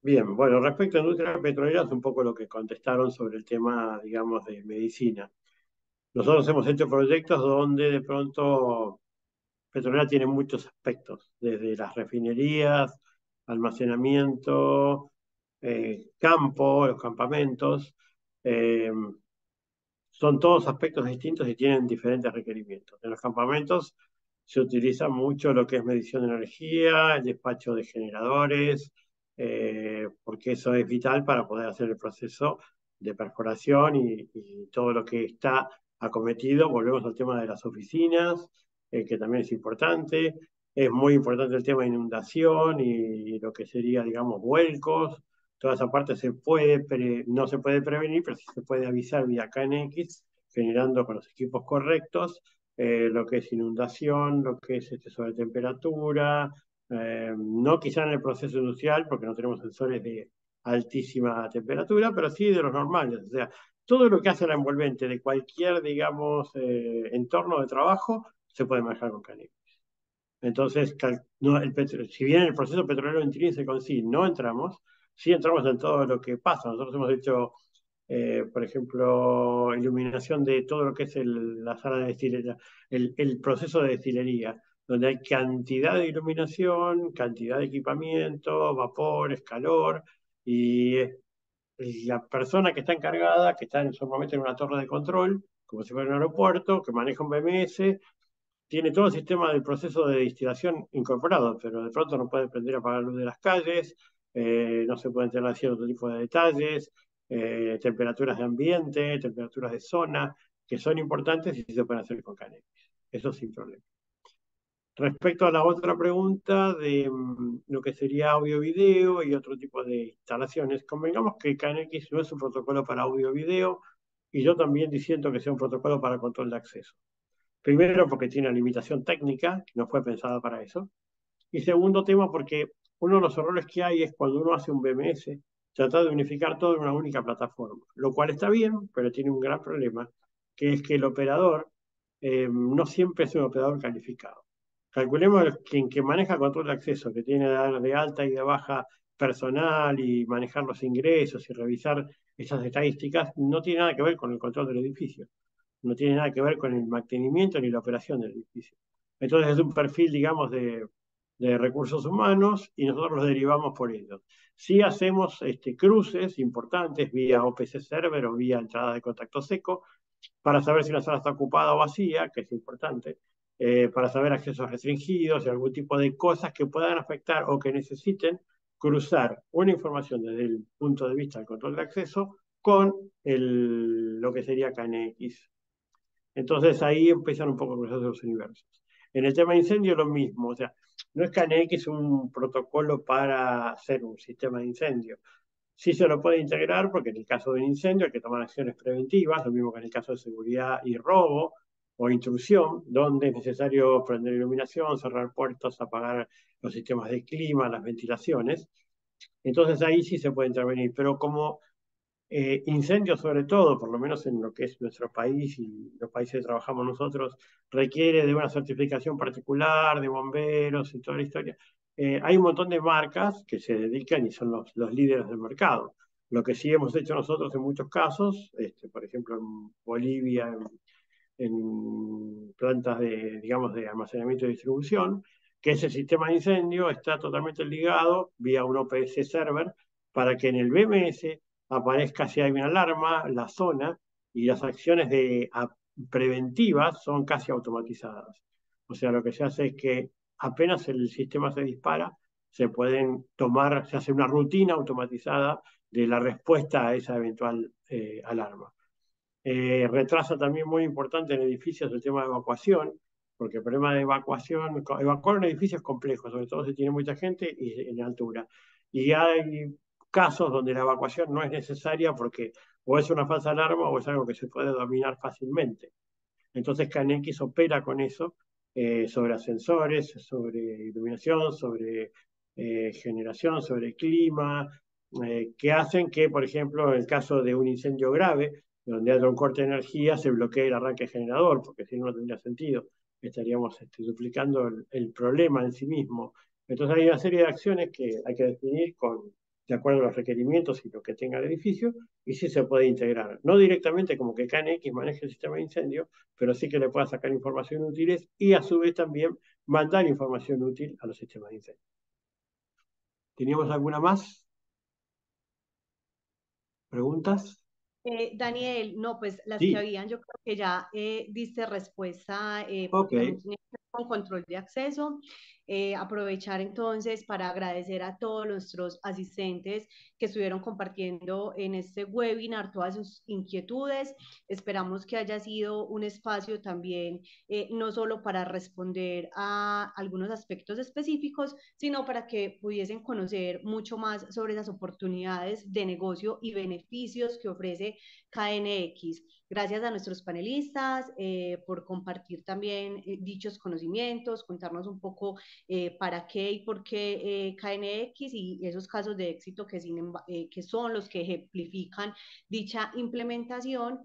Bien, bueno, respecto a petrolera es un poco lo que contestaron sobre el tema, digamos, de medicina. Nosotros hemos hecho proyectos donde de pronto petrolera tiene muchos aspectos, desde las refinerías, almacenamiento, eh, campo, los campamentos, eh, son todos aspectos distintos y tienen diferentes requerimientos. En los campamentos se utiliza mucho lo que es medición de energía, el despacho de generadores, eh, porque eso es vital para poder hacer el proceso de perforación y, todo lo que está acometido. Volvemos al tema de las oficinas, que también es importante. Es muy importante el tema de inundación y lo que sería, digamos, vuelcos toda esa parte se puede, no se puede prevenir, pero sí se puede avisar vía KNX, generando con los equipos correctos eh, lo que es inundación, lo que es este, sobre temperatura, eh, no quizá en el proceso industrial, porque no tenemos sensores de altísima temperatura, pero sí de los normales. O sea, todo lo que hace la envolvente de cualquier, digamos, eh, entorno de trabajo se puede manejar con KNX. Entonces, si bien el proceso petrolero intrínseco con sí no entramos, si entramos en todo lo que pasa. Nosotros hemos hecho, eh, por ejemplo, iluminación de todo lo que es la sala de destilería, el, proceso de destilería, donde hay cantidad de iluminación, cantidad de equipamiento, vapores, calor, y eh, la persona que está encargada, que está en su momento en una torre de control, como si fuera un aeropuerto, que maneja un BMS, tiene todo el sistema del proceso de destilación incorporado, pero de pronto no puede prender a apagar la luz de las calles, eh, no se pueden tener cierto tipo de detalles, eh, temperaturas de ambiente, temperaturas de zona, que son importantes y se pueden hacer con Canex. Eso sin problema. Respecto a la otra pregunta de mm, lo que sería audio-video y otro tipo de instalaciones, convengamos que CANX no es un protocolo para audio-video y yo también diciendo que sea un protocolo para control de acceso. Primero porque tiene una limitación técnica, no fue pensada para eso. Y segundo tema porque uno de los errores que hay es cuando uno hace un BMS, tratar de unificar todo en una única plataforma, lo cual está bien, pero tiene un gran problema, que es que el operador eh, no siempre es un operador calificado. Calculemos quien, que maneja control de acceso, que tiene de dar de alta y de baja personal y manejar los ingresos y revisar esas estadísticas, no tiene nada que ver con el control del edificio, no tiene nada que ver con el mantenimiento ni la operación del edificio. Entonces es un perfil, digamos, de, de recursos humanos y nosotros los derivamos por ellos. Si hacemos este, cruces importantes vía OPC server o vía entrada de contacto seco para saber si la sala está ocupada o vacía, que es importante, eh, para saber accesos restringidos y algún tipo de cosas que puedan afectar o que necesiten cruzar una información desde el punto de vista del control de acceso con lo que sería KNX. Entonces ahí empiezan un poco a cruzarse los universos. En el tema de incendio lo mismo, o sea, no es que es un protocolo para hacer un sistema de incendio. Sí se lo puede integrar porque en el caso de un incendio hay que tomar acciones preventivas, lo mismo que en el caso de seguridad y robo o intrusión, donde es necesario prender iluminación, cerrar puertas, apagar los sistemas de clima, las ventilaciones. Entonces ahí sí se puede intervenir, pero como eh, incendios sobre todo, por lo menos en lo que es nuestro país y los países que trabajamos nosotros, requiere de una certificación particular, de bomberos y toda la historia. Eh, hay un montón de marcas que se dedican y son los, líderes del mercado. Lo que sí hemos hecho nosotros en muchos casos, este, por ejemplo en Bolivia, en, plantas de, digamos, de almacenamiento y distribución, que ese sistema de incendio está totalmente ligado vía un OPS server para que en el BMS aparezca si hay una alarma, la zona y las acciones de, preventivas son casi automatizadas. O sea, lo que se hace es que apenas el sistema se dispara, se pueden tomar, se hace una rutina automatizada de la respuesta a esa eventual eh, alarma. Eh, retrasa también muy importante en edificios el tema de evacuación, porque el problema de evacuación, evacuar un edificio es complejo, sobre todo si tiene mucha gente y en altura. Y hay casos donde la evacuación no es necesaria porque o es una falsa alarma o es algo que se puede dominar fácilmente. Entonces CanX opera con eso eh, sobre ascensores, sobre iluminación, sobre eh, generación, sobre clima, eh, que hacen que, por ejemplo, en el caso de un incendio grave, donde hay un corte de energía, se bloquee el arranque generador, porque si no, no tendría sentido. Estaríamos este, duplicando el problema en sí mismo. Entonces hay una serie de acciones que hay que definir con, de acuerdo a los requerimientos y lo que tenga el edificio, y si se puede integrar. No directamente como que KNX maneje el sistema de incendio, pero sí que le pueda sacar información útiles y a su vez también mandar información útil a los sistemas de incendio. ¿Teníamos alguna más? ¿Preguntas? Eh, Daniel, no, pues las que habían, yo creo que ya eh, diste respuesta eh, este con control de acceso. Eh, aprovechar entonces para agradecer a todos nuestros asistentes que estuvieron compartiendo en este webinar todas sus inquietudes. Esperamos que haya sido un espacio también, eh, no solo para responder a algunos aspectos específicos, sino para que pudiesen conocer mucho más sobre las oportunidades de negocio y beneficios que ofrece KNX. Gracias a nuestros panelistas eh, por compartir también eh, dichos conocimientos, contarnos un poco eh, para qué y por qué KNX y esos casos de éxito que, que son los que ejemplifican dicha implementación.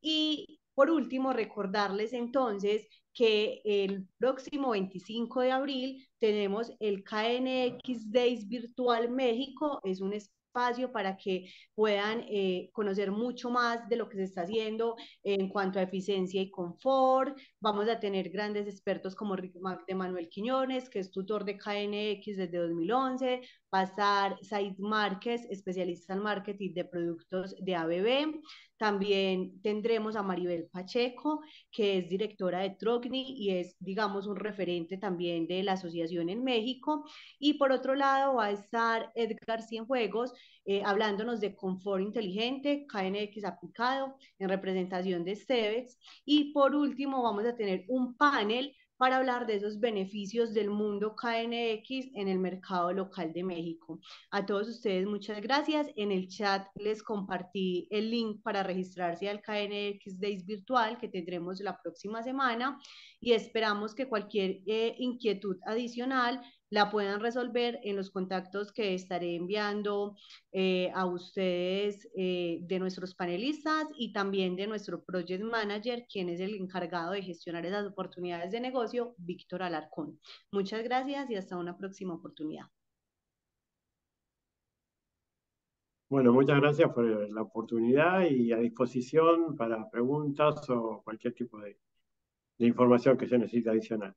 Y por último, recordarles entonces que el próximo 25 de abril tenemos el KNX Days Virtual México, es un espacio espacio para que puedan eh, conocer mucho más de lo que se está haciendo en cuanto a eficiencia y confort. Vamos a tener grandes expertos como Rick de Manuel Quiñones, que es tutor de KNX desde 2011, pasar Said Márquez, especialista en marketing de productos de ABB. También tendremos a Maribel Pacheco, que es directora de Trocni y es, digamos, un referente también de la asociación en México. Y por otro lado va a estar Edgar Cienfuegos, eh, hablándonos de confort inteligente, KNX aplicado en representación de Cebex. Y por último vamos a tener un panel para hablar de esos beneficios del mundo KNX en el mercado local de México. A todos ustedes muchas gracias. En el chat les compartí el link para registrarse al KNX Days virtual que tendremos la próxima semana y esperamos que cualquier eh, inquietud adicional la puedan resolver en los contactos que estaré enviando eh, a ustedes eh, de nuestros panelistas y también de nuestro project manager, quien es el encargado de gestionar esas oportunidades de negocio, Víctor Alarcón. Muchas gracias y hasta una próxima oportunidad. Bueno, muchas gracias por la oportunidad y a disposición para preguntas o cualquier tipo de información que se necesite adicional.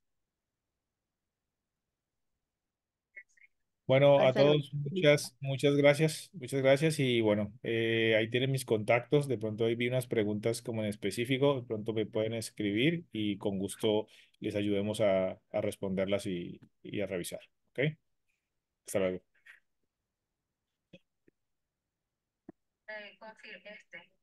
Bueno, a todos muchas, muchas gracias, muchas gracias y bueno, eh, ahí tienen mis contactos, de pronto ahí vi unas preguntas como en específico, de pronto me pueden escribir y con gusto les ayudemos a, responderlas y, a revisar, ¿ok? Hasta luego. Eh,